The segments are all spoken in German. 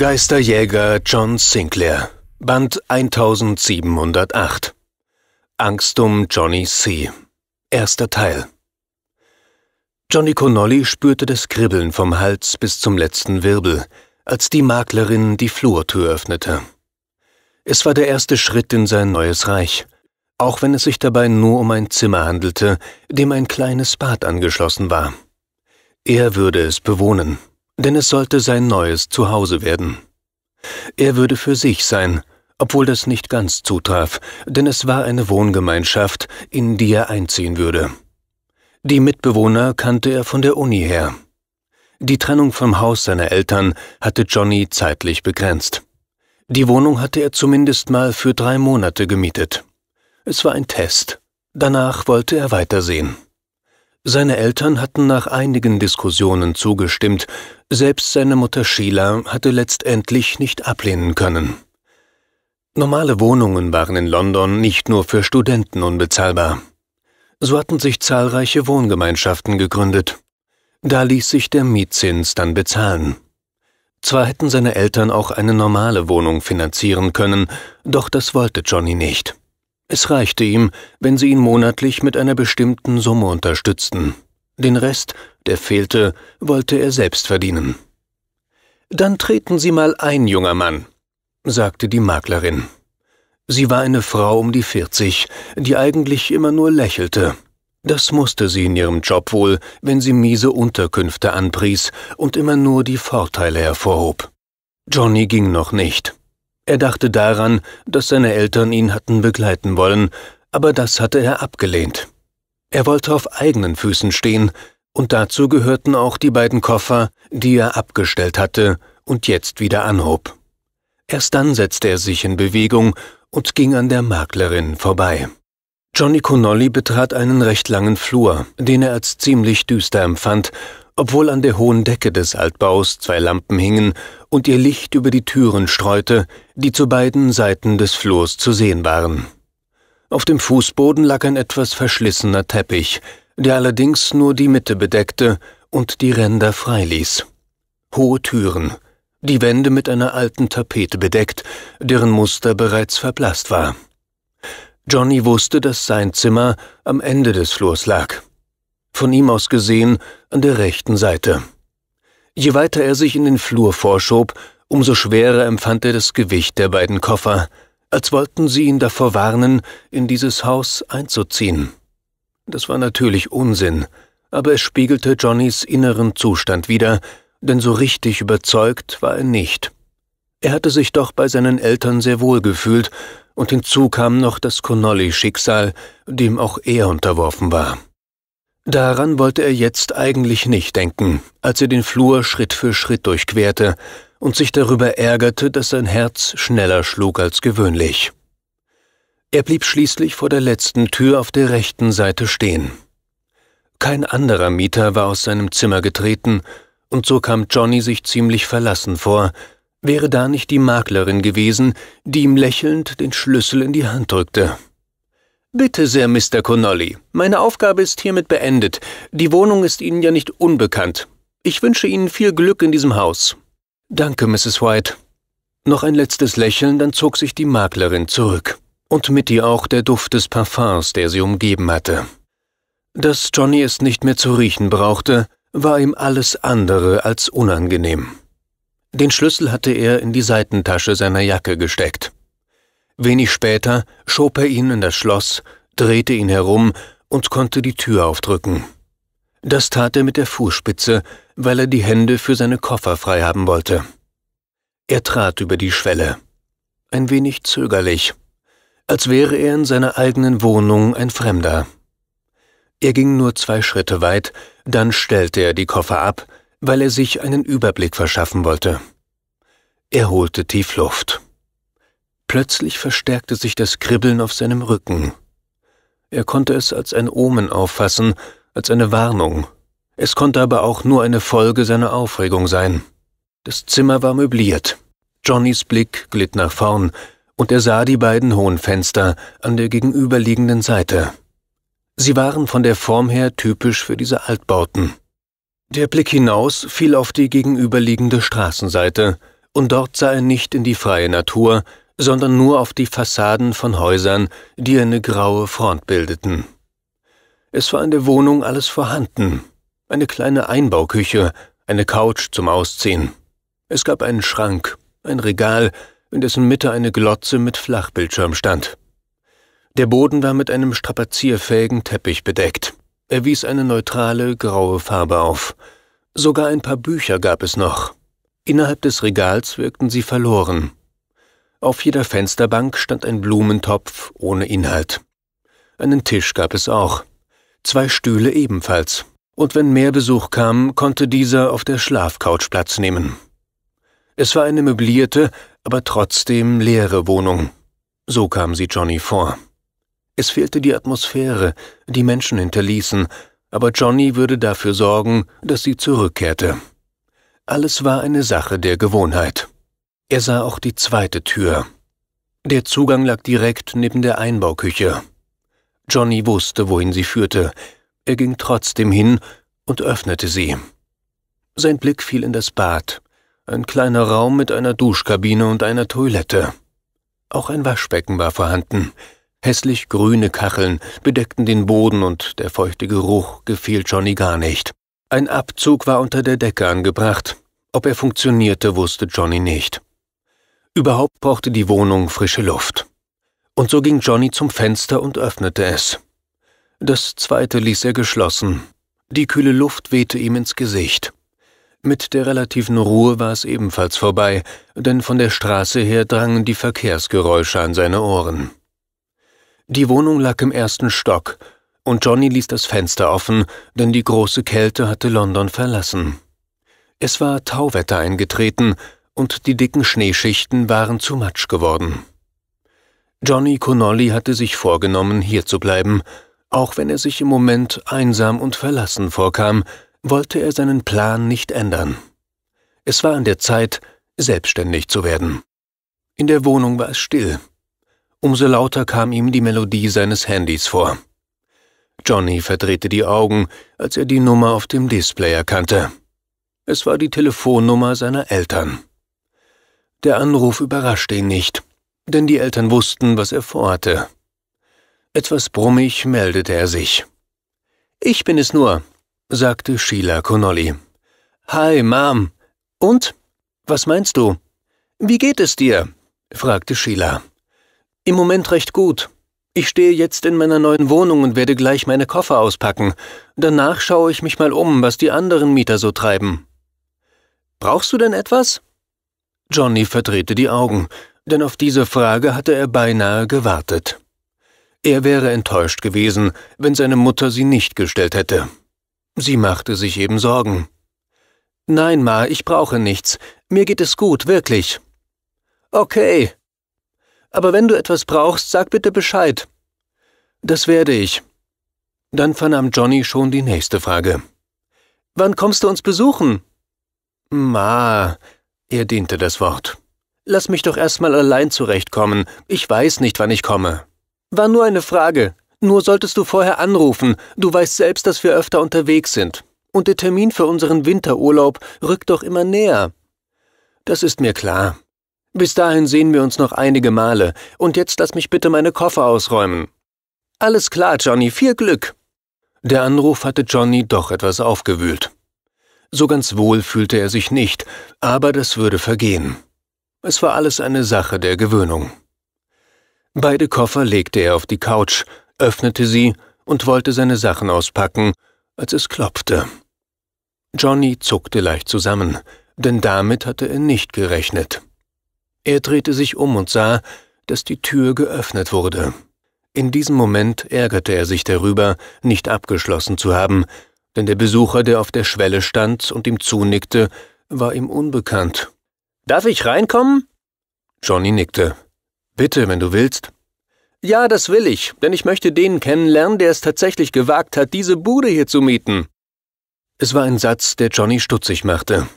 Geisterjäger John Sinclair, Band 1708 Angst um Johnny C. Erster Teil Johnny Connolly spürte das Kribbeln vom Hals bis zum letzten Wirbel, als die Maklerin die Flurtür öffnete. Es war der erste Schritt in sein neues Reich, auch wenn es sich dabei nur um ein Zimmer handelte, dem ein kleines Bad angeschlossen war. Er würde es bewohnen denn es sollte sein neues Zuhause werden. Er würde für sich sein, obwohl das nicht ganz zutraf, denn es war eine Wohngemeinschaft, in die er einziehen würde. Die Mitbewohner kannte er von der Uni her. Die Trennung vom Haus seiner Eltern hatte Johnny zeitlich begrenzt. Die Wohnung hatte er zumindest mal für drei Monate gemietet. Es war ein Test. Danach wollte er weitersehen. Seine Eltern hatten nach einigen Diskussionen zugestimmt, selbst seine Mutter Sheila hatte letztendlich nicht ablehnen können. Normale Wohnungen waren in London nicht nur für Studenten unbezahlbar. So hatten sich zahlreiche Wohngemeinschaften gegründet. Da ließ sich der Mietzins dann bezahlen. Zwar hätten seine Eltern auch eine normale Wohnung finanzieren können, doch das wollte Johnny nicht. Es reichte ihm, wenn sie ihn monatlich mit einer bestimmten Summe unterstützten. Den Rest, der fehlte, wollte er selbst verdienen. Dann treten Sie mal ein, junger Mann, sagte die Maklerin. Sie war eine Frau um die vierzig, die eigentlich immer nur lächelte. Das musste sie in ihrem Job wohl, wenn sie miese Unterkünfte anpries und immer nur die Vorteile hervorhob. Johnny ging noch nicht. Er dachte daran, dass seine Eltern ihn hatten begleiten wollen, aber das hatte er abgelehnt. Er wollte auf eigenen Füßen stehen, und dazu gehörten auch die beiden Koffer, die er abgestellt hatte und jetzt wieder anhob. Erst dann setzte er sich in Bewegung und ging an der Maklerin vorbei. Johnny Connolly betrat einen recht langen Flur, den er als ziemlich düster empfand, obwohl an der hohen Decke des Altbaus zwei Lampen hingen und ihr Licht über die Türen streute, die zu beiden Seiten des Flurs zu sehen waren. Auf dem Fußboden lag ein etwas verschlissener Teppich, der allerdings nur die Mitte bedeckte und die Ränder freiließ. Hohe Türen, die Wände mit einer alten Tapete bedeckt, deren Muster bereits verblasst war. Johnny wusste, dass sein Zimmer am Ende des Flurs lag. Von ihm aus gesehen an der rechten Seite. Je weiter er sich in den Flur vorschob, umso schwerer empfand er das Gewicht der beiden Koffer, als wollten sie ihn davor warnen, in dieses Haus einzuziehen. Das war natürlich Unsinn, aber es spiegelte Johnnys inneren Zustand wider, denn so richtig überzeugt war er nicht. Er hatte sich doch bei seinen Eltern sehr wohl gefühlt, und hinzu kam noch das Connolly-Schicksal, dem auch er unterworfen war. Daran wollte er jetzt eigentlich nicht denken, als er den Flur Schritt für Schritt durchquerte und sich darüber ärgerte, dass sein Herz schneller schlug als gewöhnlich. Er blieb schließlich vor der letzten Tür auf der rechten Seite stehen. Kein anderer Mieter war aus seinem Zimmer getreten, und so kam Johnny sich ziemlich verlassen vor, wäre da nicht die Maklerin gewesen, die ihm lächelnd den Schlüssel in die Hand drückte. Bitte sehr, Mr. Connolly, meine Aufgabe ist hiermit beendet. Die Wohnung ist Ihnen ja nicht unbekannt. Ich wünsche Ihnen viel Glück in diesem Haus. Danke, Mrs. White. Noch ein letztes Lächeln, dann zog sich die Maklerin zurück. Und mit ihr auch der Duft des Parfums, der sie umgeben hatte. Dass Johnny es nicht mehr zu riechen brauchte, war ihm alles andere als unangenehm. Den Schlüssel hatte er in die Seitentasche seiner Jacke gesteckt. Wenig später schob er ihn in das Schloss, drehte ihn herum und konnte die Tür aufdrücken. Das tat er mit der Fußspitze, weil er die Hände für seine Koffer frei haben wollte. Er trat über die Schwelle. Ein wenig zögerlich, als wäre er in seiner eigenen Wohnung ein Fremder. Er ging nur zwei Schritte weit, dann stellte er die Koffer ab, weil er sich einen Überblick verschaffen wollte. Er holte tief Luft. Plötzlich verstärkte sich das Kribbeln auf seinem Rücken. Er konnte es als ein Omen auffassen, als eine Warnung. Es konnte aber auch nur eine Folge seiner Aufregung sein. Das Zimmer war möbliert. Johnnys Blick glitt nach vorn, und er sah die beiden hohen Fenster an der gegenüberliegenden Seite. Sie waren von der Form her typisch für diese Altbauten. Der Blick hinaus fiel auf die gegenüberliegende Straßenseite, und dort sah er nicht in die freie Natur, sondern nur auf die Fassaden von Häusern, die eine graue Front bildeten. Es war in der Wohnung alles vorhanden. Eine kleine Einbauküche, eine Couch zum Ausziehen. Es gab einen Schrank, ein Regal, in dessen Mitte eine Glotze mit Flachbildschirm stand. Der Boden war mit einem strapazierfähigen Teppich bedeckt. Er wies eine neutrale, graue Farbe auf. Sogar ein paar Bücher gab es noch. Innerhalb des Regals wirkten sie verloren. Auf jeder Fensterbank stand ein Blumentopf ohne Inhalt. Einen Tisch gab es auch zwei Stühle ebenfalls, und wenn mehr Besuch kam, konnte dieser auf der Schlafcouch Platz nehmen. Es war eine möblierte, aber trotzdem leere Wohnung. So kam sie Johnny vor. Es fehlte die Atmosphäre, die Menschen hinterließen, aber Johnny würde dafür sorgen, dass sie zurückkehrte. Alles war eine Sache der Gewohnheit. Er sah auch die zweite Tür. Der Zugang lag direkt neben der Einbauküche. Johnny wusste, wohin sie führte. Er ging trotzdem hin und öffnete sie. Sein Blick fiel in das Bad. Ein kleiner Raum mit einer Duschkabine und einer Toilette. Auch ein Waschbecken war vorhanden. Hässlich grüne Kacheln bedeckten den Boden und der feuchte Geruch gefiel Johnny gar nicht. Ein Abzug war unter der Decke angebracht. Ob er funktionierte, wusste Johnny nicht. Überhaupt brauchte die Wohnung frische Luft und so ging Johnny zum Fenster und öffnete es. Das zweite ließ er geschlossen. Die kühle Luft wehte ihm ins Gesicht. Mit der relativen Ruhe war es ebenfalls vorbei, denn von der Straße her drangen die Verkehrsgeräusche an seine Ohren. Die Wohnung lag im ersten Stock, und Johnny ließ das Fenster offen, denn die große Kälte hatte London verlassen. Es war Tauwetter eingetreten, und die dicken Schneeschichten waren zu Matsch geworden. Johnny Connolly hatte sich vorgenommen, hier zu bleiben. Auch wenn er sich im Moment einsam und verlassen vorkam, wollte er seinen Plan nicht ändern. Es war an der Zeit, selbstständig zu werden. In der Wohnung war es still. Umso lauter kam ihm die Melodie seines Handys vor. Johnny verdrehte die Augen, als er die Nummer auf dem Display erkannte. Es war die Telefonnummer seiner Eltern. Der Anruf überraschte ihn nicht denn die Eltern wussten, was er vorhatte. Etwas brummig meldete er sich. Ich bin es nur, sagte Sheila Connolly. Hi, Mom. Und? Was meinst du? Wie geht es dir? fragte Sheila. Im Moment recht gut. Ich stehe jetzt in meiner neuen Wohnung und werde gleich meine Koffer auspacken. Danach schaue ich mich mal um, was die anderen Mieter so treiben. Brauchst du denn etwas? Johnny verdrehte die Augen denn auf diese Frage hatte er beinahe gewartet. Er wäre enttäuscht gewesen, wenn seine Mutter sie nicht gestellt hätte. Sie machte sich eben Sorgen. Nein, Ma, ich brauche nichts. Mir geht es gut, wirklich. Okay. Aber wenn du etwas brauchst, sag bitte Bescheid. Das werde ich. Dann vernahm Johnny schon die nächste Frage. Wann kommst du uns besuchen? Ma, er dehnte das Wort. Lass mich doch erstmal allein zurechtkommen. Ich weiß nicht, wann ich komme. War nur eine Frage. Nur solltest du vorher anrufen. Du weißt selbst, dass wir öfter unterwegs sind. Und der Termin für unseren Winterurlaub rückt doch immer näher. Das ist mir klar. Bis dahin sehen wir uns noch einige Male. Und jetzt lass mich bitte meine Koffer ausräumen. Alles klar, Johnny. Viel Glück. Der Anruf hatte Johnny doch etwas aufgewühlt. So ganz wohl fühlte er sich nicht, aber das würde vergehen. Es war alles eine Sache der Gewöhnung. Beide Koffer legte er auf die Couch, öffnete sie und wollte seine Sachen auspacken, als es klopfte. Johnny zuckte leicht zusammen, denn damit hatte er nicht gerechnet. Er drehte sich um und sah, dass die Tür geöffnet wurde. In diesem Moment ärgerte er sich darüber, nicht abgeschlossen zu haben, denn der Besucher, der auf der Schwelle stand und ihm zunickte, war ihm unbekannt. Darf ich reinkommen? Johnny nickte. Bitte, wenn du willst. Ja, das will ich, denn ich möchte den kennenlernen, der es tatsächlich gewagt hat, diese Bude hier zu mieten. Es war ein Satz, der Johnny stutzig machte.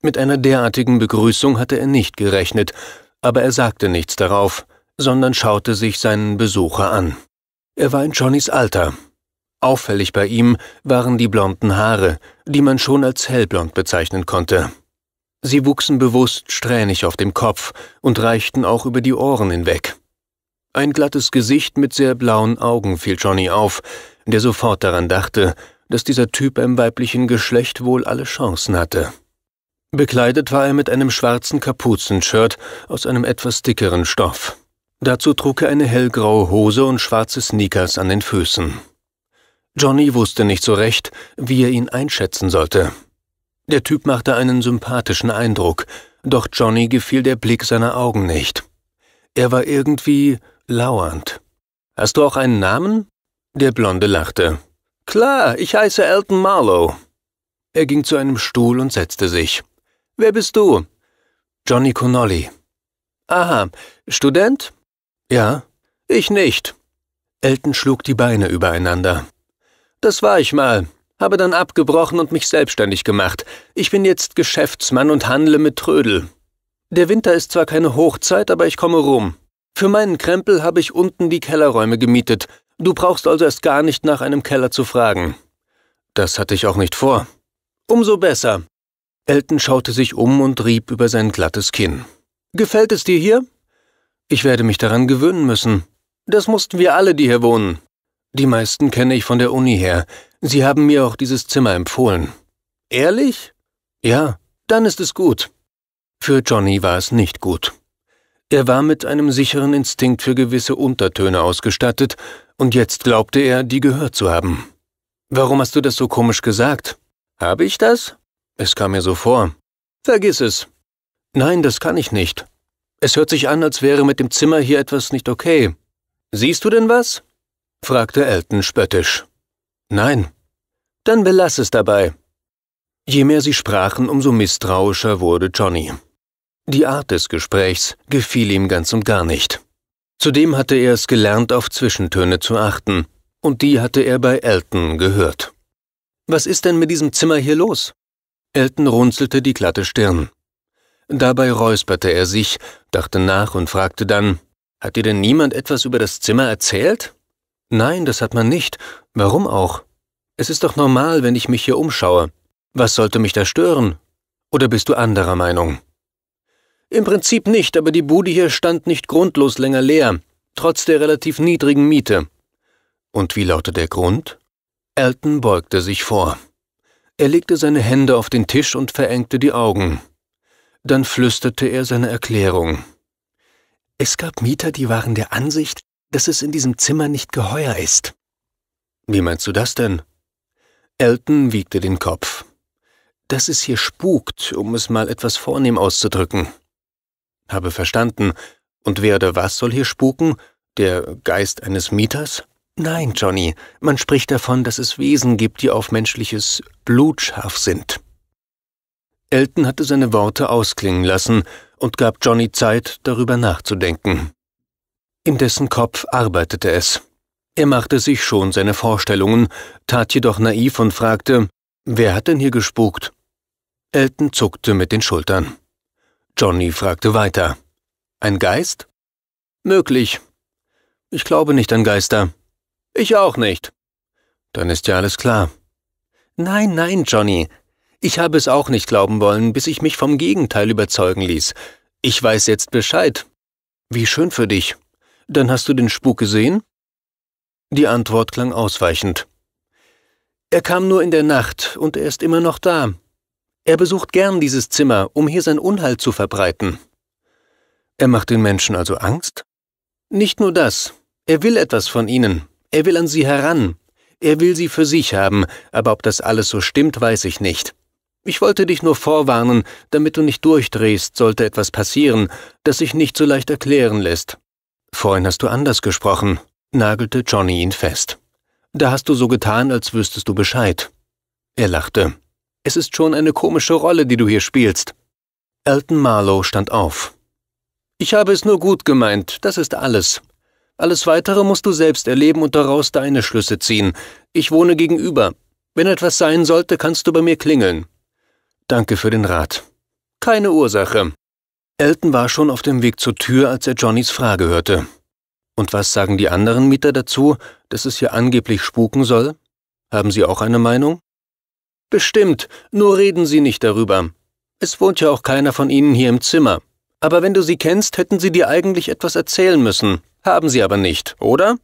Mit einer derartigen Begrüßung hatte er nicht gerechnet, aber er sagte nichts darauf, sondern schaute sich seinen Besucher an. Er war in Johnnys Alter. Auffällig bei ihm waren die blonden Haare, die man schon als hellblond bezeichnen konnte. Sie wuchsen bewusst strähnig auf dem Kopf und reichten auch über die Ohren hinweg. Ein glattes Gesicht mit sehr blauen Augen fiel Johnny auf, der sofort daran dachte, dass dieser Typ im weiblichen Geschlecht wohl alle Chancen hatte. Bekleidet war er mit einem schwarzen Kapuzenshirt aus einem etwas dickeren Stoff. Dazu trug er eine hellgraue Hose und schwarze Sneakers an den Füßen. Johnny wusste nicht so recht, wie er ihn einschätzen sollte. Der Typ machte einen sympathischen Eindruck, doch Johnny gefiel der Blick seiner Augen nicht. Er war irgendwie lauernd. Hast du auch einen Namen? Der Blonde lachte. Klar, ich heiße Elton Marlowe. Er ging zu einem Stuhl und setzte sich. Wer bist du? Johnny Connolly. Aha, Student? Ja, ich nicht. Elton schlug die Beine übereinander. Das war ich mal habe dann abgebrochen und mich selbstständig gemacht. Ich bin jetzt Geschäftsmann und handle mit Trödel. Der Winter ist zwar keine Hochzeit, aber ich komme rum. Für meinen Krempel habe ich unten die Kellerräume gemietet. Du brauchst also erst gar nicht nach einem Keller zu fragen. Das hatte ich auch nicht vor. Umso besser. Elton schaute sich um und rieb über sein glattes Kinn. Gefällt es dir hier? Ich werde mich daran gewöhnen müssen. Das mussten wir alle, die hier wohnen. Die meisten kenne ich von der Uni her. Sie haben mir auch dieses Zimmer empfohlen. Ehrlich? Ja, dann ist es gut. Für Johnny war es nicht gut. Er war mit einem sicheren Instinkt für gewisse Untertöne ausgestattet, und jetzt glaubte er, die gehört zu haben. Warum hast du das so komisch gesagt? Habe ich das? Es kam mir so vor. Vergiss es. Nein, das kann ich nicht. Es hört sich an, als wäre mit dem Zimmer hier etwas nicht okay. Siehst du denn was? fragte Elton spöttisch. Nein. Dann belass es dabei. Je mehr sie sprachen, umso misstrauischer wurde Johnny. Die Art des Gesprächs gefiel ihm ganz und gar nicht. Zudem hatte er es gelernt, auf Zwischentöne zu achten, und die hatte er bei Elton gehört. Was ist denn mit diesem Zimmer hier los? Elton runzelte die glatte Stirn. Dabei räusperte er sich, dachte nach und fragte dann, hat dir denn niemand etwas über das Zimmer erzählt? Nein, das hat man nicht. Warum auch? Es ist doch normal, wenn ich mich hier umschaue. Was sollte mich da stören? Oder bist du anderer Meinung? Im Prinzip nicht, aber die Bude hier stand nicht grundlos länger leer, trotz der relativ niedrigen Miete. Und wie lautet der Grund? Elton beugte sich vor. Er legte seine Hände auf den Tisch und verengte die Augen. Dann flüsterte er seine Erklärung. Es gab Mieter, die waren der Ansicht, dass es in diesem Zimmer nicht geheuer ist. Wie meinst du das denn? Elton wiegte den Kopf. Dass es hier spukt, um es mal etwas vornehm auszudrücken. Habe verstanden. Und wer oder was soll hier spuken? Der Geist eines Mieters? Nein, Johnny, man spricht davon, dass es Wesen gibt, die auf menschliches Blut scharf sind. Elton hatte seine Worte ausklingen lassen und gab Johnny Zeit, darüber nachzudenken. In dessen Kopf arbeitete es. Er machte sich schon seine Vorstellungen, tat jedoch naiv und fragte, wer hat denn hier gespukt? Elton zuckte mit den Schultern. Johnny fragte weiter. Ein Geist? Möglich. Ich glaube nicht an Geister. Ich auch nicht. Dann ist ja alles klar. Nein, nein, Johnny. Ich habe es auch nicht glauben wollen, bis ich mich vom Gegenteil überzeugen ließ. Ich weiß jetzt Bescheid. Wie schön für dich. Dann hast du den Spuk gesehen? Die Antwort klang ausweichend. Er kam nur in der Nacht und er ist immer noch da. Er besucht gern dieses Zimmer, um hier sein Unheil zu verbreiten. Er macht den Menschen also Angst? Nicht nur das. Er will etwas von ihnen. Er will an sie heran. Er will sie für sich haben, aber ob das alles so stimmt, weiß ich nicht. Ich wollte dich nur vorwarnen, damit du nicht durchdrehst, sollte etwas passieren, das sich nicht so leicht erklären lässt. Vorhin hast du anders gesprochen, nagelte Johnny ihn fest. Da hast du so getan, als wüsstest du Bescheid. Er lachte. Es ist schon eine komische Rolle, die du hier spielst. Elton Marlowe stand auf. Ich habe es nur gut gemeint, das ist alles. Alles Weitere musst du selbst erleben und daraus deine Schlüsse ziehen. Ich wohne gegenüber. Wenn etwas sein sollte, kannst du bei mir klingeln. Danke für den Rat. Keine Ursache. Elton war schon auf dem Weg zur Tür, als er Johnnys Frage hörte. Und was sagen die anderen Mieter dazu, dass es hier angeblich spuken soll? Haben Sie auch eine Meinung? Bestimmt, nur reden Sie nicht darüber. Es wohnt ja auch keiner von Ihnen hier im Zimmer. Aber wenn du sie kennst, hätten sie dir eigentlich etwas erzählen müssen. Haben sie aber nicht, oder?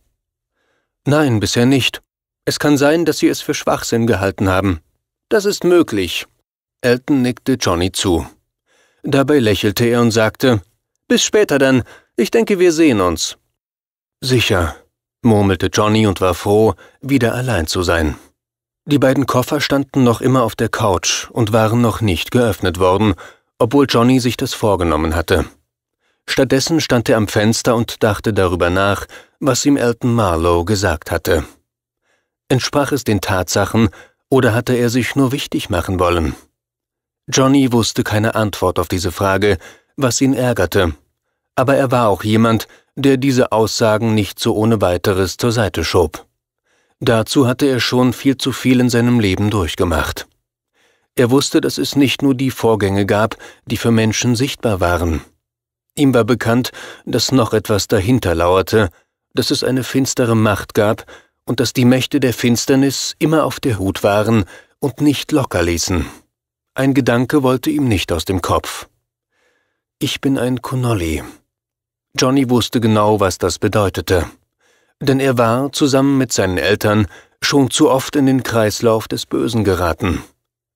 Nein, bisher nicht. Es kann sein, dass sie es für Schwachsinn gehalten haben. Das ist möglich. Elton nickte Johnny zu. Dabei lächelte er und sagte, Bis später dann, ich denke, wir sehen uns. Sicher, murmelte Johnny und war froh, wieder allein zu sein. Die beiden Koffer standen noch immer auf der Couch und waren noch nicht geöffnet worden, obwohl Johnny sich das vorgenommen hatte. Stattdessen stand er am Fenster und dachte darüber nach, was ihm Elton Marlowe gesagt hatte. Entsprach es den Tatsachen oder hatte er sich nur wichtig machen wollen? Johnny wusste keine Antwort auf diese Frage, was ihn ärgerte. Aber er war auch jemand, der diese Aussagen nicht so ohne weiteres zur Seite schob. Dazu hatte er schon viel zu viel in seinem Leben durchgemacht. Er wusste, dass es nicht nur die Vorgänge gab, die für Menschen sichtbar waren. Ihm war bekannt, dass noch etwas dahinter lauerte, dass es eine finstere Macht gab und dass die Mächte der Finsternis immer auf der Hut waren und nicht locker ließen. Ein Gedanke wollte ihm nicht aus dem Kopf. Ich bin ein Connolly. Johnny wusste genau, was das bedeutete. Denn er war, zusammen mit seinen Eltern, schon zu oft in den Kreislauf des Bösen geraten.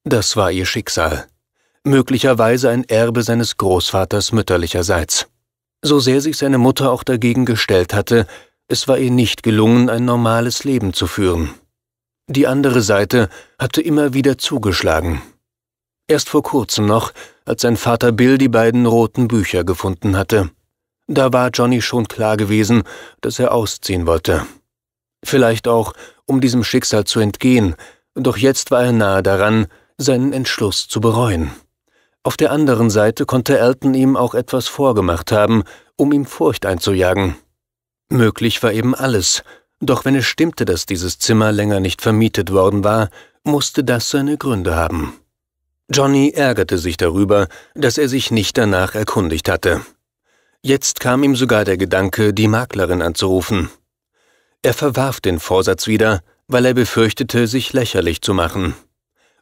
Das war ihr Schicksal. Möglicherweise ein Erbe seines Großvaters mütterlicherseits. So sehr sich seine Mutter auch dagegen gestellt hatte, es war ihr nicht gelungen, ein normales Leben zu führen. Die andere Seite hatte immer wieder zugeschlagen. Erst vor kurzem noch, als sein Vater Bill die beiden roten Bücher gefunden hatte. Da war Johnny schon klar gewesen, dass er ausziehen wollte. Vielleicht auch, um diesem Schicksal zu entgehen, doch jetzt war er nahe daran, seinen Entschluss zu bereuen. Auf der anderen Seite konnte Elton ihm auch etwas vorgemacht haben, um ihm Furcht einzujagen. Möglich war eben alles, doch wenn es stimmte, dass dieses Zimmer länger nicht vermietet worden war, musste das seine Gründe haben. Johnny ärgerte sich darüber, dass er sich nicht danach erkundigt hatte. Jetzt kam ihm sogar der Gedanke, die Maklerin anzurufen. Er verwarf den Vorsatz wieder, weil er befürchtete, sich lächerlich zu machen.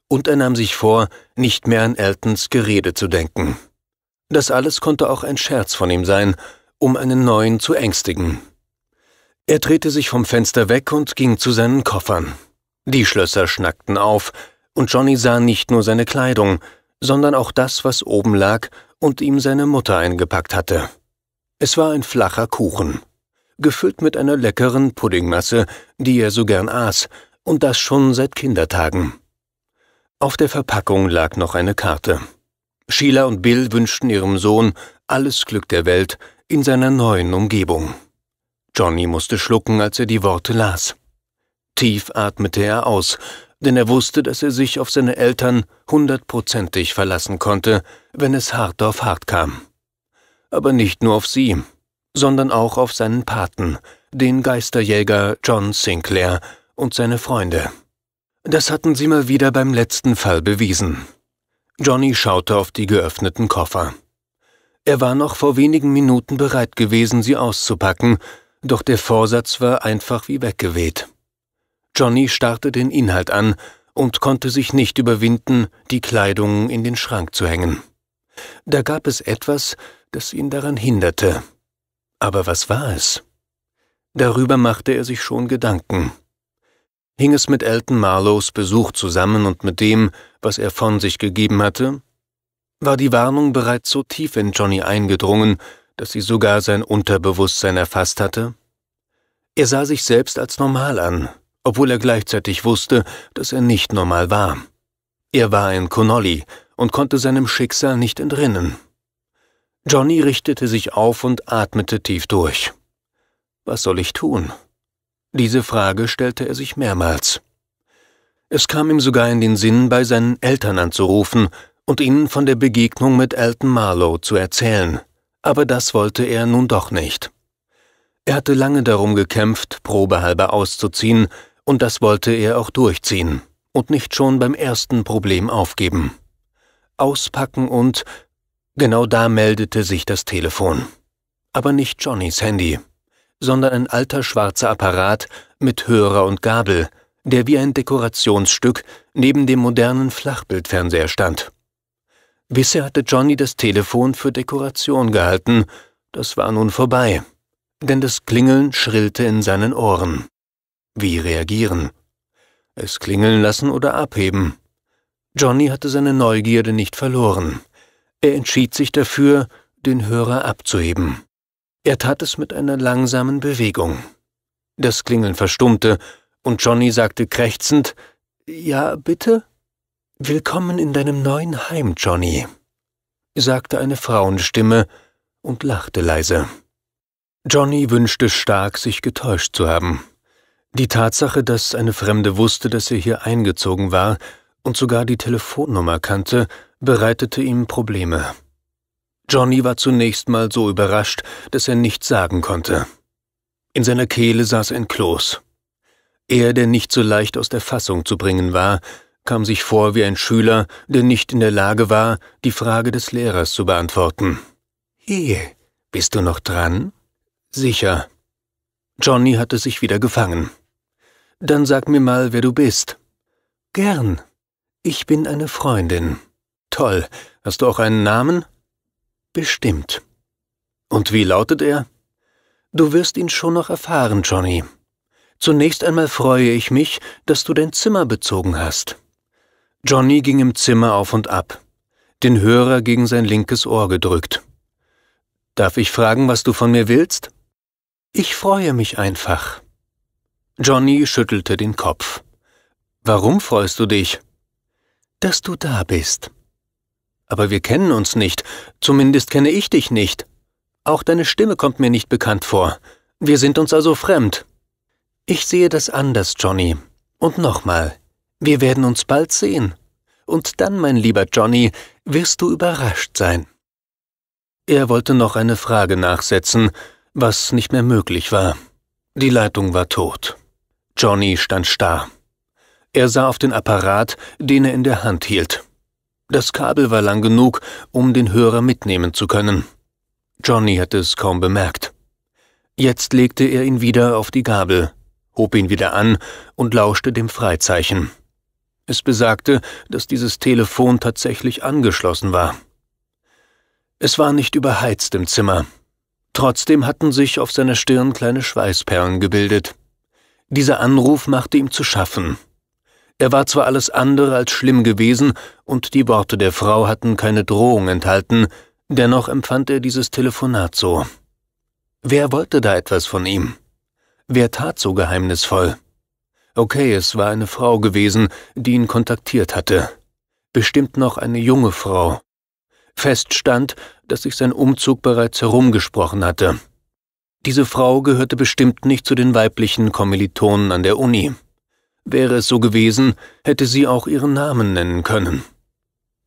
Und er nahm sich vor, nicht mehr an Eltons Gerede zu denken. Das alles konnte auch ein Scherz von ihm sein, um einen neuen zu ängstigen. Er drehte sich vom Fenster weg und ging zu seinen Koffern. Die Schlösser schnackten auf, und Johnny sah nicht nur seine Kleidung, sondern auch das, was oben lag und ihm seine Mutter eingepackt hatte. Es war ein flacher Kuchen, gefüllt mit einer leckeren Puddingmasse, die er so gern aß, und das schon seit Kindertagen. Auf der Verpackung lag noch eine Karte. Sheila und Bill wünschten ihrem Sohn alles Glück der Welt in seiner neuen Umgebung. Johnny musste schlucken, als er die Worte las. Tief atmete er aus denn er wusste, dass er sich auf seine Eltern hundertprozentig verlassen konnte, wenn es hart auf hart kam. Aber nicht nur auf sie, sondern auch auf seinen Paten, den Geisterjäger John Sinclair und seine Freunde. Das hatten sie mal wieder beim letzten Fall bewiesen. Johnny schaute auf die geöffneten Koffer. Er war noch vor wenigen Minuten bereit gewesen, sie auszupacken, doch der Vorsatz war einfach wie weggeweht. Johnny starrte den Inhalt an und konnte sich nicht überwinden, die Kleidung in den Schrank zu hängen. Da gab es etwas, das ihn daran hinderte. Aber was war es? Darüber machte er sich schon Gedanken. Hing es mit Elton Marlows Besuch zusammen und mit dem, was er von sich gegeben hatte? War die Warnung bereits so tief in Johnny eingedrungen, dass sie sogar sein Unterbewusstsein erfasst hatte? Er sah sich selbst als normal an, obwohl er gleichzeitig wusste, dass er nicht normal war. Er war ein Connolly und konnte seinem Schicksal nicht entrinnen. Johnny richtete sich auf und atmete tief durch. Was soll ich tun? Diese Frage stellte er sich mehrmals. Es kam ihm sogar in den Sinn, bei seinen Eltern anzurufen und ihnen von der Begegnung mit Elton Marlowe zu erzählen, aber das wollte er nun doch nicht. Er hatte lange darum gekämpft, probehalber auszuziehen, und das wollte er auch durchziehen und nicht schon beim ersten Problem aufgeben. Auspacken und genau da meldete sich das Telefon. Aber nicht Johnnys Handy, sondern ein alter schwarzer Apparat mit Hörer und Gabel, der wie ein Dekorationsstück neben dem modernen Flachbildfernseher stand. Bisher hatte Johnny das Telefon für Dekoration gehalten, das war nun vorbei, denn das Klingeln schrillte in seinen Ohren. Wie reagieren? Es klingeln lassen oder abheben. Johnny hatte seine Neugierde nicht verloren. Er entschied sich dafür, den Hörer abzuheben. Er tat es mit einer langsamen Bewegung. Das Klingeln verstummte, und Johnny sagte krächzend Ja, bitte? Willkommen in deinem neuen Heim, Johnny, sagte eine Frauenstimme und lachte leise. Johnny wünschte stark, sich getäuscht zu haben. Die Tatsache, dass eine Fremde wusste, dass er hier eingezogen war und sogar die Telefonnummer kannte, bereitete ihm Probleme. Johnny war zunächst mal so überrascht, dass er nichts sagen konnte. In seiner Kehle saß ein Kloß. Er, der nicht so leicht aus der Fassung zu bringen war, kam sich vor wie ein Schüler, der nicht in der Lage war, die Frage des Lehrers zu beantworten. He, bist du noch dran? Sicher. Johnny hatte sich wieder gefangen. Dann sag mir mal, wer du bist. Gern. Ich bin eine Freundin. Toll. Hast du auch einen Namen? Bestimmt. Und wie lautet er? Du wirst ihn schon noch erfahren, Johnny. Zunächst einmal freue ich mich, dass du dein Zimmer bezogen hast. Johnny ging im Zimmer auf und ab, den Hörer gegen sein linkes Ohr gedrückt. Darf ich fragen, was du von mir willst? Ich freue mich einfach. Johnny schüttelte den Kopf. Warum freust du dich? Dass du da bist. Aber wir kennen uns nicht, zumindest kenne ich dich nicht. Auch deine Stimme kommt mir nicht bekannt vor. Wir sind uns also fremd. Ich sehe das anders, Johnny. Und nochmal, wir werden uns bald sehen. Und dann, mein lieber Johnny, wirst du überrascht sein. Er wollte noch eine Frage nachsetzen, was nicht mehr möglich war. Die Leitung war tot. Johnny stand starr. Er sah auf den Apparat, den er in der Hand hielt. Das Kabel war lang genug, um den Hörer mitnehmen zu können. Johnny hatte es kaum bemerkt. Jetzt legte er ihn wieder auf die Gabel, hob ihn wieder an und lauschte dem Freizeichen. Es besagte, dass dieses Telefon tatsächlich angeschlossen war. Es war nicht überheizt im Zimmer. Trotzdem hatten sich auf seiner Stirn kleine Schweißperlen gebildet. Dieser Anruf machte ihm zu schaffen. Er war zwar alles andere als schlimm gewesen, und die Worte der Frau hatten keine Drohung enthalten, dennoch empfand er dieses Telefonat so. Wer wollte da etwas von ihm? Wer tat so geheimnisvoll? Okay, es war eine Frau gewesen, die ihn kontaktiert hatte. Bestimmt noch eine junge Frau. Feststand, dass sich sein Umzug bereits herumgesprochen hatte. Diese Frau gehörte bestimmt nicht zu den weiblichen Kommilitonen an der Uni. Wäre es so gewesen, hätte sie auch ihren Namen nennen können.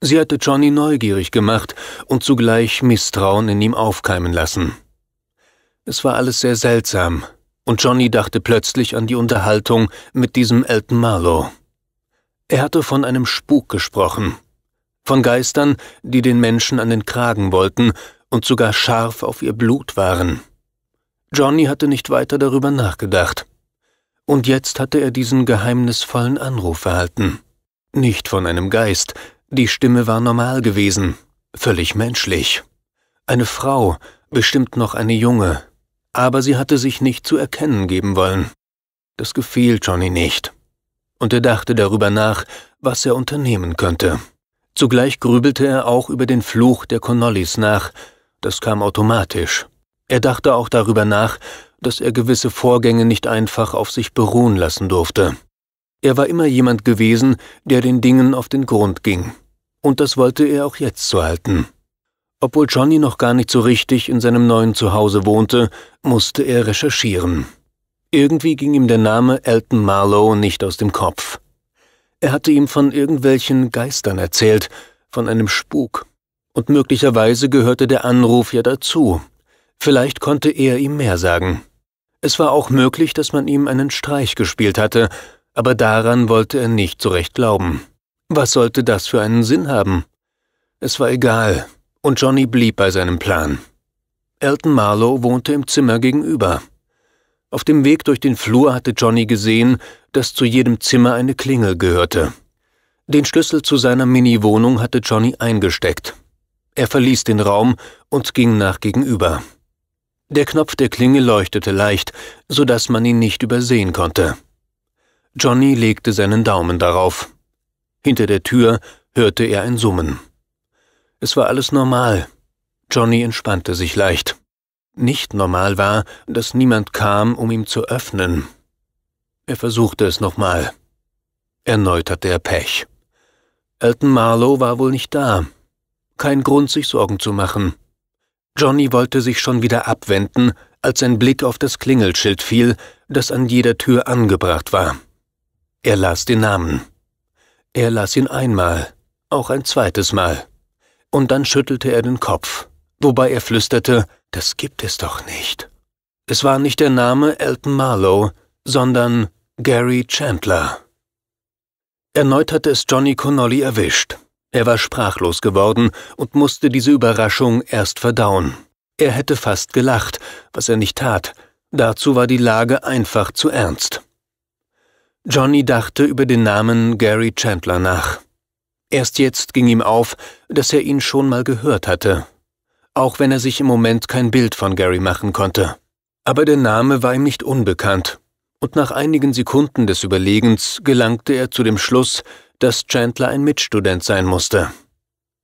Sie hatte Johnny neugierig gemacht und zugleich Misstrauen in ihm aufkeimen lassen. Es war alles sehr seltsam, und Johnny dachte plötzlich an die Unterhaltung mit diesem Elton Marlowe. Er hatte von einem Spuk gesprochen, von Geistern, die den Menschen an den Kragen wollten und sogar scharf auf ihr Blut waren. Johnny hatte nicht weiter darüber nachgedacht. Und jetzt hatte er diesen geheimnisvollen Anruf erhalten. Nicht von einem Geist, die Stimme war normal gewesen, völlig menschlich. Eine Frau, bestimmt noch eine junge, aber sie hatte sich nicht zu erkennen geben wollen. Das gefiel Johnny nicht. Und er dachte darüber nach, was er unternehmen könnte. Zugleich grübelte er auch über den Fluch der Connollys nach, das kam automatisch. Er dachte auch darüber nach, dass er gewisse Vorgänge nicht einfach auf sich beruhen lassen durfte. Er war immer jemand gewesen, der den Dingen auf den Grund ging. Und das wollte er auch jetzt so halten. Obwohl Johnny noch gar nicht so richtig in seinem neuen Zuhause wohnte, musste er recherchieren. Irgendwie ging ihm der Name Elton Marlowe nicht aus dem Kopf. Er hatte ihm von irgendwelchen Geistern erzählt, von einem Spuk. Und möglicherweise gehörte der Anruf ja dazu, Vielleicht konnte er ihm mehr sagen. Es war auch möglich, dass man ihm einen Streich gespielt hatte, aber daran wollte er nicht so recht glauben. Was sollte das für einen Sinn haben? Es war egal, und Johnny blieb bei seinem Plan. Elton Marlowe wohnte im Zimmer gegenüber. Auf dem Weg durch den Flur hatte Johnny gesehen, dass zu jedem Zimmer eine Klingel gehörte. Den Schlüssel zu seiner Mini-Wohnung hatte Johnny eingesteckt. Er verließ den Raum und ging nach gegenüber. Der Knopf der Klinge leuchtete leicht, so dass man ihn nicht übersehen konnte. Johnny legte seinen Daumen darauf. Hinter der Tür hörte er ein Summen. Es war alles normal. Johnny entspannte sich leicht. Nicht normal war, dass niemand kam, um ihm zu öffnen. Er versuchte es nochmal. Erneut hatte er Pech. Elton Marlowe war wohl nicht da. Kein Grund, sich Sorgen zu machen. Johnny wollte sich schon wieder abwenden, als sein Blick auf das Klingelschild fiel, das an jeder Tür angebracht war. Er las den Namen. Er las ihn einmal, auch ein zweites Mal. Und dann schüttelte er den Kopf, wobei er flüsterte, das gibt es doch nicht. Es war nicht der Name Elton Marlowe, sondern Gary Chandler. Erneut hatte es Johnny Connolly erwischt. Er war sprachlos geworden und musste diese Überraschung erst verdauen. Er hätte fast gelacht, was er nicht tat, dazu war die Lage einfach zu ernst. Johnny dachte über den Namen Gary Chandler nach. Erst jetzt ging ihm auf, dass er ihn schon mal gehört hatte, auch wenn er sich im Moment kein Bild von Gary machen konnte. Aber der Name war ihm nicht unbekannt, und nach einigen Sekunden des Überlegens gelangte er zu dem Schluss, dass Chandler ein Mitstudent sein musste.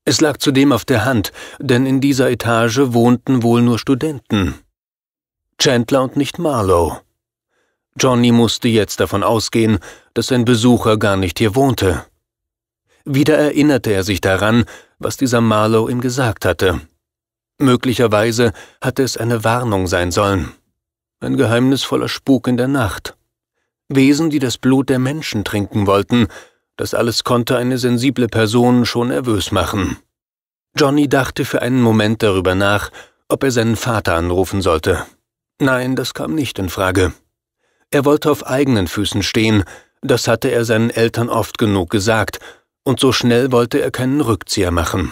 Es lag zudem auf der Hand, denn in dieser Etage wohnten wohl nur Studenten. Chandler und nicht Marlowe. Johnny musste jetzt davon ausgehen, dass sein Besucher gar nicht hier wohnte. Wieder erinnerte er sich daran, was dieser Marlowe ihm gesagt hatte. Möglicherweise hatte es eine Warnung sein sollen. Ein geheimnisvoller Spuk in der Nacht. Wesen, die das Blut der Menschen trinken wollten das alles konnte eine sensible Person schon nervös machen. Johnny dachte für einen Moment darüber nach, ob er seinen Vater anrufen sollte. Nein, das kam nicht in Frage. Er wollte auf eigenen Füßen stehen, das hatte er seinen Eltern oft genug gesagt, und so schnell wollte er keinen Rückzieher machen.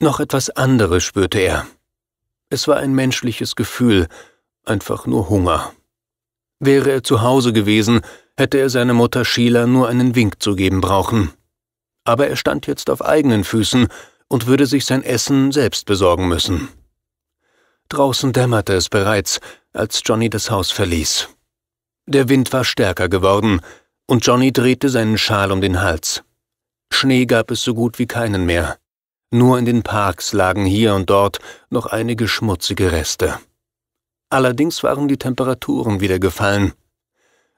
Noch etwas anderes spürte er. Es war ein menschliches Gefühl, einfach nur Hunger. Wäre er zu Hause gewesen, hätte er seine Mutter Sheila nur einen Wink zu geben brauchen. Aber er stand jetzt auf eigenen Füßen und würde sich sein Essen selbst besorgen müssen. Draußen dämmerte es bereits, als Johnny das Haus verließ. Der Wind war stärker geworden, und Johnny drehte seinen Schal um den Hals. Schnee gab es so gut wie keinen mehr. Nur in den Parks lagen hier und dort noch einige schmutzige Reste. Allerdings waren die Temperaturen wieder gefallen,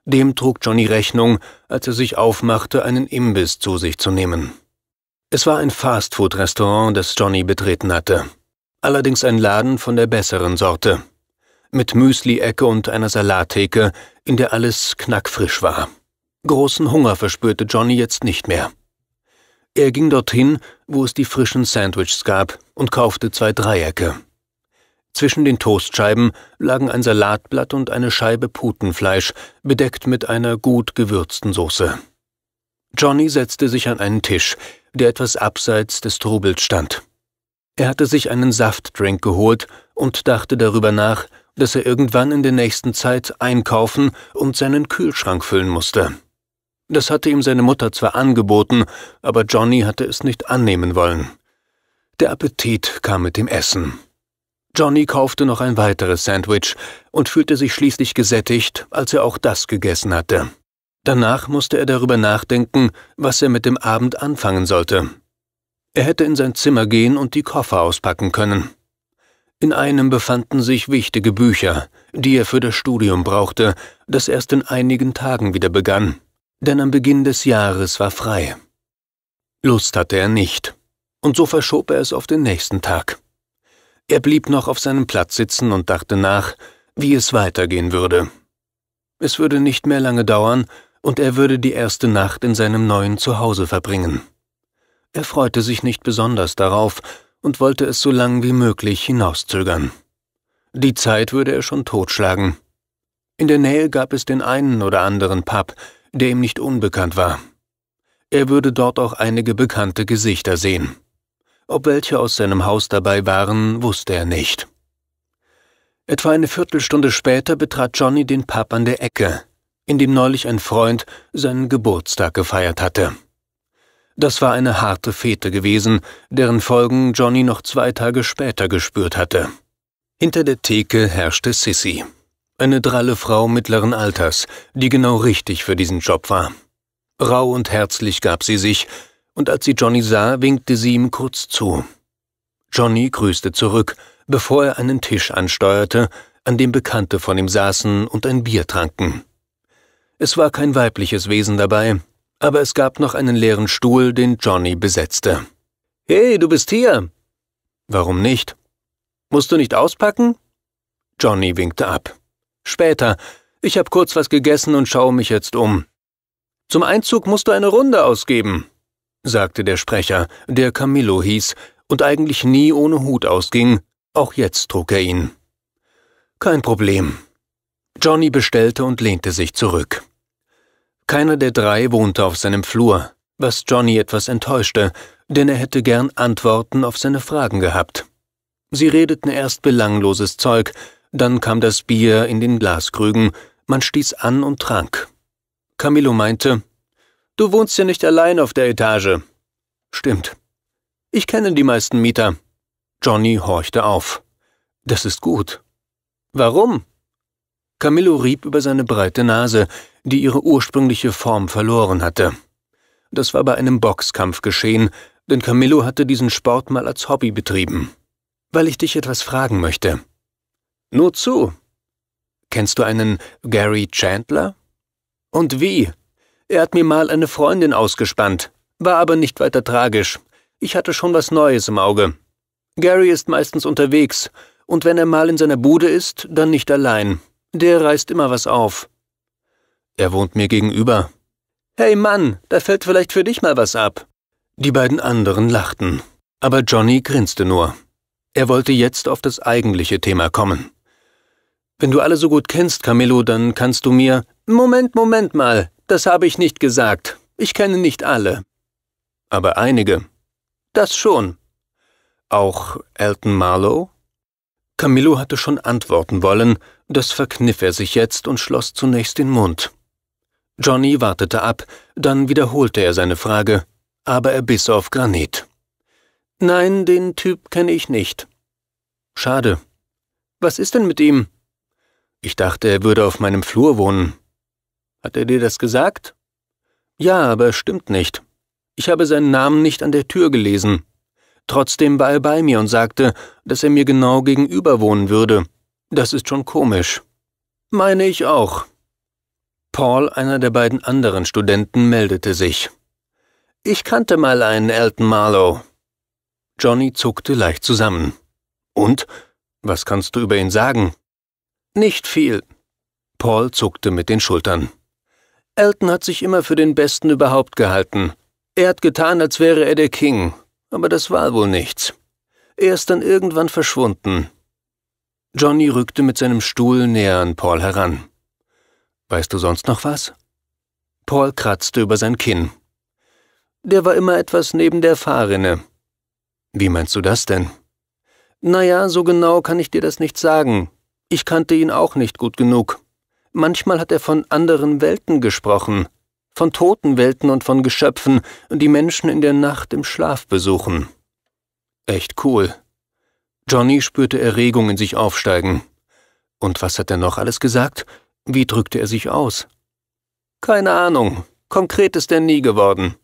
dem trug Johnny Rechnung, als er sich aufmachte, einen Imbiss zu sich zu nehmen. Es war ein Fastfood-Restaurant, das Johnny betreten hatte. Allerdings ein Laden von der besseren Sorte. Mit Müsli-Ecke und einer Salattheke, in der alles knackfrisch war. Großen Hunger verspürte Johnny jetzt nicht mehr. Er ging dorthin, wo es die frischen Sandwiches gab, und kaufte zwei Dreiecke. Zwischen den Toastscheiben lagen ein Salatblatt und eine Scheibe Putenfleisch, bedeckt mit einer gut gewürzten Soße. Johnny setzte sich an einen Tisch, der etwas abseits des Trubels stand. Er hatte sich einen Saftdrink geholt und dachte darüber nach, dass er irgendwann in der nächsten Zeit einkaufen und seinen Kühlschrank füllen musste. Das hatte ihm seine Mutter zwar angeboten, aber Johnny hatte es nicht annehmen wollen. Der Appetit kam mit dem Essen. Johnny kaufte noch ein weiteres Sandwich und fühlte sich schließlich gesättigt, als er auch das gegessen hatte. Danach musste er darüber nachdenken, was er mit dem Abend anfangen sollte. Er hätte in sein Zimmer gehen und die Koffer auspacken können. In einem befanden sich wichtige Bücher, die er für das Studium brauchte, das erst in einigen Tagen wieder begann, denn am Beginn des Jahres war frei. Lust hatte er nicht, und so verschob er es auf den nächsten Tag. Er blieb noch auf seinem Platz sitzen und dachte nach, wie es weitergehen würde. Es würde nicht mehr lange dauern, und er würde die erste Nacht in seinem neuen Zuhause verbringen. Er freute sich nicht besonders darauf und wollte es so lang wie möglich hinauszögern. Die Zeit würde er schon totschlagen. In der Nähe gab es den einen oder anderen Pub, der ihm nicht unbekannt war. Er würde dort auch einige bekannte Gesichter sehen. Ob welche aus seinem Haus dabei waren, wusste er nicht. Etwa eine Viertelstunde später betrat Johnny den Pub an der Ecke, in dem neulich ein Freund seinen Geburtstag gefeiert hatte. Das war eine harte Fete gewesen, deren Folgen Johnny noch zwei Tage später gespürt hatte. Hinter der Theke herrschte Sissy, eine dralle Frau mittleren Alters, die genau richtig für diesen Job war. Rau und herzlich gab sie sich, und als sie Johnny sah, winkte sie ihm kurz zu. Johnny grüßte zurück, bevor er einen Tisch ansteuerte, an dem Bekannte von ihm saßen und ein Bier tranken. Es war kein weibliches Wesen dabei, aber es gab noch einen leeren Stuhl, den Johnny besetzte. Hey, du bist hier! Warum nicht? Musst du nicht auspacken? Johnny winkte ab. Später. Ich habe kurz was gegessen und schaue mich jetzt um. Zum Einzug musst du eine Runde ausgeben sagte der Sprecher, der Camillo hieß und eigentlich nie ohne Hut ausging, auch jetzt trug er ihn. Kein Problem. Johnny bestellte und lehnte sich zurück. Keiner der drei wohnte auf seinem Flur, was Johnny etwas enttäuschte, denn er hätte gern Antworten auf seine Fragen gehabt. Sie redeten erst belangloses Zeug, dann kam das Bier in den Glaskrügen, man stieß an und trank. Camillo meinte, Du wohnst ja nicht allein auf der Etage. Stimmt. Ich kenne die meisten Mieter. Johnny horchte auf. Das ist gut. Warum? Camillo rieb über seine breite Nase, die ihre ursprüngliche Form verloren hatte. Das war bei einem Boxkampf geschehen, denn Camillo hatte diesen Sport mal als Hobby betrieben. Weil ich dich etwas fragen möchte. Nur zu. Kennst du einen Gary Chandler? Und wie? Er hat mir mal eine Freundin ausgespannt, war aber nicht weiter tragisch. Ich hatte schon was Neues im Auge. Gary ist meistens unterwegs, und wenn er mal in seiner Bude ist, dann nicht allein. Der reißt immer was auf. Er wohnt mir gegenüber. Hey Mann, da fällt vielleicht für dich mal was ab. Die beiden anderen lachten, aber Johnny grinste nur. Er wollte jetzt auf das eigentliche Thema kommen. Wenn du alle so gut kennst, Camillo, dann kannst du mir. Moment, Moment mal, das habe ich nicht gesagt. Ich kenne nicht alle. Aber einige. Das schon. Auch Elton Marlowe? Camillo hatte schon antworten wollen, das verkniff er sich jetzt und schloss zunächst den Mund. Johnny wartete ab, dann wiederholte er seine Frage, aber er biss auf Granit. Nein, den Typ kenne ich nicht. Schade. Was ist denn mit ihm? Ich dachte, er würde auf meinem Flur wohnen. Hat er dir das gesagt? Ja, aber stimmt nicht. Ich habe seinen Namen nicht an der Tür gelesen. Trotzdem war er bei mir und sagte, dass er mir genau gegenüber wohnen würde. Das ist schon komisch. Meine ich auch. Paul, einer der beiden anderen Studenten, meldete sich. Ich kannte mal einen Elton Marlowe. Johnny zuckte leicht zusammen. Und? Was kannst du über ihn sagen? Nicht viel. Paul zuckte mit den Schultern. Elton hat sich immer für den Besten überhaupt gehalten. Er hat getan, als wäre er der King, aber das war wohl nichts. Er ist dann irgendwann verschwunden. Johnny rückte mit seinem Stuhl näher an Paul heran. Weißt du sonst noch was? Paul kratzte über sein Kinn. Der war immer etwas neben der Fahrrinne. Wie meinst du das denn? Naja, so genau kann ich dir das nicht sagen. Ich kannte ihn auch nicht gut genug. Manchmal hat er von anderen Welten gesprochen, von toten Welten und von Geschöpfen, die Menschen in der Nacht im Schlaf besuchen. Echt cool. Johnny spürte Erregung in sich aufsteigen. Und was hat er noch alles gesagt? Wie drückte er sich aus? Keine Ahnung. Konkret ist er nie geworden.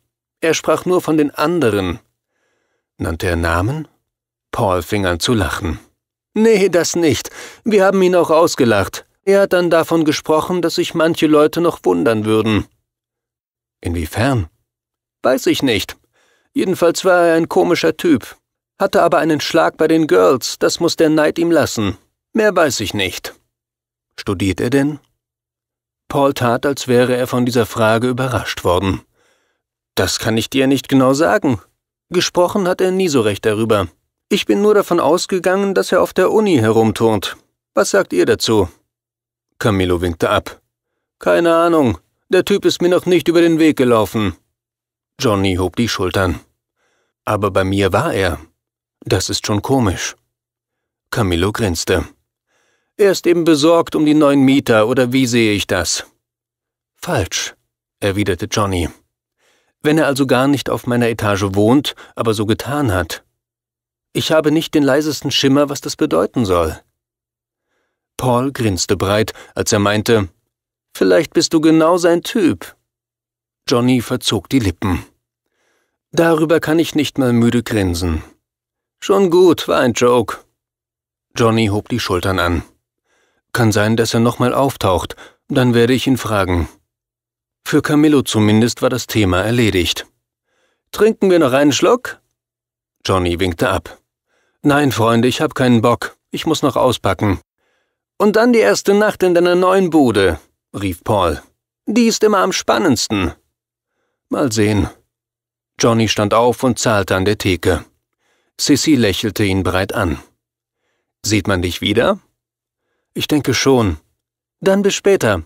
Er sprach nur von den anderen. Nannte er Namen? Paul fing an zu lachen. Nee, das nicht. Wir haben ihn auch ausgelacht. Er hat dann davon gesprochen, dass sich manche Leute noch wundern würden. Inwiefern? Weiß ich nicht. Jedenfalls war er ein komischer Typ, hatte aber einen Schlag bei den Girls, das muss der Neid ihm lassen. Mehr weiß ich nicht. Studiert er denn? Paul tat, als wäre er von dieser Frage überrascht worden. Das kann ich dir nicht genau sagen. Gesprochen hat er nie so recht darüber. Ich bin nur davon ausgegangen, dass er auf der Uni herumturnt. Was sagt ihr dazu? Camillo winkte ab. Keine Ahnung, der Typ ist mir noch nicht über den Weg gelaufen. Johnny hob die Schultern. Aber bei mir war er. Das ist schon komisch. Camillo grinste. Er ist eben besorgt um die neuen Mieter, oder wie sehe ich das? Falsch, erwiderte Johnny. Wenn er also gar nicht auf meiner Etage wohnt, aber so getan hat. Ich habe nicht den leisesten Schimmer, was das bedeuten soll. Paul grinste breit, als er meinte, Vielleicht bist du genau sein Typ. Johnny verzog die Lippen. Darüber kann ich nicht mal müde grinsen. Schon gut, war ein Joke. Johnny hob die Schultern an. Kann sein, dass er nochmal auftaucht, dann werde ich ihn fragen. Für Camillo zumindest war das Thema erledigt. Trinken wir noch einen Schluck? Johnny winkte ab. Nein, Freunde, ich hab keinen Bock. Ich muss noch auspacken. Und dann die erste Nacht in deiner neuen Bude, rief Paul. Die ist immer am spannendsten. Mal sehen. Johnny stand auf und zahlte an der Theke. Sissy lächelte ihn breit an. Sieht man dich wieder? Ich denke schon. Dann bis später.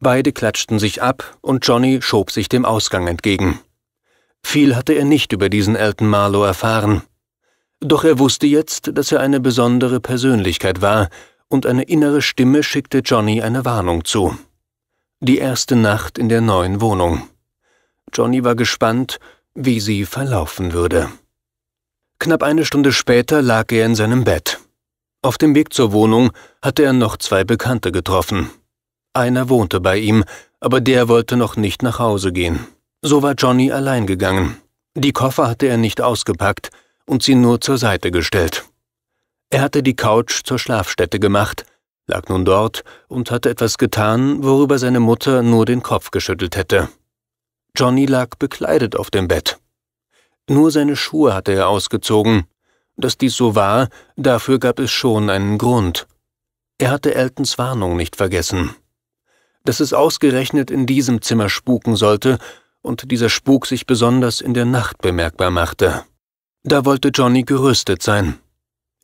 Beide klatschten sich ab und Johnny schob sich dem Ausgang entgegen. Viel hatte er nicht über diesen Elton Marlow erfahren. Doch er wusste jetzt, dass er eine besondere Persönlichkeit war, und eine innere Stimme schickte Johnny eine Warnung zu. Die erste Nacht in der neuen Wohnung. Johnny war gespannt, wie sie verlaufen würde. Knapp eine Stunde später lag er in seinem Bett. Auf dem Weg zur Wohnung hatte er noch zwei Bekannte getroffen. Einer wohnte bei ihm, aber der wollte noch nicht nach Hause gehen. So war Johnny allein gegangen. Die Koffer hatte er nicht ausgepackt und sie nur zur Seite gestellt. Er hatte die Couch zur Schlafstätte gemacht, lag nun dort und hatte etwas getan, worüber seine Mutter nur den Kopf geschüttelt hätte. Johnny lag bekleidet auf dem Bett. Nur seine Schuhe hatte er ausgezogen. Dass dies so war, dafür gab es schon einen Grund. Er hatte Eltons Warnung nicht vergessen. Dass es ausgerechnet in diesem Zimmer spuken sollte und dieser Spuk sich besonders in der Nacht bemerkbar machte. Da wollte Johnny gerüstet sein.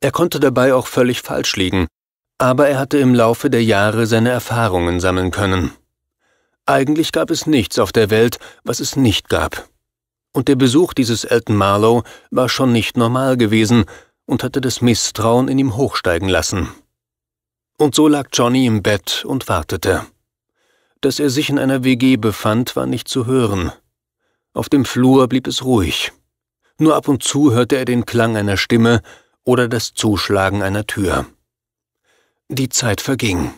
Er konnte dabei auch völlig falsch liegen, aber er hatte im Laufe der Jahre seine Erfahrungen sammeln können. Eigentlich gab es nichts auf der Welt, was es nicht gab. Und der Besuch dieses Elton Marlowe war schon nicht normal gewesen und hatte das Misstrauen in ihm hochsteigen lassen. Und so lag Johnny im Bett und wartete. Dass er sich in einer WG befand, war nicht zu hören. Auf dem Flur blieb es ruhig. Nur ab und zu hörte er den Klang einer Stimme, oder das Zuschlagen einer Tür. Die Zeit verging.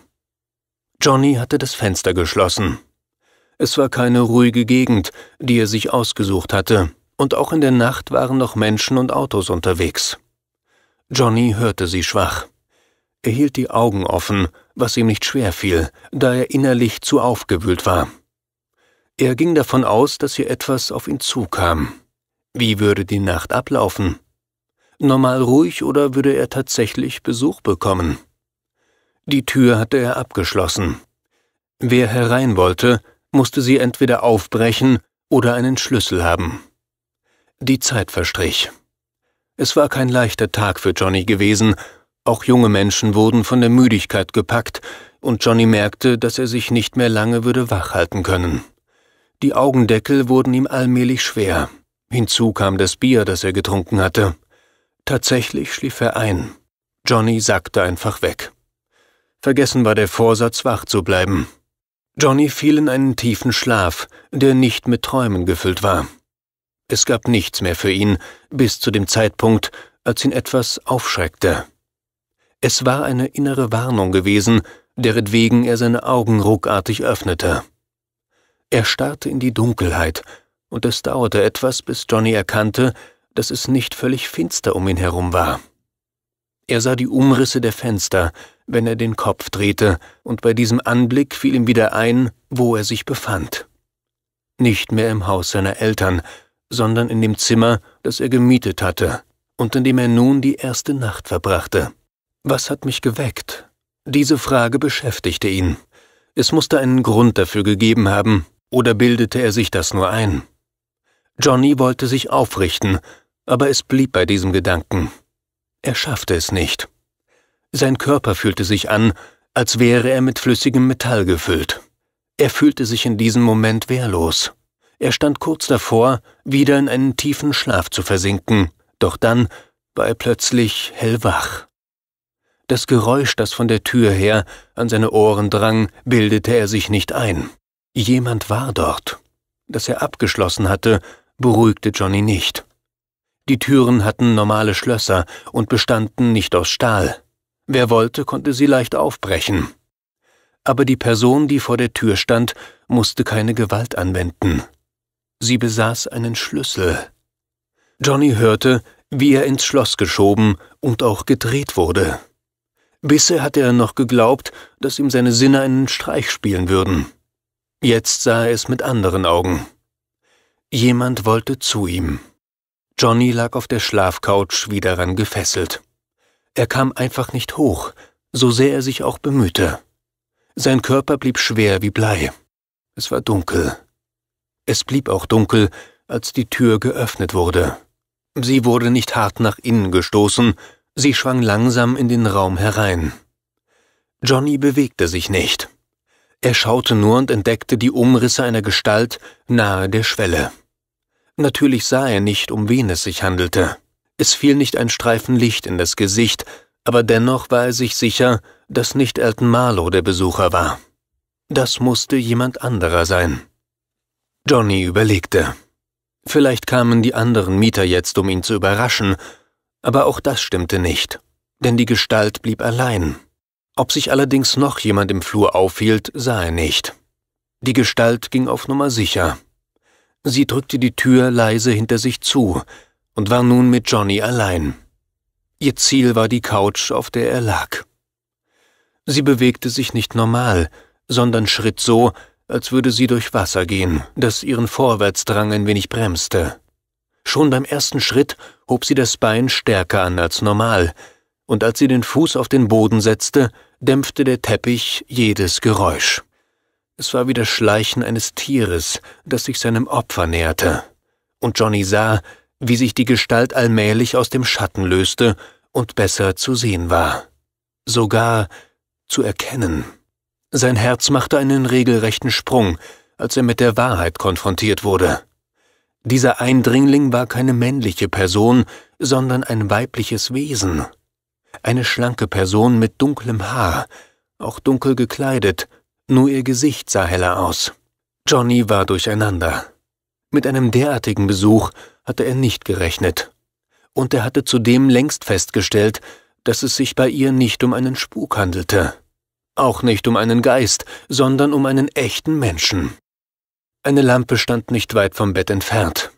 Johnny hatte das Fenster geschlossen. Es war keine ruhige Gegend, die er sich ausgesucht hatte, und auch in der Nacht waren noch Menschen und Autos unterwegs. Johnny hörte sie schwach. Er hielt die Augen offen, was ihm nicht schwer fiel, da er innerlich zu aufgewühlt war. Er ging davon aus, dass hier etwas auf ihn zukam. Wie würde die Nacht ablaufen? normal ruhig oder würde er tatsächlich Besuch bekommen? Die Tür hatte er abgeschlossen. Wer herein wollte, musste sie entweder aufbrechen oder einen Schlüssel haben. Die Zeit verstrich. Es war kein leichter Tag für Johnny gewesen, auch junge Menschen wurden von der Müdigkeit gepackt, und Johnny merkte, dass er sich nicht mehr lange würde wachhalten können. Die Augendeckel wurden ihm allmählich schwer. Hinzu kam das Bier, das er getrunken hatte. Tatsächlich schlief er ein. Johnny sackte einfach weg. Vergessen war der Vorsatz, wach zu bleiben. Johnny fiel in einen tiefen Schlaf, der nicht mit Träumen gefüllt war. Es gab nichts mehr für ihn, bis zu dem Zeitpunkt, als ihn etwas aufschreckte. Es war eine innere Warnung gewesen, deretwegen er seine Augen ruckartig öffnete. Er starrte in die Dunkelheit, und es dauerte etwas, bis Johnny erkannte, dass es nicht völlig finster um ihn herum war. Er sah die Umrisse der Fenster, wenn er den Kopf drehte, und bei diesem Anblick fiel ihm wieder ein, wo er sich befand. Nicht mehr im Haus seiner Eltern, sondern in dem Zimmer, das er gemietet hatte und in dem er nun die erste Nacht verbrachte. Was hat mich geweckt? Diese Frage beschäftigte ihn. Es musste einen Grund dafür gegeben haben, oder bildete er sich das nur ein? Johnny wollte sich aufrichten, aber es blieb bei diesem Gedanken. Er schaffte es nicht. Sein Körper fühlte sich an, als wäre er mit flüssigem Metall gefüllt. Er fühlte sich in diesem Moment wehrlos. Er stand kurz davor, wieder in einen tiefen Schlaf zu versinken, doch dann war er plötzlich hellwach. Das Geräusch, das von der Tür her an seine Ohren drang, bildete er sich nicht ein. Jemand war dort. Dass er abgeschlossen hatte, beruhigte Johnny nicht. Die Türen hatten normale Schlösser und bestanden nicht aus Stahl. Wer wollte, konnte sie leicht aufbrechen. Aber die Person, die vor der Tür stand, musste keine Gewalt anwenden. Sie besaß einen Schlüssel. Johnny hörte, wie er ins Schloss geschoben und auch gedreht wurde. Bisher hatte er noch geglaubt, dass ihm seine Sinne einen Streich spielen würden. Jetzt sah er es mit anderen Augen. Jemand wollte zu ihm. Johnny lag auf der Schlafcouch wie daran gefesselt. Er kam einfach nicht hoch, so sehr er sich auch bemühte. Sein Körper blieb schwer wie Blei. Es war dunkel. Es blieb auch dunkel, als die Tür geöffnet wurde. Sie wurde nicht hart nach innen gestoßen, sie schwang langsam in den Raum herein. Johnny bewegte sich nicht. Er schaute nur und entdeckte die Umrisse einer Gestalt nahe der Schwelle. Natürlich sah er nicht, um wen es sich handelte. Es fiel nicht ein Streifen Licht in das Gesicht, aber dennoch war er sich sicher, dass nicht Elton Marlow der Besucher war. Das musste jemand anderer sein. Johnny überlegte. Vielleicht kamen die anderen Mieter jetzt, um ihn zu überraschen, aber auch das stimmte nicht, denn die Gestalt blieb allein. Ob sich allerdings noch jemand im Flur aufhielt, sah er nicht. Die Gestalt ging auf Nummer sicher Sie drückte die Tür leise hinter sich zu und war nun mit Johnny allein. Ihr Ziel war die Couch, auf der er lag. Sie bewegte sich nicht normal, sondern schritt so, als würde sie durch Wasser gehen, das ihren Vorwärtsdrang ein wenig bremste. Schon beim ersten Schritt hob sie das Bein stärker an als normal, und als sie den Fuß auf den Boden setzte, dämpfte der Teppich jedes Geräusch. Es war wie das Schleichen eines Tieres, das sich seinem Opfer näherte, und Johnny sah, wie sich die Gestalt allmählich aus dem Schatten löste und besser zu sehen war, sogar zu erkennen. Sein Herz machte einen regelrechten Sprung, als er mit der Wahrheit konfrontiert wurde. Dieser Eindringling war keine männliche Person, sondern ein weibliches Wesen. Eine schlanke Person mit dunklem Haar, auch dunkel gekleidet nur ihr Gesicht sah heller aus. Johnny war durcheinander. Mit einem derartigen Besuch hatte er nicht gerechnet. Und er hatte zudem längst festgestellt, dass es sich bei ihr nicht um einen Spuk handelte. Auch nicht um einen Geist, sondern um einen echten Menschen. Eine Lampe stand nicht weit vom Bett entfernt.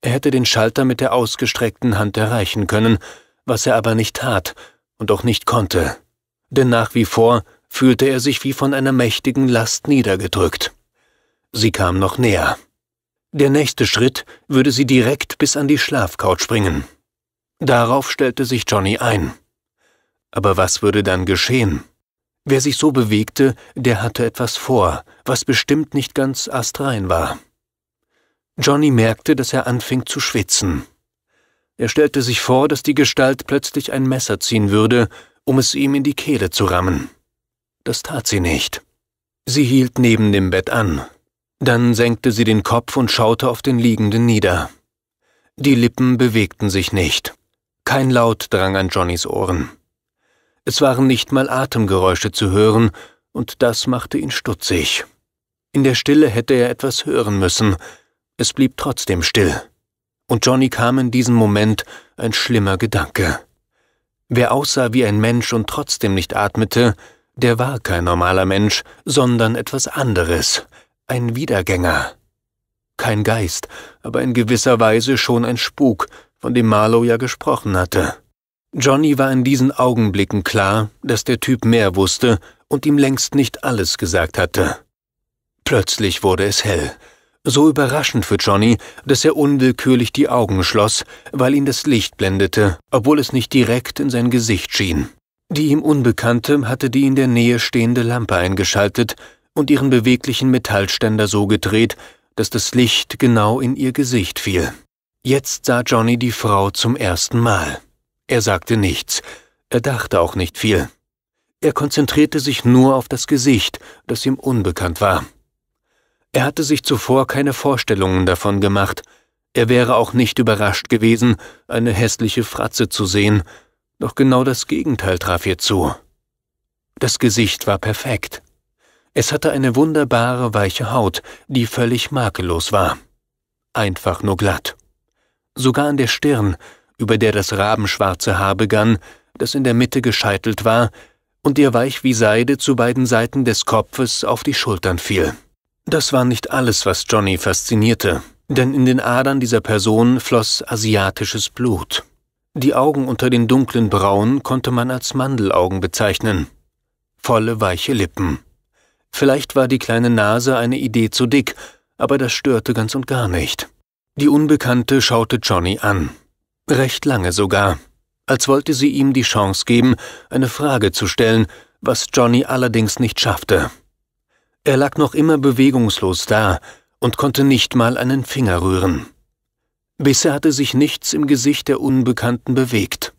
Er hätte den Schalter mit der ausgestreckten Hand erreichen können, was er aber nicht tat und auch nicht konnte. Denn nach wie vor fühlte er sich wie von einer mächtigen Last niedergedrückt. Sie kam noch näher. Der nächste Schritt würde sie direkt bis an die Schlafcouch bringen. Darauf stellte sich Johnny ein. Aber was würde dann geschehen? Wer sich so bewegte, der hatte etwas vor, was bestimmt nicht ganz astrein war. Johnny merkte, dass er anfing zu schwitzen. Er stellte sich vor, dass die Gestalt plötzlich ein Messer ziehen würde, um es ihm in die Kehle zu rammen. Das tat sie nicht. Sie hielt neben dem Bett an. Dann senkte sie den Kopf und schaute auf den Liegenden nieder. Die Lippen bewegten sich nicht. Kein Laut drang an Johnnys Ohren. Es waren nicht mal Atemgeräusche zu hören, und das machte ihn stutzig. In der Stille hätte er etwas hören müssen. Es blieb trotzdem still. Und Johnny kam in diesem Moment ein schlimmer Gedanke. Wer aussah wie ein Mensch und trotzdem nicht atmete, der war kein normaler Mensch, sondern etwas anderes, ein Wiedergänger. Kein Geist, aber in gewisser Weise schon ein Spuk, von dem Marlow ja gesprochen hatte. Johnny war in diesen Augenblicken klar, dass der Typ mehr wusste und ihm längst nicht alles gesagt hatte. Plötzlich wurde es hell. So überraschend für Johnny, dass er unwillkürlich die Augen schloss, weil ihn das Licht blendete, obwohl es nicht direkt in sein Gesicht schien. Die ihm Unbekannte hatte die in der Nähe stehende Lampe eingeschaltet und ihren beweglichen Metallständer so gedreht, dass das Licht genau in ihr Gesicht fiel. Jetzt sah Johnny die Frau zum ersten Mal. Er sagte nichts, er dachte auch nicht viel. Er konzentrierte sich nur auf das Gesicht, das ihm unbekannt war. Er hatte sich zuvor keine Vorstellungen davon gemacht, er wäre auch nicht überrascht gewesen, eine hässliche Fratze zu sehen, doch genau das Gegenteil traf ihr zu. Das Gesicht war perfekt. Es hatte eine wunderbare weiche Haut, die völlig makellos war. Einfach nur glatt. Sogar an der Stirn, über der das rabenschwarze Haar begann, das in der Mitte gescheitelt war und ihr weich wie Seide zu beiden Seiten des Kopfes auf die Schultern fiel. Das war nicht alles, was Johnny faszinierte, denn in den Adern dieser Person floss asiatisches Blut. Die Augen unter den dunklen Brauen konnte man als Mandelaugen bezeichnen. Volle, weiche Lippen. Vielleicht war die kleine Nase eine Idee zu dick, aber das störte ganz und gar nicht. Die Unbekannte schaute Johnny an. Recht lange sogar. Als wollte sie ihm die Chance geben, eine Frage zu stellen, was Johnny allerdings nicht schaffte. Er lag noch immer bewegungslos da und konnte nicht mal einen Finger rühren. Bisher hatte sich nichts im Gesicht der Unbekannten bewegt.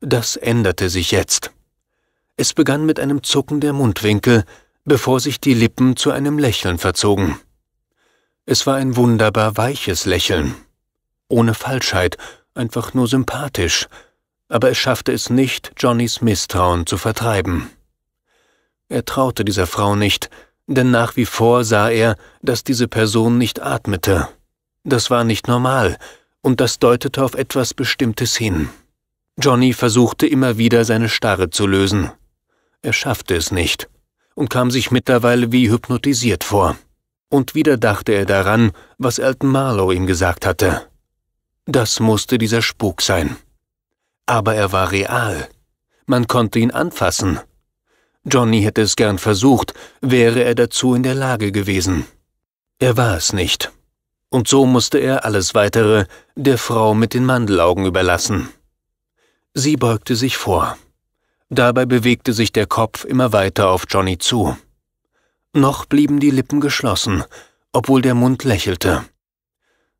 Das änderte sich jetzt. Es begann mit einem Zucken der Mundwinkel, bevor sich die Lippen zu einem Lächeln verzogen. Es war ein wunderbar weiches Lächeln. Ohne Falschheit, einfach nur sympathisch, aber es schaffte es nicht, Johnnys Misstrauen zu vertreiben. Er traute dieser Frau nicht, denn nach wie vor sah er, dass diese Person nicht atmete. Das war nicht normal, und das deutete auf etwas Bestimmtes hin. Johnny versuchte immer wieder seine Starre zu lösen. Er schaffte es nicht und kam sich mittlerweile wie hypnotisiert vor. Und wieder dachte er daran, was Elton Marlowe ihm gesagt hatte. Das musste dieser Spuk sein. Aber er war real. Man konnte ihn anfassen. Johnny hätte es gern versucht, wäre er dazu in der Lage gewesen. Er war es nicht und so musste er alles Weitere der Frau mit den Mandelaugen überlassen. Sie beugte sich vor. Dabei bewegte sich der Kopf immer weiter auf Johnny zu. Noch blieben die Lippen geschlossen, obwohl der Mund lächelte.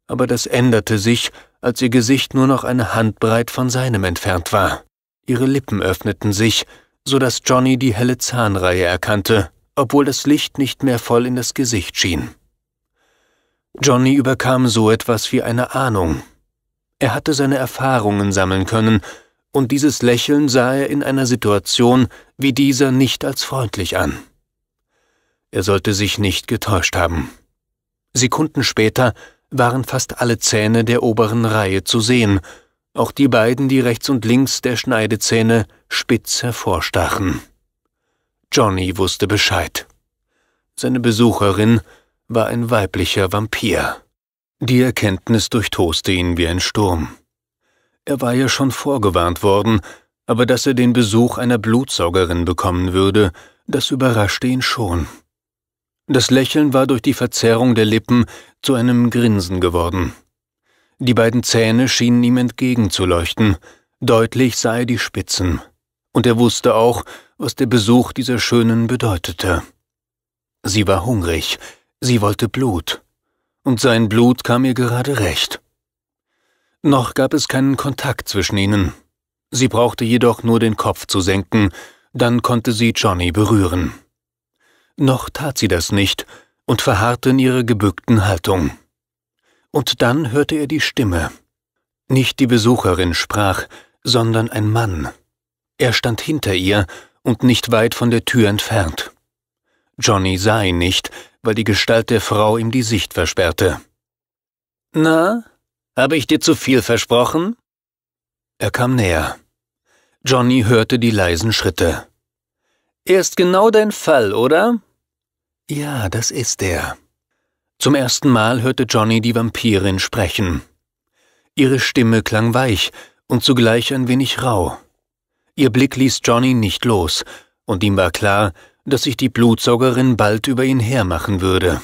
Aber das änderte sich, als ihr Gesicht nur noch eine Handbreit von seinem entfernt war. Ihre Lippen öffneten sich, so dass Johnny die helle Zahnreihe erkannte, obwohl das Licht nicht mehr voll in das Gesicht schien. Johnny überkam so etwas wie eine Ahnung. Er hatte seine Erfahrungen sammeln können, und dieses Lächeln sah er in einer Situation wie dieser nicht als freundlich an. Er sollte sich nicht getäuscht haben. Sekunden später waren fast alle Zähne der oberen Reihe zu sehen, auch die beiden, die rechts und links der Schneidezähne spitz hervorstachen. Johnny wusste Bescheid. Seine Besucherin war ein weiblicher Vampir. Die Erkenntnis durchtoste ihn wie ein Sturm. Er war ja schon vorgewarnt worden, aber dass er den Besuch einer Blutsaugerin bekommen würde, das überraschte ihn schon. Das Lächeln war durch die Verzerrung der Lippen zu einem Grinsen geworden. Die beiden Zähne schienen ihm entgegenzuleuchten, deutlich sah er die Spitzen, und er wusste auch, was der Besuch dieser Schönen bedeutete. Sie war hungrig, Sie wollte Blut, und sein Blut kam ihr gerade recht. Noch gab es keinen Kontakt zwischen ihnen. Sie brauchte jedoch nur den Kopf zu senken, dann konnte sie Johnny berühren. Noch tat sie das nicht und verharrte in ihrer gebückten Haltung. Und dann hörte er die Stimme. Nicht die Besucherin sprach, sondern ein Mann. Er stand hinter ihr und nicht weit von der Tür entfernt. Johnny sah ihn nicht, weil die Gestalt der Frau ihm die Sicht versperrte. Na, habe ich dir zu viel versprochen? Er kam näher. Johnny hörte die leisen Schritte. Er ist genau dein Fall, oder? Ja, das ist er. Zum ersten Mal hörte Johnny die Vampirin sprechen. Ihre Stimme klang weich und zugleich ein wenig rau. Ihr Blick ließ Johnny nicht los, und ihm war klar, dass sich die Blutsaugerin bald über ihn hermachen würde.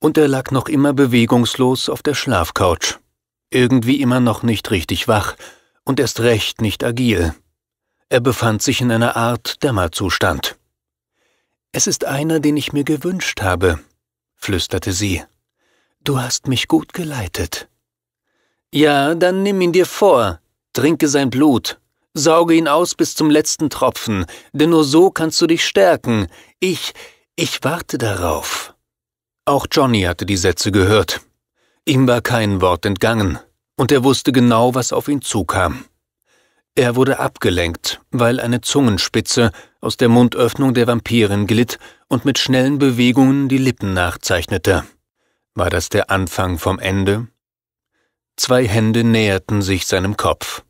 Und er lag noch immer bewegungslos auf der Schlafcouch, irgendwie immer noch nicht richtig wach und erst recht nicht agil. Er befand sich in einer Art Dämmerzustand. Es ist einer, den ich mir gewünscht habe, flüsterte sie. Du hast mich gut geleitet. Ja, dann nimm ihn dir vor, trinke sein Blut, Sauge ihn aus bis zum letzten Tropfen, denn nur so kannst du dich stärken. Ich, ich warte darauf. Auch Johnny hatte die Sätze gehört. Ihm war kein Wort entgangen, und er wusste genau, was auf ihn zukam. Er wurde abgelenkt, weil eine Zungenspitze aus der Mundöffnung der Vampirin glitt und mit schnellen Bewegungen die Lippen nachzeichnete. War das der Anfang vom Ende? Zwei Hände näherten sich seinem Kopf.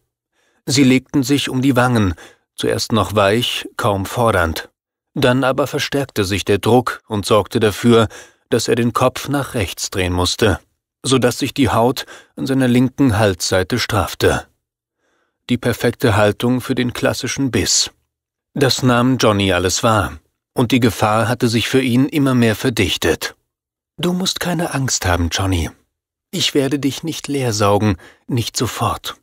Sie legten sich um die Wangen, zuerst noch weich, kaum fordernd. Dann aber verstärkte sich der Druck und sorgte dafür, dass er den Kopf nach rechts drehen musste, so dass sich die Haut an seiner linken Halsseite strafte. Die perfekte Haltung für den klassischen Biss. Das nahm Johnny alles wahr, und die Gefahr hatte sich für ihn immer mehr verdichtet. Du musst keine Angst haben, Johnny. Ich werde dich nicht leersaugen, nicht sofort.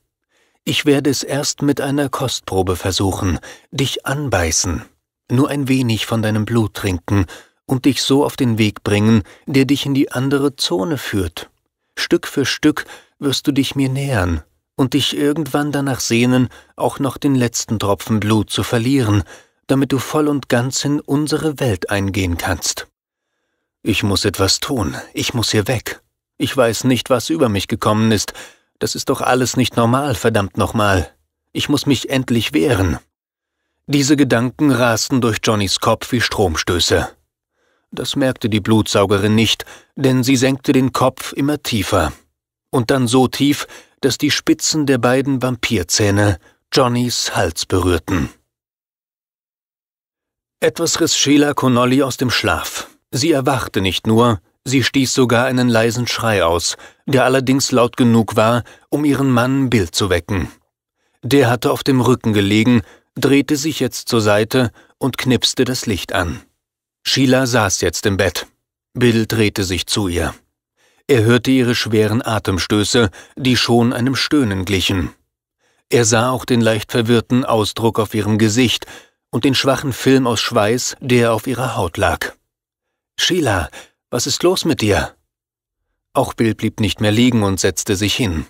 Ich werde es erst mit einer Kostprobe versuchen, dich anbeißen, nur ein wenig von deinem Blut trinken und dich so auf den Weg bringen, der dich in die andere Zone führt. Stück für Stück wirst du dich mir nähern und dich irgendwann danach sehnen, auch noch den letzten Tropfen Blut zu verlieren, damit du voll und ganz in unsere Welt eingehen kannst. Ich muss etwas tun, ich muss hier weg. Ich weiß nicht, was über mich gekommen ist, das ist doch alles nicht normal, verdammt nochmal. Ich muss mich endlich wehren. Diese Gedanken rasten durch Johnnys Kopf wie Stromstöße. Das merkte die Blutsaugerin nicht, denn sie senkte den Kopf immer tiefer. Und dann so tief, dass die Spitzen der beiden Vampirzähne Johnnys Hals berührten. Etwas riss Sheila Connolly aus dem Schlaf. Sie erwachte nicht nur, Sie stieß sogar einen leisen Schrei aus, der allerdings laut genug war, um ihren Mann Bild zu wecken. Der hatte auf dem Rücken gelegen, drehte sich jetzt zur Seite und knipste das Licht an. Sheila saß jetzt im Bett. Bill drehte sich zu ihr. Er hörte ihre schweren Atemstöße, die schon einem Stöhnen glichen. Er sah auch den leicht verwirrten Ausdruck auf ihrem Gesicht und den schwachen Film aus Schweiß, der auf ihrer Haut lag. Sheila, was ist los mit dir? Auch Bill blieb nicht mehr liegen und setzte sich hin.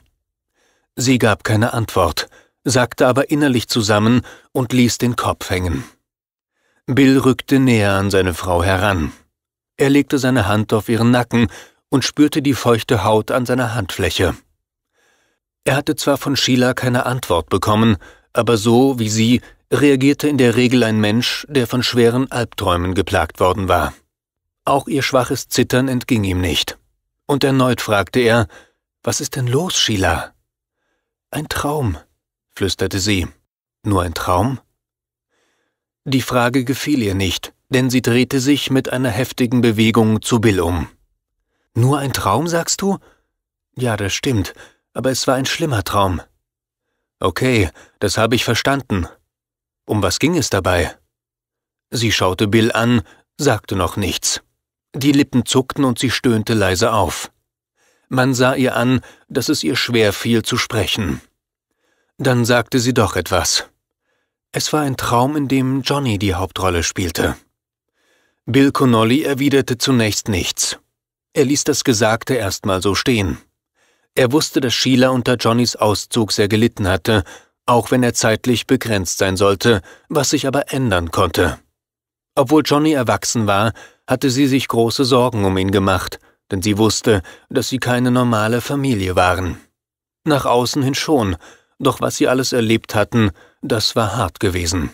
Sie gab keine Antwort, sagte aber innerlich zusammen und ließ den Kopf hängen. Bill rückte näher an seine Frau heran. Er legte seine Hand auf ihren Nacken und spürte die feuchte Haut an seiner Handfläche. Er hatte zwar von Sheila keine Antwort bekommen, aber so wie sie reagierte in der Regel ein Mensch, der von schweren Albträumen geplagt worden war. Auch ihr schwaches Zittern entging ihm nicht. Und erneut fragte er, Was ist denn los, Sheila? Ein Traum, flüsterte sie. Nur ein Traum? Die Frage gefiel ihr nicht, denn sie drehte sich mit einer heftigen Bewegung zu Bill um. Nur ein Traum, sagst du? Ja, das stimmt, aber es war ein schlimmer Traum. Okay, das habe ich verstanden. Um was ging es dabei? Sie schaute Bill an, sagte noch nichts. Die Lippen zuckten und sie stöhnte leise auf. Man sah ihr an, dass es ihr schwer fiel zu sprechen. Dann sagte sie doch etwas. Es war ein Traum, in dem Johnny die Hauptrolle spielte. Bill Connolly erwiderte zunächst nichts. Er ließ das Gesagte erstmal so stehen. Er wusste, dass Sheila unter Johnnys Auszug sehr gelitten hatte, auch wenn er zeitlich begrenzt sein sollte, was sich aber ändern konnte. Obwohl Johnny erwachsen war, hatte sie sich große Sorgen um ihn gemacht, denn sie wusste, dass sie keine normale Familie waren. Nach außen hin schon, doch was sie alles erlebt hatten, das war hart gewesen.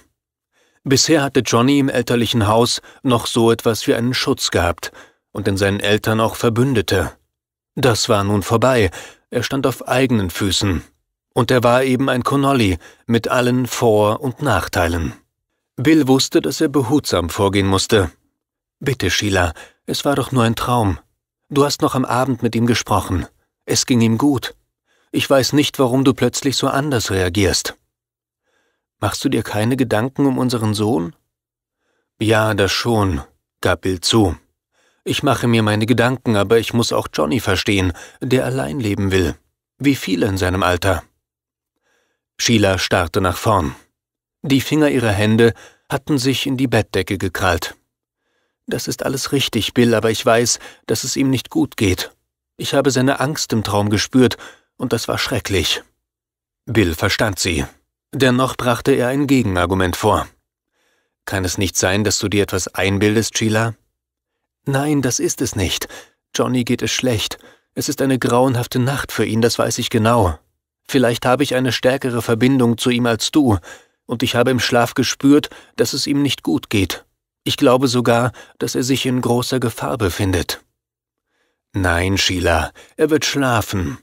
Bisher hatte Johnny im elterlichen Haus noch so etwas wie einen Schutz gehabt und in seinen Eltern auch Verbündete. Das war nun vorbei, er stand auf eigenen Füßen. Und er war eben ein Connolly mit allen Vor- und Nachteilen. Bill wusste, dass er behutsam vorgehen musste, Bitte, Sheila, es war doch nur ein Traum. Du hast noch am Abend mit ihm gesprochen. Es ging ihm gut. Ich weiß nicht, warum du plötzlich so anders reagierst. Machst du dir keine Gedanken um unseren Sohn? Ja, das schon, gab Bill zu. Ich mache mir meine Gedanken, aber ich muss auch Johnny verstehen, der allein leben will. Wie viele in seinem Alter. Sheila starrte nach vorn. Die Finger ihrer Hände hatten sich in die Bettdecke gekrallt. Das ist alles richtig, Bill, aber ich weiß, dass es ihm nicht gut geht. Ich habe seine Angst im Traum gespürt, und das war schrecklich. Bill verstand sie. Dennoch brachte er ein Gegenargument vor. Kann es nicht sein, dass du dir etwas einbildest, Sheila? Nein, das ist es nicht. Johnny geht es schlecht. Es ist eine grauenhafte Nacht für ihn, das weiß ich genau. Vielleicht habe ich eine stärkere Verbindung zu ihm als du, und ich habe im Schlaf gespürt, dass es ihm nicht gut geht. Ich glaube sogar, dass er sich in großer Gefahr befindet. Nein, Sheila, er wird schlafen.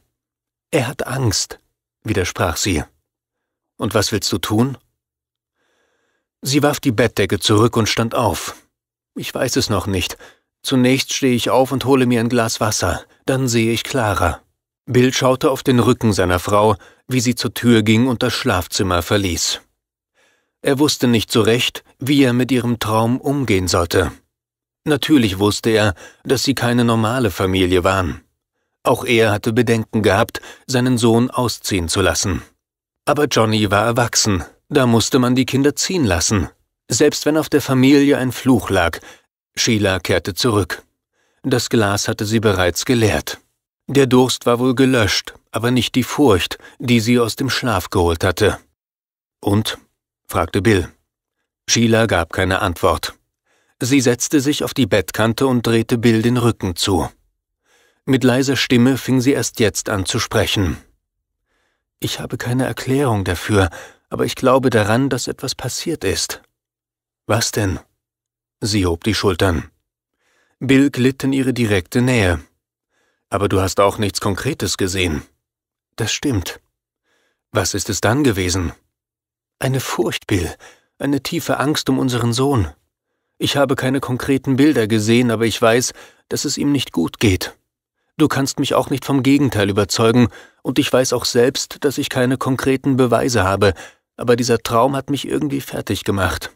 Er hat Angst, widersprach sie. Und was willst du tun? Sie warf die Bettdecke zurück und stand auf. Ich weiß es noch nicht. Zunächst stehe ich auf und hole mir ein Glas Wasser, dann sehe ich Clara. Bill schaute auf den Rücken seiner Frau, wie sie zur Tür ging und das Schlafzimmer verließ. Er wusste nicht so recht, wie er mit ihrem Traum umgehen sollte. Natürlich wusste er, dass sie keine normale Familie waren. Auch er hatte Bedenken gehabt, seinen Sohn ausziehen zu lassen. Aber Johnny war erwachsen, da musste man die Kinder ziehen lassen. Selbst wenn auf der Familie ein Fluch lag, Sheila kehrte zurück. Das Glas hatte sie bereits geleert. Der Durst war wohl gelöscht, aber nicht die Furcht, die sie aus dem Schlaf geholt hatte. Und fragte Bill. Sheila gab keine Antwort. Sie setzte sich auf die Bettkante und drehte Bill den Rücken zu. Mit leiser Stimme fing sie erst jetzt an zu sprechen. Ich habe keine Erklärung dafür, aber ich glaube daran, dass etwas passiert ist. Was denn? Sie hob die Schultern. Bill glitt in ihre direkte Nähe. Aber du hast auch nichts Konkretes gesehen. Das stimmt. Was ist es dann gewesen? Eine Furcht, Bill, eine tiefe Angst um unseren Sohn. Ich habe keine konkreten Bilder gesehen, aber ich weiß, dass es ihm nicht gut geht. Du kannst mich auch nicht vom Gegenteil überzeugen, und ich weiß auch selbst, dass ich keine konkreten Beweise habe, aber dieser Traum hat mich irgendwie fertig gemacht.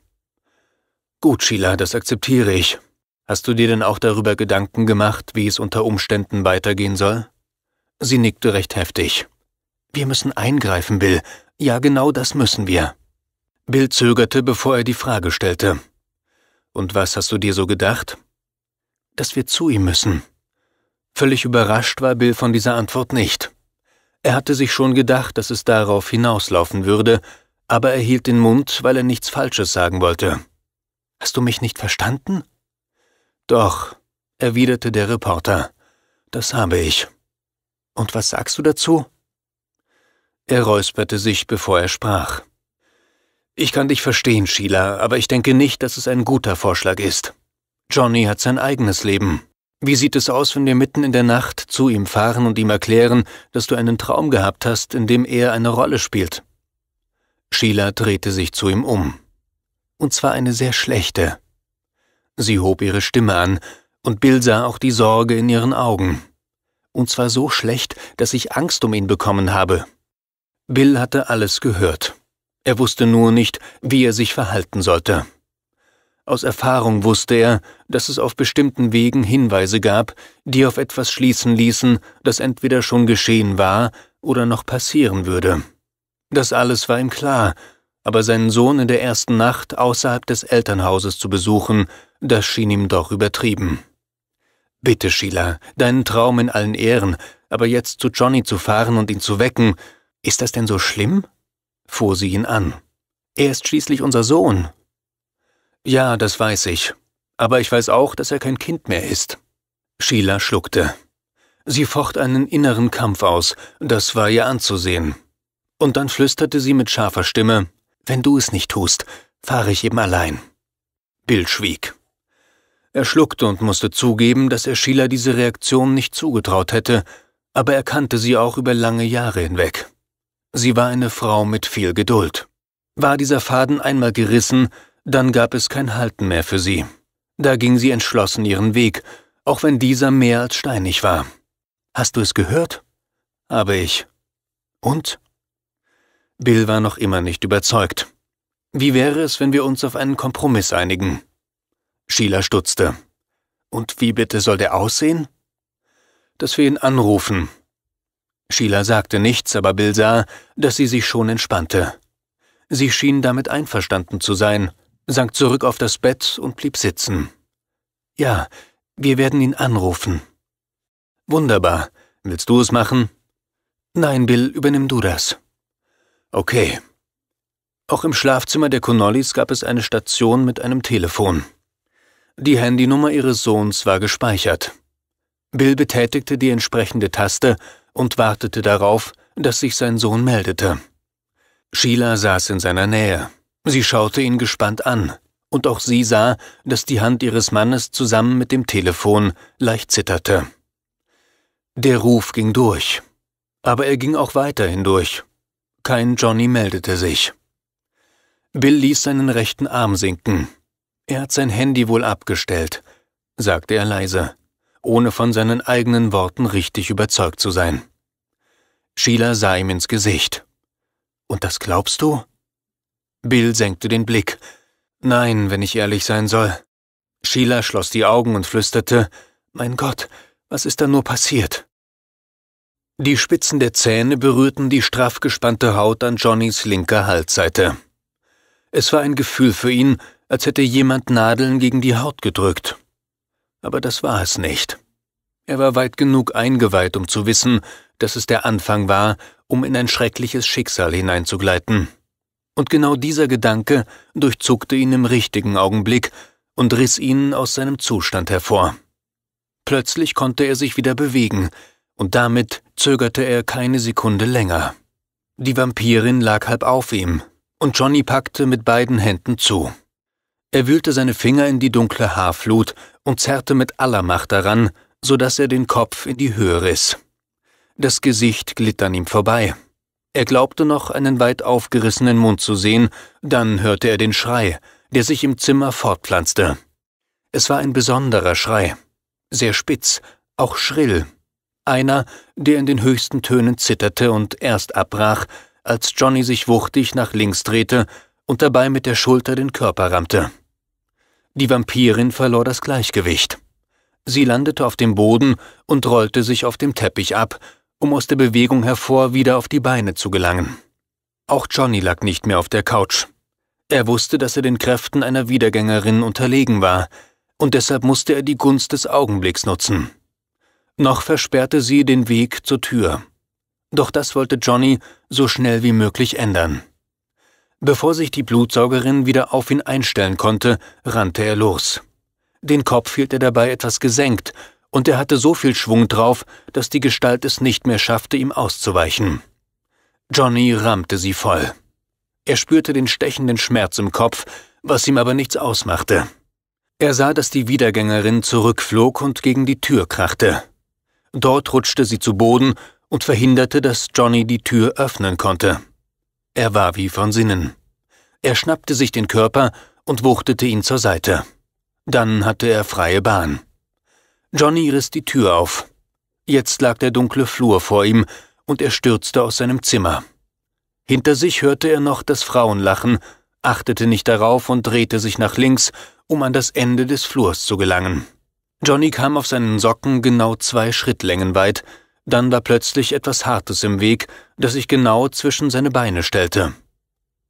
Gut, Sheila, das akzeptiere ich. Hast du dir denn auch darüber Gedanken gemacht, wie es unter Umständen weitergehen soll? Sie nickte recht heftig. Wir müssen eingreifen, Bill, ja, genau das müssen wir. Bill zögerte, bevor er die Frage stellte. Und was hast du dir so gedacht? Dass wir zu ihm müssen. Völlig überrascht war Bill von dieser Antwort nicht. Er hatte sich schon gedacht, dass es darauf hinauslaufen würde, aber er hielt den Mund, weil er nichts Falsches sagen wollte. Hast du mich nicht verstanden? Doch, erwiderte der Reporter. Das habe ich. Und was sagst du dazu? Er räusperte sich, bevor er sprach. Ich kann dich verstehen, Sheila, aber ich denke nicht, dass es ein guter Vorschlag ist. Johnny hat sein eigenes Leben. Wie sieht es aus, wenn wir mitten in der Nacht zu ihm fahren und ihm erklären, dass du einen Traum gehabt hast, in dem er eine Rolle spielt? Sheila drehte sich zu ihm um. Und zwar eine sehr schlechte. Sie hob ihre Stimme an, und Bill sah auch die Sorge in ihren Augen. Und zwar so schlecht, dass ich Angst um ihn bekommen habe. Bill hatte alles gehört. Er wusste nur nicht, wie er sich verhalten sollte. Aus Erfahrung wusste er, dass es auf bestimmten Wegen Hinweise gab, die auf etwas schließen ließen, das entweder schon geschehen war oder noch passieren würde. Das alles war ihm klar, aber seinen Sohn in der ersten Nacht außerhalb des Elternhauses zu besuchen, das schien ihm doch übertrieben. Bitte, Sheila, deinen Traum in allen Ehren, aber jetzt zu Johnny zu fahren und ihn zu wecken, ist das denn so schlimm? fuhr sie ihn an. Er ist schließlich unser Sohn. Ja, das weiß ich. Aber ich weiß auch, dass er kein Kind mehr ist. Sheila schluckte. Sie focht einen inneren Kampf aus, das war ihr anzusehen. Und dann flüsterte sie mit scharfer Stimme, Wenn du es nicht tust, fahre ich eben allein. Bill schwieg. Er schluckte und musste zugeben, dass er Sheila diese Reaktion nicht zugetraut hätte, aber er kannte sie auch über lange Jahre hinweg. Sie war eine Frau mit viel Geduld. War dieser Faden einmal gerissen, dann gab es kein Halten mehr für sie. Da ging sie entschlossen ihren Weg, auch wenn dieser mehr als steinig war. Hast du es gehört? Habe ich. Und? Bill war noch immer nicht überzeugt. Wie wäre es, wenn wir uns auf einen Kompromiss einigen? Sheila stutzte. Und wie bitte soll der aussehen? Dass wir ihn anrufen, Sheila sagte nichts, aber Bill sah, dass sie sich schon entspannte. Sie schien damit einverstanden zu sein, sank zurück auf das Bett und blieb sitzen. Ja, wir werden ihn anrufen. Wunderbar. Willst du es machen? Nein, Bill, übernimm du das. Okay. Auch im Schlafzimmer der Connollys gab es eine Station mit einem Telefon. Die Handynummer ihres Sohns war gespeichert. Bill betätigte die entsprechende Taste und wartete darauf, dass sich sein Sohn meldete. Sheila saß in seiner Nähe. Sie schaute ihn gespannt an, und auch sie sah, dass die Hand ihres Mannes zusammen mit dem Telefon leicht zitterte. Der Ruf ging durch, aber er ging auch weiter hindurch. Kein Johnny meldete sich. Bill ließ seinen rechten Arm sinken. Er hat sein Handy wohl abgestellt, sagte er leise ohne von seinen eigenen Worten richtig überzeugt zu sein. Sheila sah ihm ins Gesicht. Und das glaubst du? Bill senkte den Blick. Nein, wenn ich ehrlich sein soll. Sheila schloss die Augen und flüsterte, Mein Gott, was ist da nur passiert? Die Spitzen der Zähne berührten die straff gespannte Haut an Johnnys linker Halsseite. Es war ein Gefühl für ihn, als hätte jemand Nadeln gegen die Haut gedrückt aber das war es nicht. Er war weit genug eingeweiht, um zu wissen, dass es der Anfang war, um in ein schreckliches Schicksal hineinzugleiten. Und genau dieser Gedanke durchzuckte ihn im richtigen Augenblick und riss ihn aus seinem Zustand hervor. Plötzlich konnte er sich wieder bewegen, und damit zögerte er keine Sekunde länger. Die Vampirin lag halb auf ihm, und Johnny packte mit beiden Händen zu. Er wühlte seine Finger in die dunkle Haarflut und zerrte mit aller Macht daran, so daß er den Kopf in die Höhe riss. Das Gesicht glitt an ihm vorbei. Er glaubte noch, einen weit aufgerissenen Mund zu sehen, dann hörte er den Schrei, der sich im Zimmer fortpflanzte. Es war ein besonderer Schrei, sehr spitz, auch schrill. Einer, der in den höchsten Tönen zitterte und erst abbrach, als Johnny sich wuchtig nach links drehte und dabei mit der Schulter den Körper rammte. Die Vampirin verlor das Gleichgewicht. Sie landete auf dem Boden und rollte sich auf dem Teppich ab, um aus der Bewegung hervor wieder auf die Beine zu gelangen. Auch Johnny lag nicht mehr auf der Couch. Er wusste, dass er den Kräften einer Wiedergängerin unterlegen war, und deshalb musste er die Gunst des Augenblicks nutzen. Noch versperrte sie den Weg zur Tür. Doch das wollte Johnny so schnell wie möglich ändern. Bevor sich die Blutsaugerin wieder auf ihn einstellen konnte, rannte er los. Den Kopf hielt er dabei etwas gesenkt, und er hatte so viel Schwung drauf, dass die Gestalt es nicht mehr schaffte, ihm auszuweichen. Johnny rammte sie voll. Er spürte den stechenden Schmerz im Kopf, was ihm aber nichts ausmachte. Er sah, dass die Wiedergängerin zurückflog und gegen die Tür krachte. Dort rutschte sie zu Boden und verhinderte, dass Johnny die Tür öffnen konnte. Er war wie von Sinnen. Er schnappte sich den Körper und wuchtete ihn zur Seite. Dann hatte er freie Bahn. Johnny riss die Tür auf. Jetzt lag der dunkle Flur vor ihm und er stürzte aus seinem Zimmer. Hinter sich hörte er noch das Frauenlachen, achtete nicht darauf und drehte sich nach links, um an das Ende des Flurs zu gelangen. Johnny kam auf seinen Socken genau zwei Schrittlängen weit, dann war plötzlich etwas Hartes im Weg das sich genau zwischen seine Beine stellte.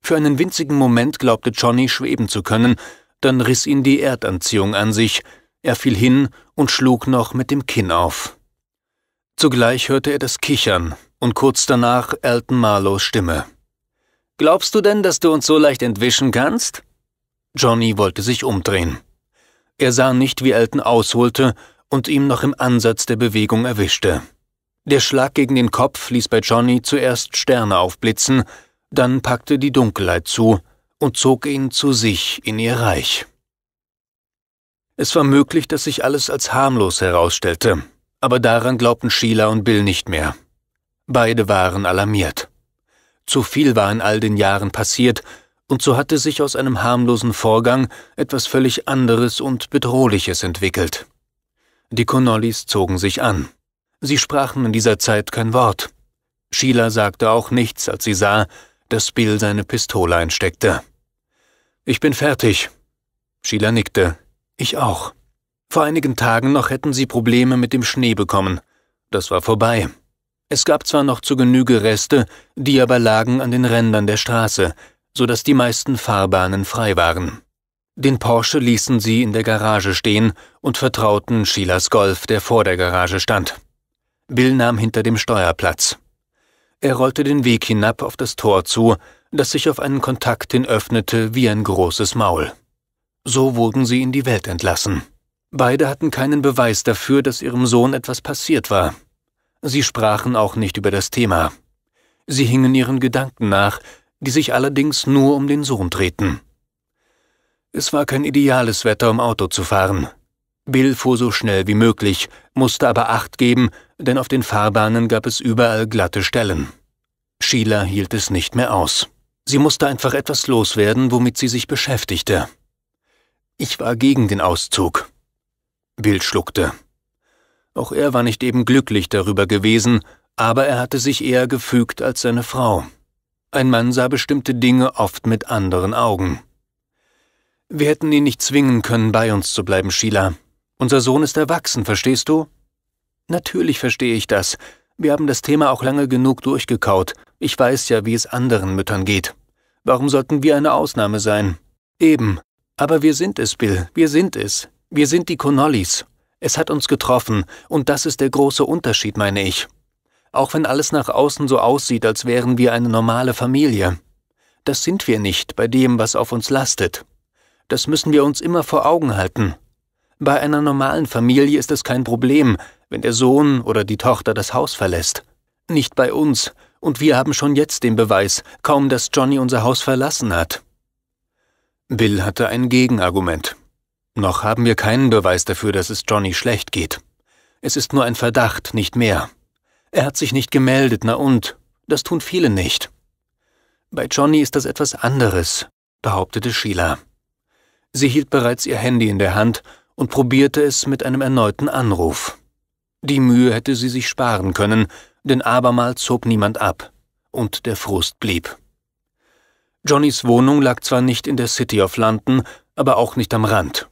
Für einen winzigen Moment glaubte Johnny schweben zu können, dann riss ihn die Erdanziehung an sich, er fiel hin und schlug noch mit dem Kinn auf. Zugleich hörte er das Kichern und kurz danach Elton Marlows Stimme. Glaubst du denn, dass du uns so leicht entwischen kannst? Johnny wollte sich umdrehen. Er sah nicht, wie Elton ausholte und ihm noch im Ansatz der Bewegung erwischte. Der Schlag gegen den Kopf ließ bei Johnny zuerst Sterne aufblitzen, dann packte die Dunkelheit zu und zog ihn zu sich in ihr Reich. Es war möglich, dass sich alles als harmlos herausstellte, aber daran glaubten Sheila und Bill nicht mehr. Beide waren alarmiert. Zu viel war in all den Jahren passiert, und so hatte sich aus einem harmlosen Vorgang etwas völlig anderes und Bedrohliches entwickelt. Die Connollys zogen sich an. Sie sprachen in dieser Zeit kein Wort. Sheila sagte auch nichts, als sie sah, dass Bill seine Pistole einsteckte. Ich bin fertig. Sheila nickte. Ich auch. Vor einigen Tagen noch hätten sie Probleme mit dem Schnee bekommen. Das war vorbei. Es gab zwar noch zu Genüge Reste, die aber lagen an den Rändern der Straße, so dass die meisten Fahrbahnen frei waren. Den Porsche ließen sie in der Garage stehen und vertrauten Sheilas Golf, der vor der Garage stand. Bill nahm hinter dem Steuer Platz. Er rollte den Weg hinab auf das Tor zu, das sich auf einen Kontakt hin öffnete wie ein großes Maul. So wurden sie in die Welt entlassen. Beide hatten keinen Beweis dafür, dass ihrem Sohn etwas passiert war. Sie sprachen auch nicht über das Thema. Sie hingen ihren Gedanken nach, die sich allerdings nur um den Sohn drehten. Es war kein ideales Wetter, um Auto zu fahren. Bill fuhr so schnell wie möglich, musste aber Acht geben, denn auf den Fahrbahnen gab es überall glatte Stellen. Sheila hielt es nicht mehr aus. Sie musste einfach etwas loswerden, womit sie sich beschäftigte. Ich war gegen den Auszug. Bill schluckte. Auch er war nicht eben glücklich darüber gewesen, aber er hatte sich eher gefügt als seine Frau. Ein Mann sah bestimmte Dinge oft mit anderen Augen. Wir hätten ihn nicht zwingen können, bei uns zu bleiben, Sheila, unser Sohn ist erwachsen, verstehst du? Natürlich verstehe ich das. Wir haben das Thema auch lange genug durchgekaut. Ich weiß ja, wie es anderen Müttern geht. Warum sollten wir eine Ausnahme sein? Eben. Aber wir sind es, Bill. Wir sind es. Wir sind die Connollys. Es hat uns getroffen, und das ist der große Unterschied, meine ich. Auch wenn alles nach außen so aussieht, als wären wir eine normale Familie. Das sind wir nicht bei dem, was auf uns lastet. Das müssen wir uns immer vor Augen halten. Bei einer normalen Familie ist es kein Problem, wenn der Sohn oder die Tochter das Haus verlässt. Nicht bei uns, und wir haben schon jetzt den Beweis, kaum dass Johnny unser Haus verlassen hat. Bill hatte ein Gegenargument. Noch haben wir keinen Beweis dafür, dass es Johnny schlecht geht. Es ist nur ein Verdacht, nicht mehr. Er hat sich nicht gemeldet, na und? Das tun viele nicht. Bei Johnny ist das etwas anderes, behauptete Sheila. Sie hielt bereits ihr Handy in der Hand, und probierte es mit einem erneuten Anruf. Die Mühe hätte sie sich sparen können, denn abermals zog niemand ab, und der Frust blieb. Johnnys Wohnung lag zwar nicht in der City of London, aber auch nicht am Rand.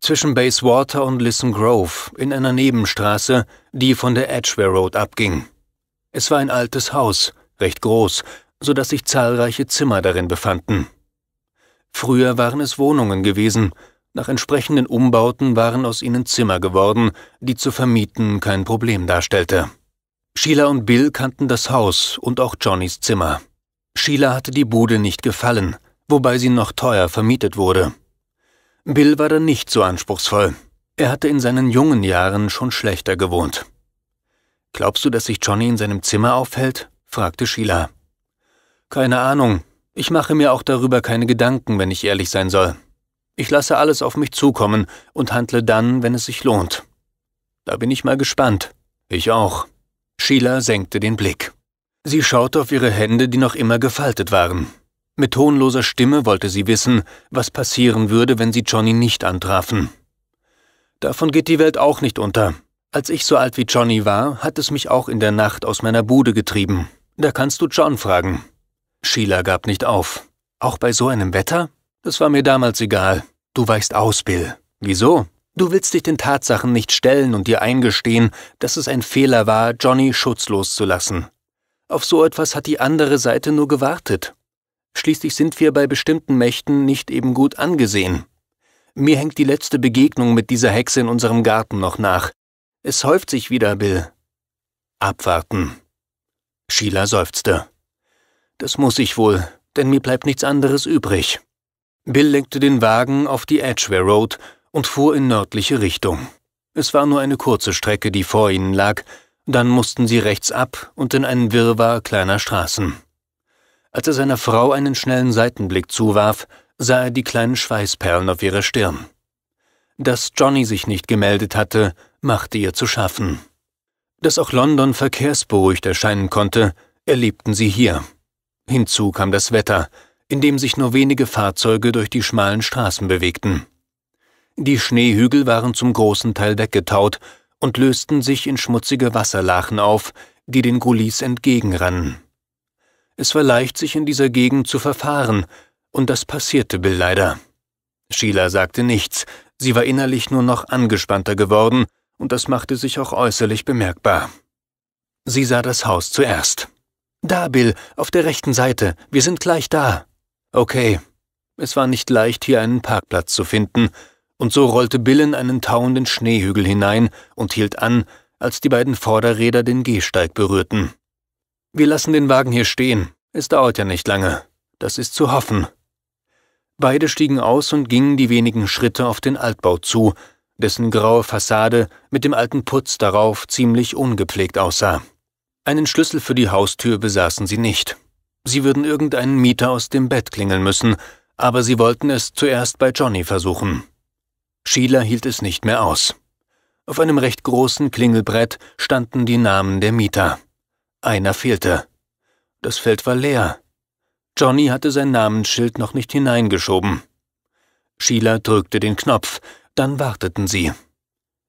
Zwischen Bayswater und Lisson Grove, in einer Nebenstraße, die von der Edgware Road abging. Es war ein altes Haus, recht groß, so dass sich zahlreiche Zimmer darin befanden. Früher waren es Wohnungen gewesen, nach entsprechenden Umbauten waren aus ihnen Zimmer geworden, die zu vermieten kein Problem darstellte. Sheila und Bill kannten das Haus und auch Johnnys Zimmer. Sheila hatte die Bude nicht gefallen, wobei sie noch teuer vermietet wurde. Bill war dann nicht so anspruchsvoll. Er hatte in seinen jungen Jahren schon schlechter gewohnt. Glaubst du, dass sich Johnny in seinem Zimmer aufhält? fragte Sheila. Keine Ahnung. Ich mache mir auch darüber keine Gedanken, wenn ich ehrlich sein soll. Ich lasse alles auf mich zukommen und handle dann, wenn es sich lohnt. Da bin ich mal gespannt. Ich auch. Sheila senkte den Blick. Sie schaute auf ihre Hände, die noch immer gefaltet waren. Mit tonloser Stimme wollte sie wissen, was passieren würde, wenn sie Johnny nicht antrafen. Davon geht die Welt auch nicht unter. Als ich so alt wie Johnny war, hat es mich auch in der Nacht aus meiner Bude getrieben. Da kannst du John fragen. Sheila gab nicht auf. Auch bei so einem Wetter? Das war mir damals egal. Du weichst aus, Bill. Wieso? Du willst dich den Tatsachen nicht stellen und dir eingestehen, dass es ein Fehler war, Johnny schutzlos zu lassen. Auf so etwas hat die andere Seite nur gewartet. Schließlich sind wir bei bestimmten Mächten nicht eben gut angesehen. Mir hängt die letzte Begegnung mit dieser Hexe in unserem Garten noch nach. Es häuft sich wieder, Bill. Abwarten. Sheila seufzte. Das muss ich wohl, denn mir bleibt nichts anderes übrig. Bill lenkte den Wagen auf die Edgware Road und fuhr in nördliche Richtung. Es war nur eine kurze Strecke, die vor ihnen lag, dann mussten sie rechts ab und in einen Wirrwarr kleiner Straßen. Als er seiner Frau einen schnellen Seitenblick zuwarf, sah er die kleinen Schweißperlen auf ihrer Stirn. Dass Johnny sich nicht gemeldet hatte, machte ihr zu schaffen. Dass auch London verkehrsberuhigt erscheinen konnte, erlebten sie hier. Hinzu kam das Wetter, in dem sich nur wenige Fahrzeuge durch die schmalen Straßen bewegten. Die Schneehügel waren zum großen Teil weggetaut und lösten sich in schmutzige Wasserlachen auf, die den Gullis entgegenrannen. Es war leicht, sich in dieser Gegend zu verfahren, und das passierte Bill leider. Sheila sagte nichts, sie war innerlich nur noch angespannter geworden, und das machte sich auch äußerlich bemerkbar. Sie sah das Haus zuerst. Da, Bill, auf der rechten Seite, wir sind gleich da. Okay, es war nicht leicht, hier einen Parkplatz zu finden, und so rollte Billen einen tauenden Schneehügel hinein und hielt an, als die beiden Vorderräder den Gehsteig berührten. Wir lassen den Wagen hier stehen, es dauert ja nicht lange, das ist zu hoffen. Beide stiegen aus und gingen die wenigen Schritte auf den Altbau zu, dessen graue Fassade mit dem alten Putz darauf ziemlich ungepflegt aussah. Einen Schlüssel für die Haustür besaßen sie nicht. Sie würden irgendeinen Mieter aus dem Bett klingeln müssen, aber sie wollten es zuerst bei Johnny versuchen. Sheila hielt es nicht mehr aus. Auf einem recht großen Klingelbrett standen die Namen der Mieter. Einer fehlte. Das Feld war leer. Johnny hatte sein Namensschild noch nicht hineingeschoben. Sheila drückte den Knopf, dann warteten sie.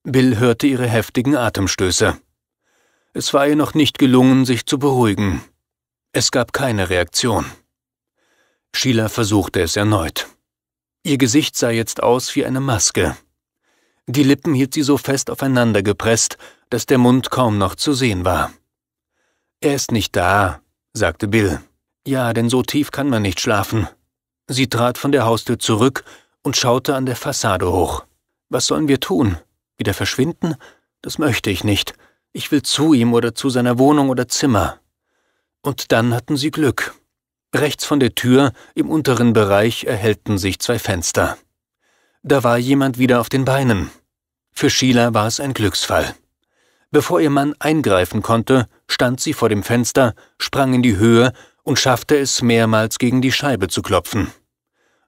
Bill hörte ihre heftigen Atemstöße. Es war ihr noch nicht gelungen, sich zu beruhigen. Es gab keine Reaktion. Sheila versuchte es erneut. Ihr Gesicht sah jetzt aus wie eine Maske. Die Lippen hielt sie so fest aufeinander gepresst, dass der Mund kaum noch zu sehen war. Er ist nicht da, sagte Bill. Ja, denn so tief kann man nicht schlafen. Sie trat von der Haustür zurück und schaute an der Fassade hoch. Was sollen wir tun? Wieder verschwinden? Das möchte ich nicht. Ich will zu ihm oder zu seiner Wohnung oder Zimmer. Und dann hatten sie Glück. Rechts von der Tür, im unteren Bereich, erhellten sich zwei Fenster. Da war jemand wieder auf den Beinen. Für Sheila war es ein Glücksfall. Bevor ihr Mann eingreifen konnte, stand sie vor dem Fenster, sprang in die Höhe und schaffte es, mehrmals gegen die Scheibe zu klopfen.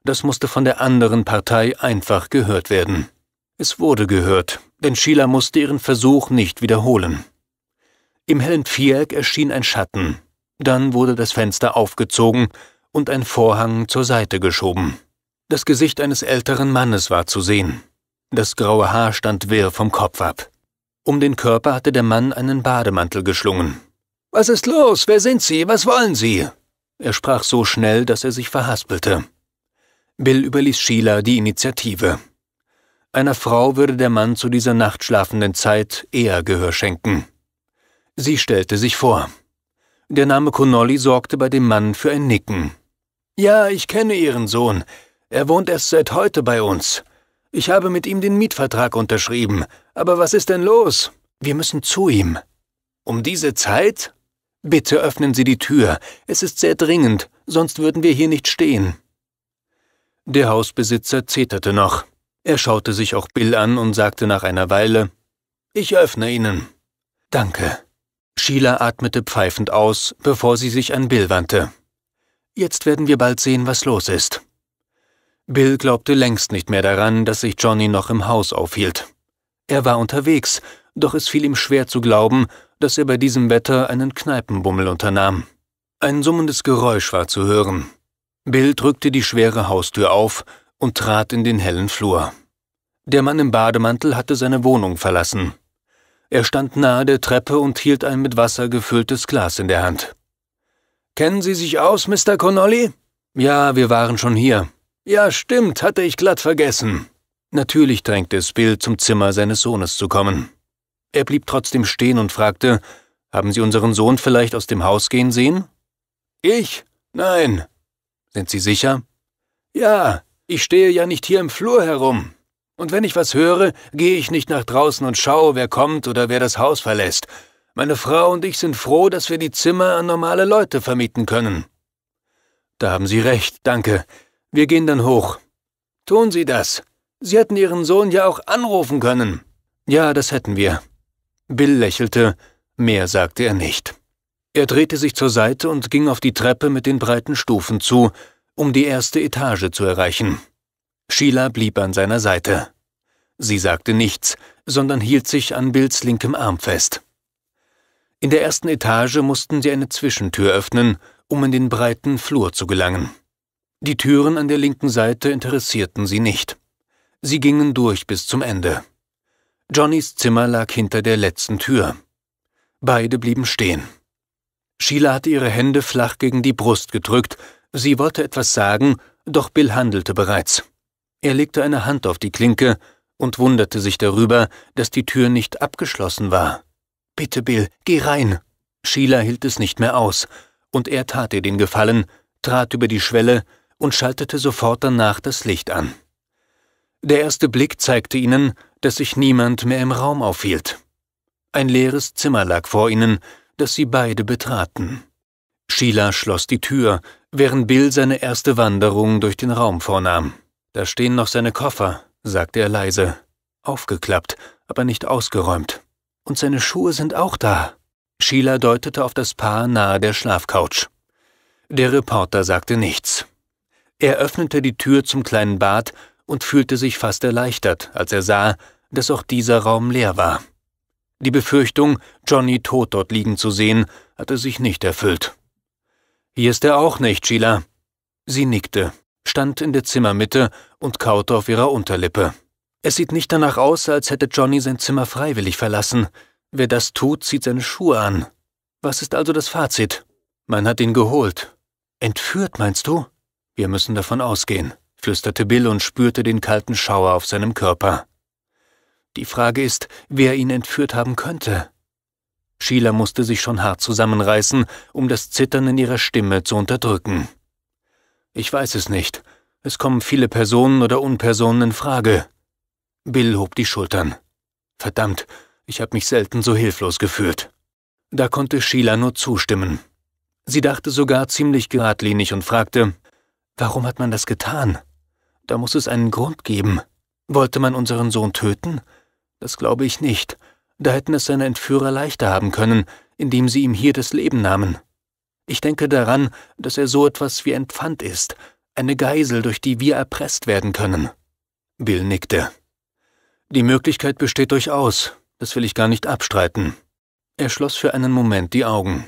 Das musste von der anderen Partei einfach gehört werden. Es wurde gehört, denn Sheila musste ihren Versuch nicht wiederholen. Im hellen Viereck erschien ein Schatten, dann wurde das Fenster aufgezogen und ein Vorhang zur Seite geschoben. Das Gesicht eines älteren Mannes war zu sehen. Das graue Haar stand wirr vom Kopf ab. Um den Körper hatte der Mann einen Bademantel geschlungen. Was ist los? Wer sind Sie? Was wollen Sie? Er sprach so schnell, dass er sich verhaspelte. Bill überließ Sheila die Initiative. Einer Frau würde der Mann zu dieser nachtschlafenden Zeit eher Gehör schenken. Sie stellte sich vor. Der Name Connolly sorgte bei dem Mann für ein Nicken. Ja, ich kenne Ihren Sohn. Er wohnt erst seit heute bei uns. Ich habe mit ihm den Mietvertrag unterschrieben. Aber was ist denn los? Wir müssen zu ihm. Um diese Zeit? Bitte öffnen Sie die Tür. Es ist sehr dringend, sonst würden wir hier nicht stehen. Der Hausbesitzer zeterte noch. Er schaute sich auch Bill an und sagte nach einer Weile Ich öffne Ihnen. Danke. Sheila atmete pfeifend aus, bevor sie sich an Bill wandte. Jetzt werden wir bald sehen, was los ist. Bill glaubte längst nicht mehr daran, dass sich Johnny noch im Haus aufhielt. Er war unterwegs, doch es fiel ihm schwer zu glauben, dass er bei diesem Wetter einen Kneipenbummel unternahm. Ein summendes Geräusch war zu hören. Bill drückte die schwere Haustür auf und trat in den hellen Flur. Der Mann im Bademantel hatte seine Wohnung verlassen. Er stand nahe der Treppe und hielt ein mit Wasser gefülltes Glas in der Hand. Kennen Sie sich aus, Mr. Connolly? Ja, wir waren schon hier. Ja, stimmt, hatte ich glatt vergessen. Natürlich drängte es Bill, zum Zimmer seines Sohnes zu kommen. Er blieb trotzdem stehen und fragte, haben Sie unseren Sohn vielleicht aus dem Haus gehen sehen? Ich? Nein. Sind Sie sicher? Ja, ich stehe ja nicht hier im Flur herum. Und wenn ich was höre, gehe ich nicht nach draußen und schaue, wer kommt oder wer das Haus verlässt. Meine Frau und ich sind froh, dass wir die Zimmer an normale Leute vermieten können. Da haben Sie recht, danke. Wir gehen dann hoch. Tun Sie das. Sie hätten Ihren Sohn ja auch anrufen können. Ja, das hätten wir. Bill lächelte, mehr sagte er nicht. Er drehte sich zur Seite und ging auf die Treppe mit den breiten Stufen zu, um die erste Etage zu erreichen. Sheila blieb an seiner Seite. Sie sagte nichts, sondern hielt sich an Bills linkem Arm fest. In der ersten Etage mussten sie eine Zwischentür öffnen, um in den breiten Flur zu gelangen. Die Türen an der linken Seite interessierten sie nicht. Sie gingen durch bis zum Ende. Johnnys Zimmer lag hinter der letzten Tür. Beide blieben stehen. Sheila hatte ihre Hände flach gegen die Brust gedrückt. Sie wollte etwas sagen, doch Bill handelte bereits. Er legte eine Hand auf die Klinke und wunderte sich darüber, dass die Tür nicht abgeschlossen war. Bitte, Bill, geh rein. Sheila hielt es nicht mehr aus, und er tat ihr den Gefallen, trat über die Schwelle und schaltete sofort danach das Licht an. Der erste Blick zeigte ihnen, dass sich niemand mehr im Raum aufhielt. Ein leeres Zimmer lag vor ihnen, das sie beide betraten. Sheila schloss die Tür, während Bill seine erste Wanderung durch den Raum vornahm. Da stehen noch seine Koffer, sagte er leise, aufgeklappt, aber nicht ausgeräumt. Und seine Schuhe sind auch da. Sheila deutete auf das Paar nahe der Schlafcouch. Der Reporter sagte nichts. Er öffnete die Tür zum kleinen Bad und fühlte sich fast erleichtert, als er sah, dass auch dieser Raum leer war. Die Befürchtung, Johnny tot dort liegen zu sehen, hatte sich nicht erfüllt. Hier ist er auch nicht, Sheila. Sie nickte stand in der Zimmermitte und kaute auf ihrer Unterlippe. Es sieht nicht danach aus, als hätte Johnny sein Zimmer freiwillig verlassen. Wer das tut, zieht seine Schuhe an. Was ist also das Fazit? Man hat ihn geholt. Entführt, meinst du? Wir müssen davon ausgehen, flüsterte Bill und spürte den kalten Schauer auf seinem Körper. Die Frage ist, wer ihn entführt haben könnte. Sheila musste sich schon hart zusammenreißen, um das Zittern in ihrer Stimme zu unterdrücken. Ich weiß es nicht. Es kommen viele Personen oder Unpersonen in Frage. Bill hob die Schultern. Verdammt, ich habe mich selten so hilflos gefühlt. Da konnte Sheila nur zustimmen. Sie dachte sogar ziemlich geradlinig und fragte, Warum hat man das getan? Da muss es einen Grund geben. Wollte man unseren Sohn töten? Das glaube ich nicht. Da hätten es seine Entführer leichter haben können, indem sie ihm hier das Leben nahmen. Ich denke daran, dass er so etwas wie ein Pfand ist, eine Geisel, durch die wir erpresst werden können. Bill nickte. Die Möglichkeit besteht durchaus, das will ich gar nicht abstreiten. Er schloss für einen Moment die Augen.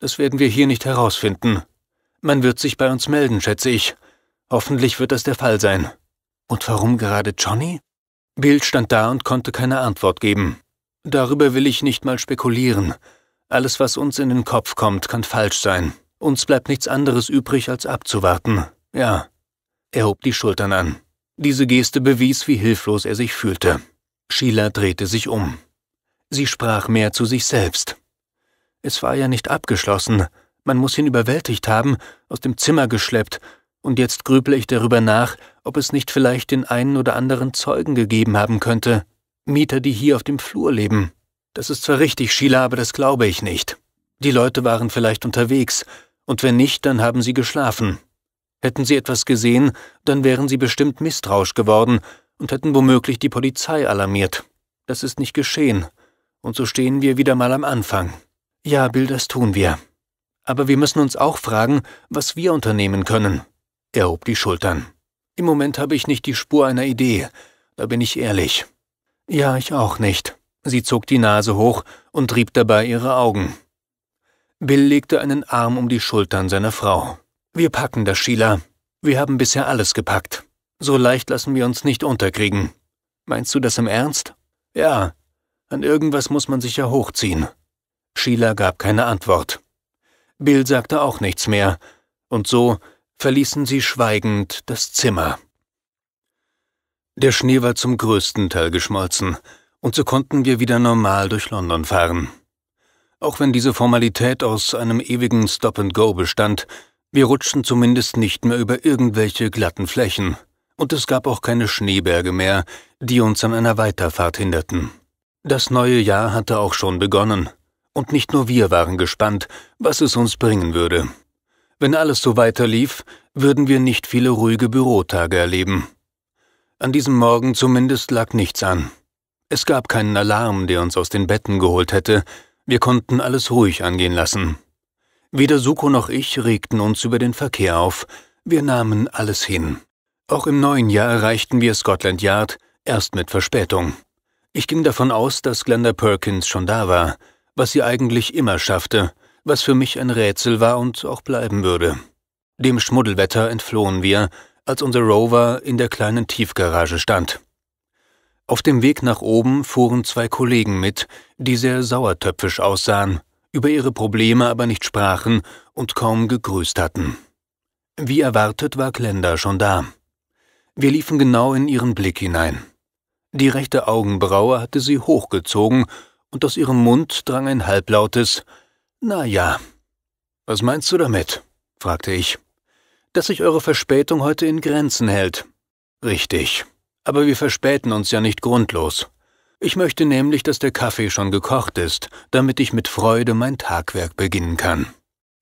Das werden wir hier nicht herausfinden. Man wird sich bei uns melden, schätze ich. Hoffentlich wird das der Fall sein. Und warum gerade Johnny? Bill stand da und konnte keine Antwort geben. Darüber will ich nicht mal spekulieren. Alles, was uns in den Kopf kommt, kann falsch sein. Uns bleibt nichts anderes übrig, als abzuwarten. Ja. Er hob die Schultern an. Diese Geste bewies, wie hilflos er sich fühlte. Sheila drehte sich um. Sie sprach mehr zu sich selbst. Es war ja nicht abgeschlossen. Man muss ihn überwältigt haben, aus dem Zimmer geschleppt, und jetzt grüble ich darüber nach, ob es nicht vielleicht den einen oder anderen Zeugen gegeben haben könnte, Mieter, die hier auf dem Flur leben. Das ist zwar richtig, Sheila, aber das glaube ich nicht. Die Leute waren vielleicht unterwegs, und wenn nicht, dann haben sie geschlafen. Hätten sie etwas gesehen, dann wären sie bestimmt misstrauisch geworden und hätten womöglich die Polizei alarmiert. Das ist nicht geschehen, und so stehen wir wieder mal am Anfang. Ja, Bill, das tun wir. Aber wir müssen uns auch fragen, was wir unternehmen können. Er hob die Schultern. Im Moment habe ich nicht die Spur einer Idee, da bin ich ehrlich. Ja, ich auch nicht. Sie zog die Nase hoch und rieb dabei ihre Augen. Bill legte einen Arm um die Schultern seiner Frau. Wir packen das, Sheila. Wir haben bisher alles gepackt. So leicht lassen wir uns nicht unterkriegen. Meinst du das im Ernst? Ja. An irgendwas muss man sich ja hochziehen. Sheila gab keine Antwort. Bill sagte auch nichts mehr, und so verließen sie schweigend das Zimmer. Der Schnee war zum größten Teil geschmolzen, und so konnten wir wieder normal durch London fahren. Auch wenn diese Formalität aus einem ewigen Stop-and-Go bestand, wir rutschten zumindest nicht mehr über irgendwelche glatten Flächen, und es gab auch keine Schneeberge mehr, die uns an einer Weiterfahrt hinderten. Das neue Jahr hatte auch schon begonnen, und nicht nur wir waren gespannt, was es uns bringen würde. Wenn alles so weiter lief, würden wir nicht viele ruhige Bürotage erleben. An diesem Morgen zumindest lag nichts an. Es gab keinen Alarm, der uns aus den Betten geholt hätte. Wir konnten alles ruhig angehen lassen. Weder Suko noch ich regten uns über den Verkehr auf. Wir nahmen alles hin. Auch im neuen Jahr erreichten wir Scotland Yard, erst mit Verspätung. Ich ging davon aus, dass Glenda Perkins schon da war, was sie eigentlich immer schaffte, was für mich ein Rätsel war und auch bleiben würde. Dem Schmuddelwetter entflohen wir, als unser Rover in der kleinen Tiefgarage stand. Auf dem Weg nach oben fuhren zwei Kollegen mit, die sehr sauertöpfisch aussahen, über ihre Probleme aber nicht sprachen und kaum gegrüßt hatten. Wie erwartet war Glenda schon da. Wir liefen genau in ihren Blick hinein. Die rechte Augenbraue hatte sie hochgezogen und aus ihrem Mund drang ein halblautes Na ja. Was meinst du damit? fragte ich. Dass sich eure Verspätung heute in Grenzen hält. Richtig. Aber wir verspäten uns ja nicht grundlos. Ich möchte nämlich, dass der Kaffee schon gekocht ist, damit ich mit Freude mein Tagwerk beginnen kann.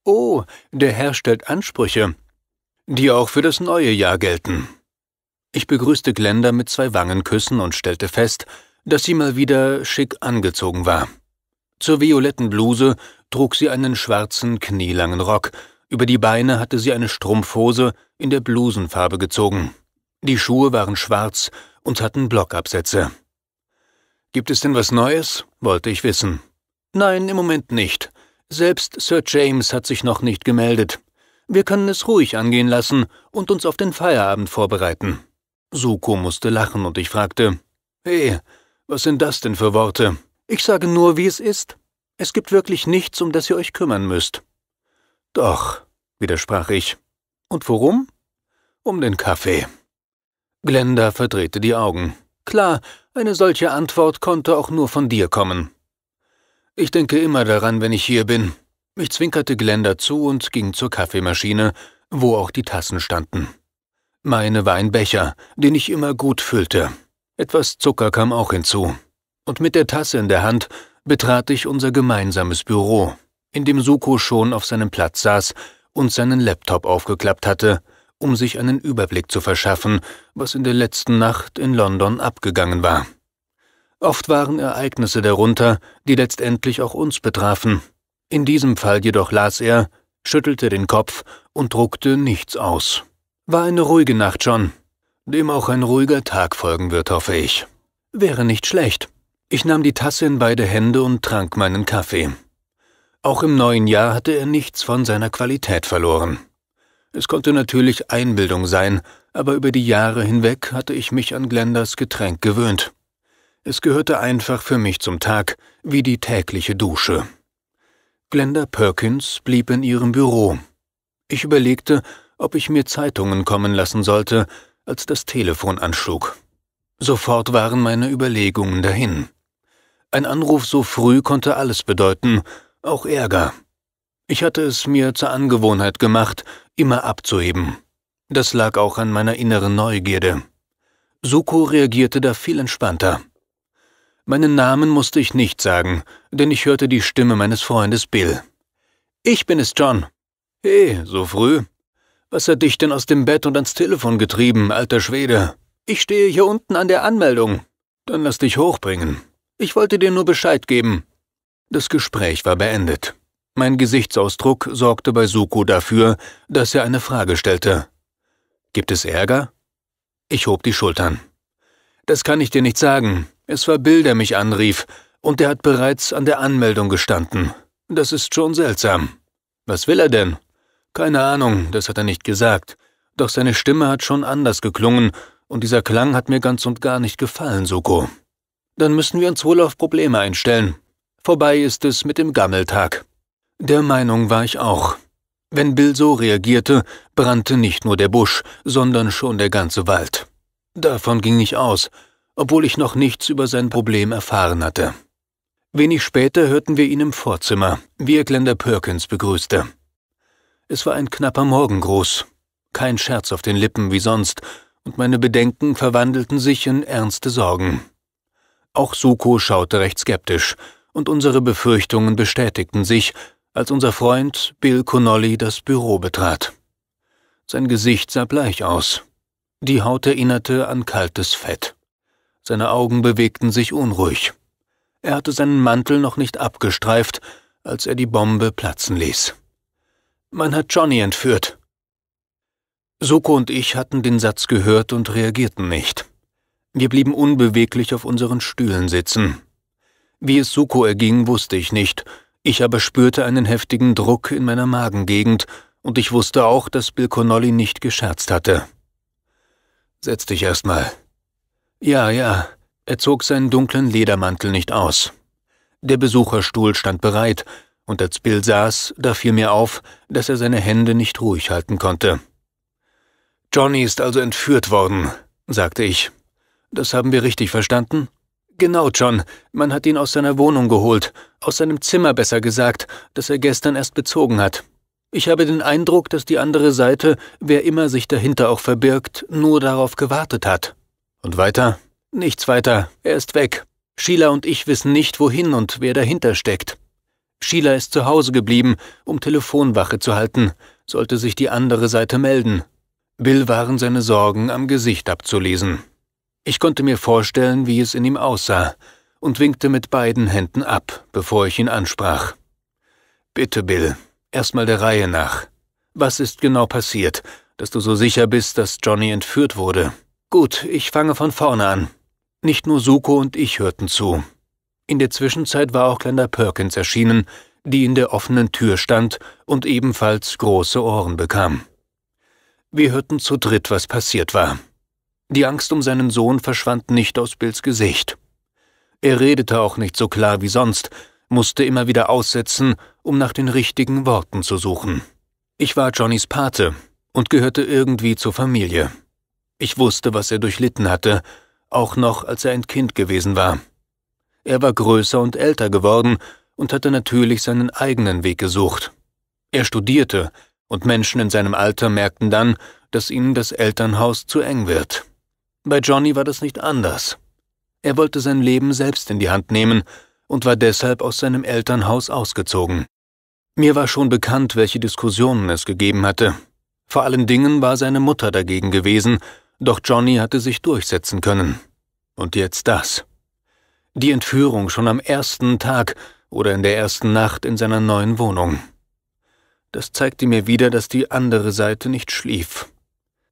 Oh, der Herr stellt Ansprüche, die auch für das neue Jahr gelten. Ich begrüßte Glenda mit zwei Wangenküssen und stellte fest, dass sie mal wieder schick angezogen war. Zur violetten Bluse trug sie einen schwarzen, knielangen Rock, über die Beine hatte sie eine Strumpfhose in der Blusenfarbe gezogen. Die Schuhe waren schwarz und hatten Blockabsätze. Gibt es denn was Neues? wollte ich wissen. Nein, im Moment nicht. Selbst Sir James hat sich noch nicht gemeldet. Wir können es ruhig angehen lassen und uns auf den Feierabend vorbereiten. Suko musste lachen und ich fragte: Hey, was sind das denn für Worte? Ich sage nur, wie es ist. Es gibt wirklich nichts, um das ihr euch kümmern müsst. Doch, widersprach ich. Und worum? Um den Kaffee. Glenda verdrehte die Augen. Klar, eine solche Antwort konnte auch nur von dir kommen. Ich denke immer daran, wenn ich hier bin. Ich zwinkerte Glenda zu und ging zur Kaffeemaschine, wo auch die Tassen standen. Meine war ein Becher, den ich immer gut füllte. Etwas Zucker kam auch hinzu. Und mit der Tasse in der Hand betrat ich unser gemeinsames Büro, in dem Suko schon auf seinem Platz saß und seinen Laptop aufgeklappt hatte, um sich einen Überblick zu verschaffen, was in der letzten Nacht in London abgegangen war. Oft waren Ereignisse darunter, die letztendlich auch uns betrafen. In diesem Fall jedoch las er, schüttelte den Kopf und druckte nichts aus. War eine ruhige Nacht schon, dem auch ein ruhiger Tag folgen wird, hoffe ich. Wäre nicht schlecht. Ich nahm die Tasse in beide Hände und trank meinen Kaffee. Auch im neuen Jahr hatte er nichts von seiner Qualität verloren. Es konnte natürlich Einbildung sein, aber über die Jahre hinweg hatte ich mich an Glenders Getränk gewöhnt. Es gehörte einfach für mich zum Tag, wie die tägliche Dusche. Glenda Perkins blieb in ihrem Büro. Ich überlegte, ob ich mir Zeitungen kommen lassen sollte, als das Telefon anschlug. Sofort waren meine Überlegungen dahin. Ein Anruf so früh konnte alles bedeuten, auch Ärger. Ich hatte es mir zur Angewohnheit gemacht, immer abzuheben. Das lag auch an meiner inneren Neugierde. Suko reagierte da viel entspannter. Meinen Namen musste ich nicht sagen, denn ich hörte die Stimme meines Freundes Bill. Ich bin es, John. Hey, so früh? Was hat dich denn aus dem Bett und ans Telefon getrieben, alter Schwede? Ich stehe hier unten an der Anmeldung. Dann lass dich hochbringen. Ich wollte dir nur Bescheid geben. Das Gespräch war beendet. Mein Gesichtsausdruck sorgte bei Suko dafür, dass er eine Frage stellte. Gibt es Ärger? Ich hob die Schultern. Das kann ich dir nicht sagen. Es war Bill, der mich anrief, und er hat bereits an der Anmeldung gestanden. Das ist schon seltsam. Was will er denn? Keine Ahnung, das hat er nicht gesagt. Doch seine Stimme hat schon anders geklungen, und dieser Klang hat mir ganz und gar nicht gefallen, Suko. Dann müssen wir uns wohl auf Probleme einstellen. Vorbei ist es mit dem Gammeltag. Der Meinung war ich auch. Wenn Bill so reagierte, brannte nicht nur der Busch, sondern schon der ganze Wald. Davon ging ich aus, obwohl ich noch nichts über sein Problem erfahren hatte. Wenig später hörten wir ihn im Vorzimmer, wie er Glenda Perkins begrüßte. Es war ein knapper Morgengruß, kein Scherz auf den Lippen wie sonst, und meine Bedenken verwandelten sich in ernste Sorgen. Auch Suko schaute recht skeptisch, und unsere Befürchtungen bestätigten sich, als unser Freund Bill Connolly das Büro betrat. Sein Gesicht sah bleich aus. Die Haut erinnerte an kaltes Fett. Seine Augen bewegten sich unruhig. Er hatte seinen Mantel noch nicht abgestreift, als er die Bombe platzen ließ. Man hat Johnny entführt. Suko und ich hatten den Satz gehört und reagierten nicht. Wir blieben unbeweglich auf unseren Stühlen sitzen. Wie es Suko erging, wusste ich nicht, ich aber spürte einen heftigen Druck in meiner Magengegend, und ich wusste auch, dass Bill Connolly nicht gescherzt hatte. Setz dich erstmal. Ja, ja, er zog seinen dunklen Ledermantel nicht aus. Der Besucherstuhl stand bereit, und als Bill saß, da fiel mir auf, dass er seine Hände nicht ruhig halten konnte. Johnny ist also entführt worden, sagte ich. Das haben wir richtig verstanden? Genau, John. Man hat ihn aus seiner Wohnung geholt. Aus seinem Zimmer besser gesagt, das er gestern erst bezogen hat. Ich habe den Eindruck, dass die andere Seite, wer immer sich dahinter auch verbirgt, nur darauf gewartet hat. Und weiter? Nichts weiter. Er ist weg. Sheila und ich wissen nicht, wohin und wer dahinter steckt. Sheila ist zu Hause geblieben, um Telefonwache zu halten, sollte sich die andere Seite melden. Bill waren seine Sorgen am Gesicht abzulesen. Ich konnte mir vorstellen, wie es in ihm aussah, und winkte mit beiden Händen ab, bevor ich ihn ansprach. Bitte, Bill, erstmal der Reihe nach. Was ist genau passiert, dass du so sicher bist, dass Johnny entführt wurde? Gut, ich fange von vorne an. Nicht nur Suko und ich hörten zu. In der Zwischenzeit war auch Glenda Perkins erschienen, die in der offenen Tür stand und ebenfalls große Ohren bekam. Wir hörten zu dritt, was passiert war. Die Angst um seinen Sohn verschwand nicht aus Bills Gesicht. Er redete auch nicht so klar wie sonst, musste immer wieder aussetzen, um nach den richtigen Worten zu suchen. Ich war Johnnys Pate und gehörte irgendwie zur Familie. Ich wusste, was er durchlitten hatte, auch noch als er ein Kind gewesen war. Er war größer und älter geworden und hatte natürlich seinen eigenen Weg gesucht. Er studierte, und Menschen in seinem Alter merkten dann, dass ihnen das Elternhaus zu eng wird. Bei Johnny war das nicht anders. Er wollte sein Leben selbst in die Hand nehmen und war deshalb aus seinem Elternhaus ausgezogen. Mir war schon bekannt, welche Diskussionen es gegeben hatte. Vor allen Dingen war seine Mutter dagegen gewesen, doch Johnny hatte sich durchsetzen können. Und jetzt das. Die Entführung schon am ersten Tag oder in der ersten Nacht in seiner neuen Wohnung. Das zeigte mir wieder, dass die andere Seite nicht schlief.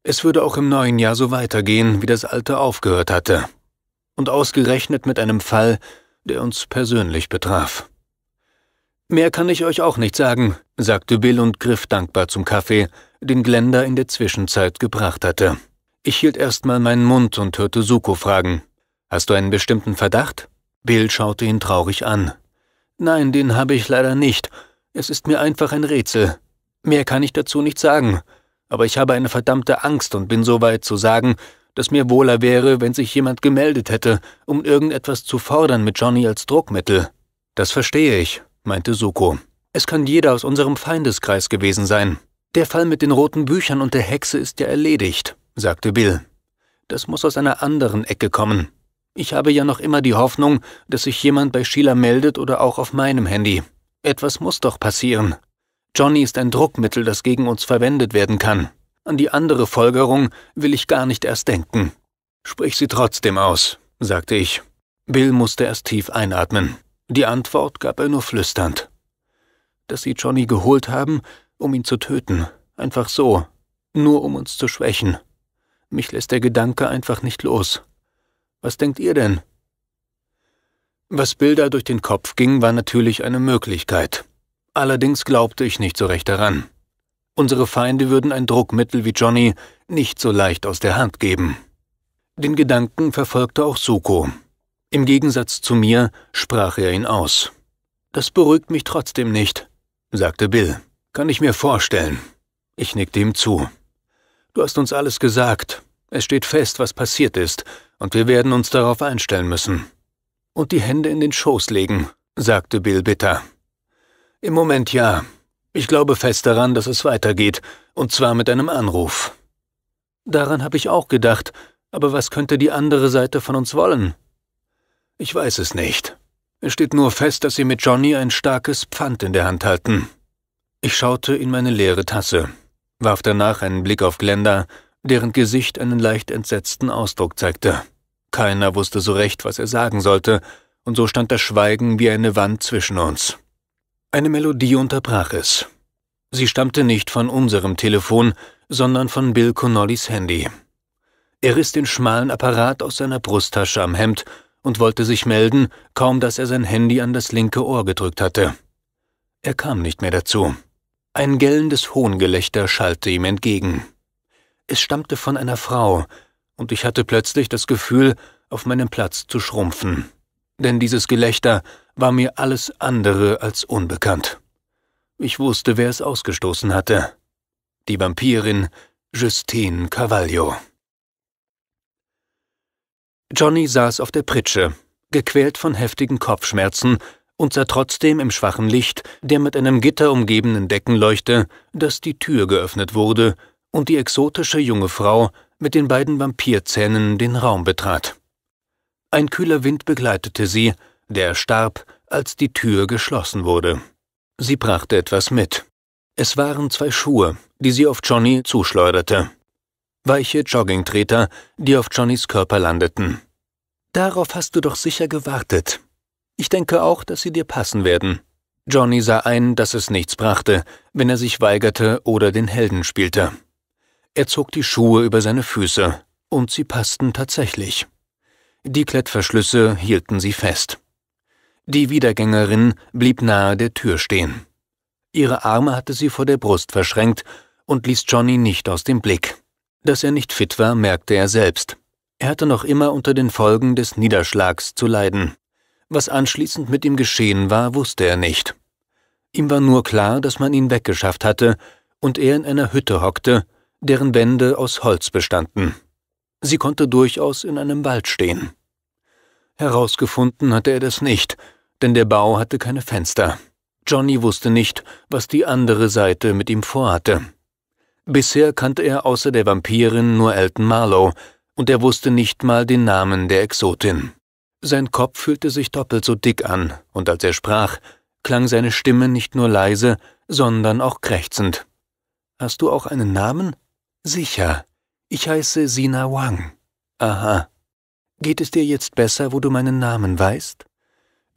Es würde auch im neuen Jahr so weitergehen, wie das alte aufgehört hatte. Und ausgerechnet mit einem Fall, der uns persönlich betraf. Mehr kann ich euch auch nicht sagen, sagte Bill und griff dankbar zum Kaffee, den Glenda in der Zwischenzeit gebracht hatte. Ich hielt erstmal meinen Mund und hörte Suko fragen. Hast du einen bestimmten Verdacht? Bill schaute ihn traurig an. Nein, den habe ich leider nicht. Es ist mir einfach ein Rätsel. Mehr kann ich dazu nicht sagen aber ich habe eine verdammte Angst und bin so weit zu sagen, dass mir wohler wäre, wenn sich jemand gemeldet hätte, um irgendetwas zu fordern mit Johnny als Druckmittel. Das verstehe ich, meinte Suko. Es kann jeder aus unserem Feindeskreis gewesen sein. Der Fall mit den roten Büchern und der Hexe ist ja erledigt, sagte Bill. Das muss aus einer anderen Ecke kommen. Ich habe ja noch immer die Hoffnung, dass sich jemand bei Sheila meldet oder auch auf meinem Handy. Etwas muss doch passieren. Johnny ist ein Druckmittel, das gegen uns verwendet werden kann. An die andere Folgerung will ich gar nicht erst denken. Sprich sie trotzdem aus, sagte ich. Bill musste erst tief einatmen. Die Antwort gab er nur flüsternd. Dass sie Johnny geholt haben, um ihn zu töten, einfach so, nur um uns zu schwächen. Mich lässt der Gedanke einfach nicht los. Was denkt ihr denn? Was Bill da durch den Kopf ging, war natürlich eine Möglichkeit. Allerdings glaubte ich nicht so recht daran. Unsere Feinde würden ein Druckmittel wie Johnny nicht so leicht aus der Hand geben. Den Gedanken verfolgte auch Suko. Im Gegensatz zu mir sprach er ihn aus. Das beruhigt mich trotzdem nicht, sagte Bill. Kann ich mir vorstellen. Ich nickte ihm zu. Du hast uns alles gesagt. Es steht fest, was passiert ist, und wir werden uns darauf einstellen müssen. Und die Hände in den Schoß legen, sagte Bill bitter. Im Moment ja. Ich glaube fest daran, dass es weitergeht, und zwar mit einem Anruf. Daran habe ich auch gedacht, aber was könnte die andere Seite von uns wollen? Ich weiß es nicht. Es steht nur fest, dass sie mit Johnny ein starkes Pfand in der Hand halten. Ich schaute in meine leere Tasse, warf danach einen Blick auf Glenda, deren Gesicht einen leicht entsetzten Ausdruck zeigte. Keiner wusste so recht, was er sagen sollte, und so stand das Schweigen wie eine Wand zwischen uns. Eine Melodie unterbrach es. Sie stammte nicht von unserem Telefon, sondern von Bill Connollys Handy. Er riss den schmalen Apparat aus seiner Brusttasche am Hemd und wollte sich melden, kaum dass er sein Handy an das linke Ohr gedrückt hatte. Er kam nicht mehr dazu. Ein gellendes Hohngelächter schallte ihm entgegen. Es stammte von einer Frau, und ich hatte plötzlich das Gefühl, auf meinem Platz zu schrumpfen. Denn dieses Gelächter war mir alles andere als unbekannt. Ich wusste, wer es ausgestoßen hatte. Die Vampirin Justine Carvalho. Johnny saß auf der Pritsche, gequält von heftigen Kopfschmerzen und sah trotzdem im schwachen Licht der mit einem Gitter umgebenen Deckenleuchte, dass die Tür geöffnet wurde und die exotische junge Frau mit den beiden Vampirzähnen den Raum betrat. Ein kühler Wind begleitete sie, der starb, als die Tür geschlossen wurde. Sie brachte etwas mit. Es waren zwei Schuhe, die sie auf Johnny zuschleuderte. Weiche Joggingtreter, die auf Johnnys Körper landeten. Darauf hast du doch sicher gewartet. Ich denke auch, dass sie dir passen werden. Johnny sah ein, dass es nichts brachte, wenn er sich weigerte oder den Helden spielte. Er zog die Schuhe über seine Füße, und sie passten tatsächlich. Die Klettverschlüsse hielten sie fest. Die Wiedergängerin blieb nahe der Tür stehen. Ihre Arme hatte sie vor der Brust verschränkt und ließ Johnny nicht aus dem Blick. Dass er nicht fit war, merkte er selbst. Er hatte noch immer unter den Folgen des Niederschlags zu leiden. Was anschließend mit ihm geschehen war, wusste er nicht. Ihm war nur klar, dass man ihn weggeschafft hatte und er in einer Hütte hockte, deren Wände aus Holz bestanden. Sie konnte durchaus in einem Wald stehen. Herausgefunden hatte er das nicht, denn der Bau hatte keine Fenster. Johnny wusste nicht, was die andere Seite mit ihm vorhatte. Bisher kannte er außer der Vampirin nur Elton Marlowe, und er wusste nicht mal den Namen der Exotin. Sein Kopf fühlte sich doppelt so dick an, und als er sprach, klang seine Stimme nicht nur leise, sondern auch krächzend. Hast du auch einen Namen? Sicher. Ich heiße Sina Wang. Aha. Geht es dir jetzt besser, wo du meinen Namen weißt?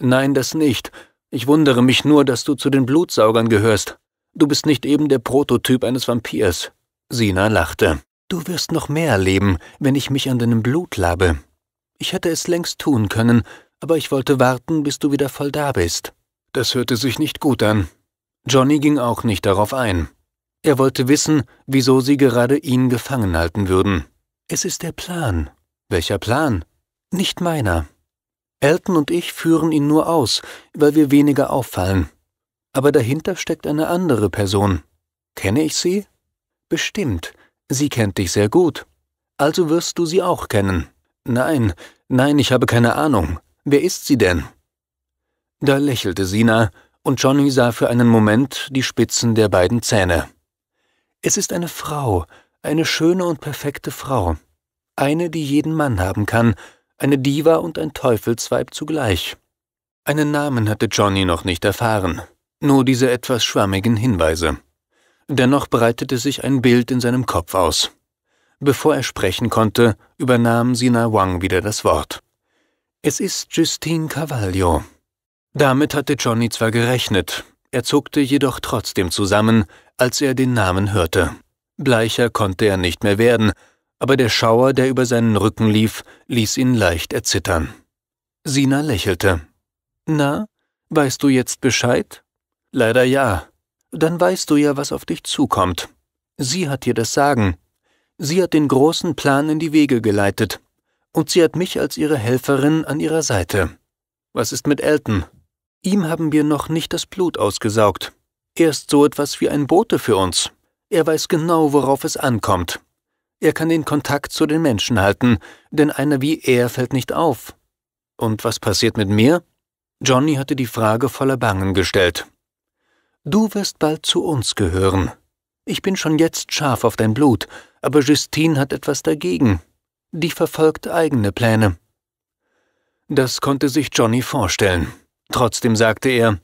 Nein, das nicht. Ich wundere mich nur, dass du zu den Blutsaugern gehörst. Du bist nicht eben der Prototyp eines Vampirs. Sina lachte. Du wirst noch mehr erleben, wenn ich mich an deinem Blut labe. Ich hätte es längst tun können, aber ich wollte warten, bis du wieder voll da bist. Das hörte sich nicht gut an. Johnny ging auch nicht darauf ein. Er wollte wissen, wieso sie gerade ihn gefangen halten würden. Es ist der Plan. Welcher Plan? Nicht meiner. Elton und ich führen ihn nur aus, weil wir weniger auffallen. Aber dahinter steckt eine andere Person. Kenne ich sie? Bestimmt. Sie kennt dich sehr gut. Also wirst du sie auch kennen. Nein, nein, ich habe keine Ahnung. Wer ist sie denn? Da lächelte Sina, und Johnny sah für einen Moment die Spitzen der beiden Zähne. Es ist eine Frau, eine schöne und perfekte Frau. Eine, die jeden Mann haben kann, eine Diva und ein Teufelsweib zugleich. Einen Namen hatte Johnny noch nicht erfahren, nur diese etwas schwammigen Hinweise. Dennoch breitete sich ein Bild in seinem Kopf aus. Bevor er sprechen konnte, übernahm Sina Wang wieder das Wort. Es ist Justine Cavaglio. Damit hatte Johnny zwar gerechnet, er zuckte jedoch trotzdem zusammen, als er den Namen hörte. Bleicher konnte er nicht mehr werden, aber der Schauer, der über seinen Rücken lief, ließ ihn leicht erzittern. Sina lächelte. Na, weißt du jetzt Bescheid? Leider ja. Dann weißt du ja, was auf dich zukommt. Sie hat dir das Sagen. Sie hat den großen Plan in die Wege geleitet. Und sie hat mich als ihre Helferin an ihrer Seite. Was ist mit Elton? Ihm haben wir noch nicht das Blut ausgesaugt. Er ist so etwas wie ein Bote für uns. Er weiß genau, worauf es ankommt. Er kann den Kontakt zu den Menschen halten, denn einer wie er fällt nicht auf. Und was passiert mit mir? Johnny hatte die Frage voller Bangen gestellt. Du wirst bald zu uns gehören. Ich bin schon jetzt scharf auf dein Blut, aber Justine hat etwas dagegen. Die verfolgt eigene Pläne. Das konnte sich Johnny vorstellen. Trotzdem sagte er,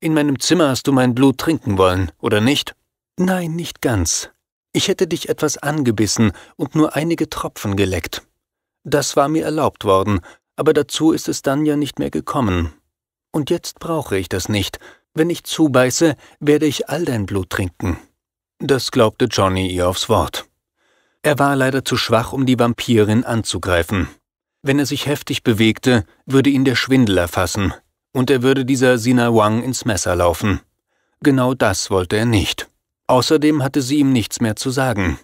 in meinem Zimmer hast du mein Blut trinken wollen, oder nicht? Nein, nicht ganz. Ich hätte dich etwas angebissen und nur einige Tropfen geleckt. Das war mir erlaubt worden, aber dazu ist es dann ja nicht mehr gekommen. Und jetzt brauche ich das nicht. Wenn ich zubeiße, werde ich all dein Blut trinken. Das glaubte Johnny ihr aufs Wort. Er war leider zu schwach, um die Vampirin anzugreifen. Wenn er sich heftig bewegte, würde ihn der Schwindel erfassen, und er würde dieser Sina Wang ins Messer laufen. Genau das wollte er nicht. Außerdem hatte sie ihm nichts mehr zu sagen.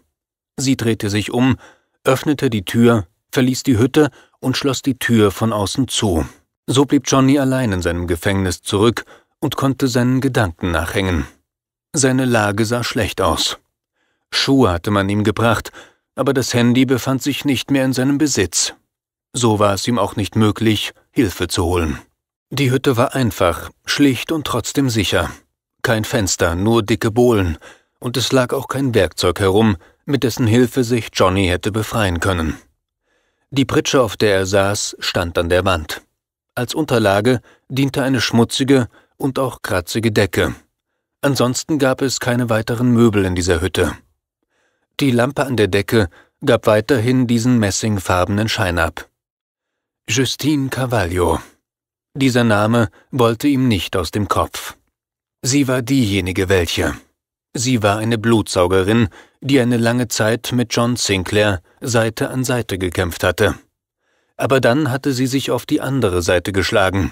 Sie drehte sich um, öffnete die Tür, verließ die Hütte und schloss die Tür von außen zu. So blieb Johnny allein in seinem Gefängnis zurück und konnte seinen Gedanken nachhängen. Seine Lage sah schlecht aus. Schuhe hatte man ihm gebracht, aber das Handy befand sich nicht mehr in seinem Besitz. So war es ihm auch nicht möglich, Hilfe zu holen. Die Hütte war einfach, schlicht und trotzdem sicher. Kein Fenster, nur dicke Bohlen, und es lag auch kein Werkzeug herum, mit dessen Hilfe sich Johnny hätte befreien können. Die Pritsche, auf der er saß, stand an der Wand. Als Unterlage diente eine schmutzige und auch kratzige Decke. Ansonsten gab es keine weiteren Möbel in dieser Hütte. Die Lampe an der Decke gab weiterhin diesen messingfarbenen Schein ab. Justine Cavaglio. Dieser Name wollte ihm nicht aus dem Kopf. Sie war diejenige welche. Sie war eine Blutsaugerin, die eine lange Zeit mit John Sinclair Seite an Seite gekämpft hatte. Aber dann hatte sie sich auf die andere Seite geschlagen.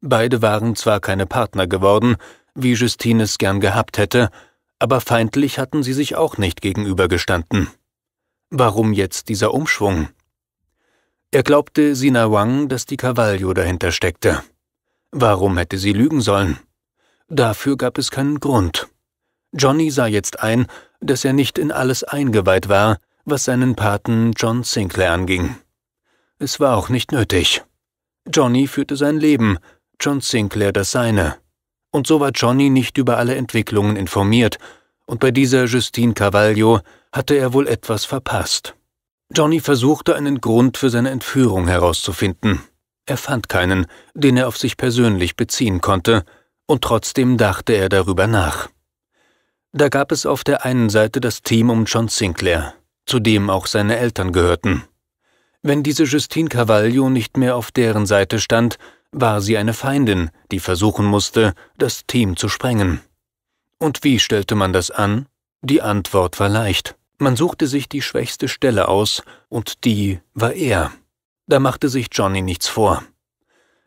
Beide waren zwar keine Partner geworden, wie Justine es gern gehabt hätte, aber feindlich hatten sie sich auch nicht gegenübergestanden. Warum jetzt dieser Umschwung? Er glaubte Sina Wang, dass die Cavaglio dahinter steckte. Warum hätte sie lügen sollen? Dafür gab es keinen Grund. Johnny sah jetzt ein, dass er nicht in alles eingeweiht war, was seinen Paten John Sinclair anging. Es war auch nicht nötig. Johnny führte sein Leben, John Sinclair das seine. Und so war Johnny nicht über alle Entwicklungen informiert, und bei dieser Justine Carvalho hatte er wohl etwas verpasst. Johnny versuchte einen Grund für seine Entführung herauszufinden. Er fand keinen, den er auf sich persönlich beziehen konnte, und trotzdem dachte er darüber nach. Da gab es auf der einen Seite das Team um John Sinclair, zu dem auch seine Eltern gehörten. Wenn diese Justine Carvalho nicht mehr auf deren Seite stand, war sie eine Feindin, die versuchen musste, das Team zu sprengen. Und wie stellte man das an? Die Antwort war leicht. Man suchte sich die schwächste Stelle aus, und die war er. Da machte sich Johnny nichts vor.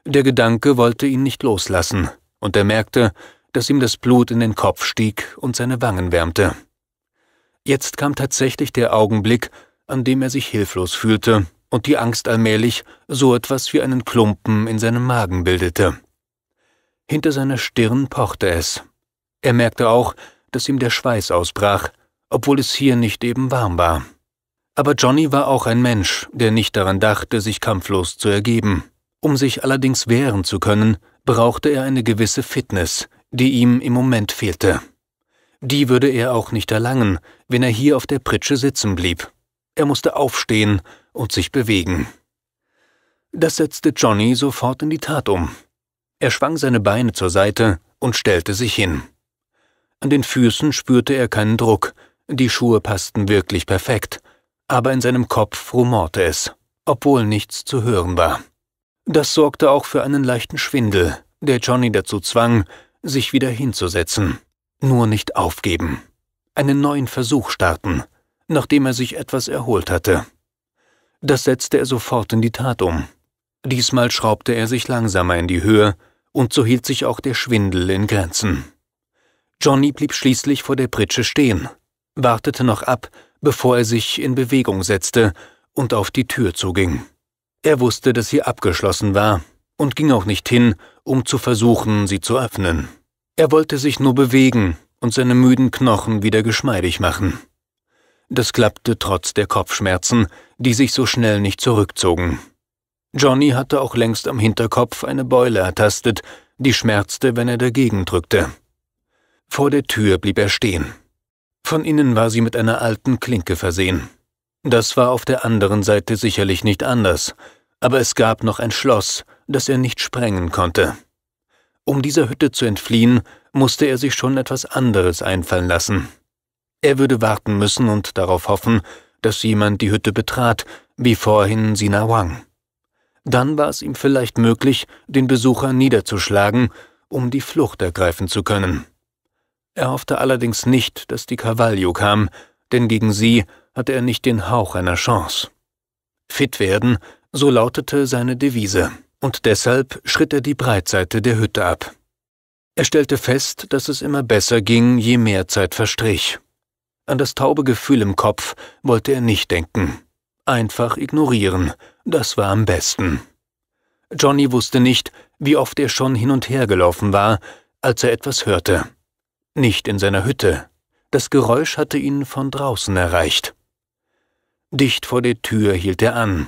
Der Gedanke wollte ihn nicht loslassen und er merkte, dass ihm das Blut in den Kopf stieg und seine Wangen wärmte. Jetzt kam tatsächlich der Augenblick, an dem er sich hilflos fühlte und die Angst allmählich so etwas wie einen Klumpen in seinem Magen bildete. Hinter seiner Stirn pochte es. Er merkte auch, dass ihm der Schweiß ausbrach, obwohl es hier nicht eben warm war. Aber Johnny war auch ein Mensch, der nicht daran dachte, sich kampflos zu ergeben. Um sich allerdings wehren zu können, brauchte er eine gewisse Fitness, die ihm im Moment fehlte. Die würde er auch nicht erlangen, wenn er hier auf der Pritsche sitzen blieb. Er musste aufstehen und sich bewegen. Das setzte Johnny sofort in die Tat um. Er schwang seine Beine zur Seite und stellte sich hin. An den Füßen spürte er keinen Druck, die Schuhe passten wirklich perfekt, aber in seinem Kopf rumorte es, obwohl nichts zu hören war. Das sorgte auch für einen leichten Schwindel, der Johnny dazu zwang, sich wieder hinzusetzen. Nur nicht aufgeben. Einen neuen Versuch starten, nachdem er sich etwas erholt hatte. Das setzte er sofort in die Tat um. Diesmal schraubte er sich langsamer in die Höhe, und so hielt sich auch der Schwindel in Grenzen. Johnny blieb schließlich vor der Pritsche stehen, wartete noch ab, bevor er sich in Bewegung setzte und auf die Tür zuging. Er wusste, dass sie abgeschlossen war und ging auch nicht hin, um zu versuchen, sie zu öffnen. Er wollte sich nur bewegen und seine müden Knochen wieder geschmeidig machen. Das klappte trotz der Kopfschmerzen, die sich so schnell nicht zurückzogen. Johnny hatte auch längst am Hinterkopf eine Beule ertastet, die schmerzte, wenn er dagegen drückte. Vor der Tür blieb er stehen. Von innen war sie mit einer alten Klinke versehen. Das war auf der anderen Seite sicherlich nicht anders, aber es gab noch ein Schloss, das er nicht sprengen konnte. Um dieser Hütte zu entfliehen, musste er sich schon etwas anderes einfallen lassen. Er würde warten müssen und darauf hoffen, dass jemand die Hütte betrat, wie vorhin Sina Wang. Dann war es ihm vielleicht möglich, den Besucher niederzuschlagen, um die Flucht ergreifen zu können. Er hoffte allerdings nicht, dass die Cavaglio kam, denn gegen sie hatte er nicht den Hauch einer Chance. Fit werden, so lautete seine Devise, und deshalb schritt er die Breitseite der Hütte ab. Er stellte fest, dass es immer besser ging, je mehr Zeit verstrich. An das taube Gefühl im Kopf wollte er nicht denken. Einfach ignorieren, das war am besten. Johnny wusste nicht, wie oft er schon hin und her gelaufen war, als er etwas hörte. Nicht in seiner Hütte. Das Geräusch hatte ihn von draußen erreicht. Dicht vor der Tür hielt er an.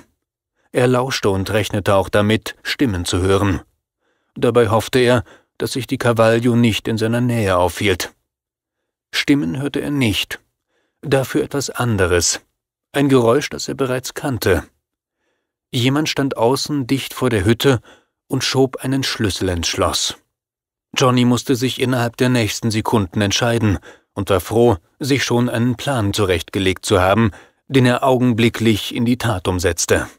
Er lauschte und rechnete auch damit, Stimmen zu hören. Dabei hoffte er, dass sich die Cavaglio nicht in seiner Nähe aufhielt. Stimmen hörte er nicht, dafür etwas anderes, ein Geräusch, das er bereits kannte. Jemand stand außen dicht vor der Hütte und schob einen Schlüssel ins Schloss. Johnny musste sich innerhalb der nächsten Sekunden entscheiden und war froh, sich schon einen Plan zurechtgelegt zu haben, den er augenblicklich in die Tat umsetzte.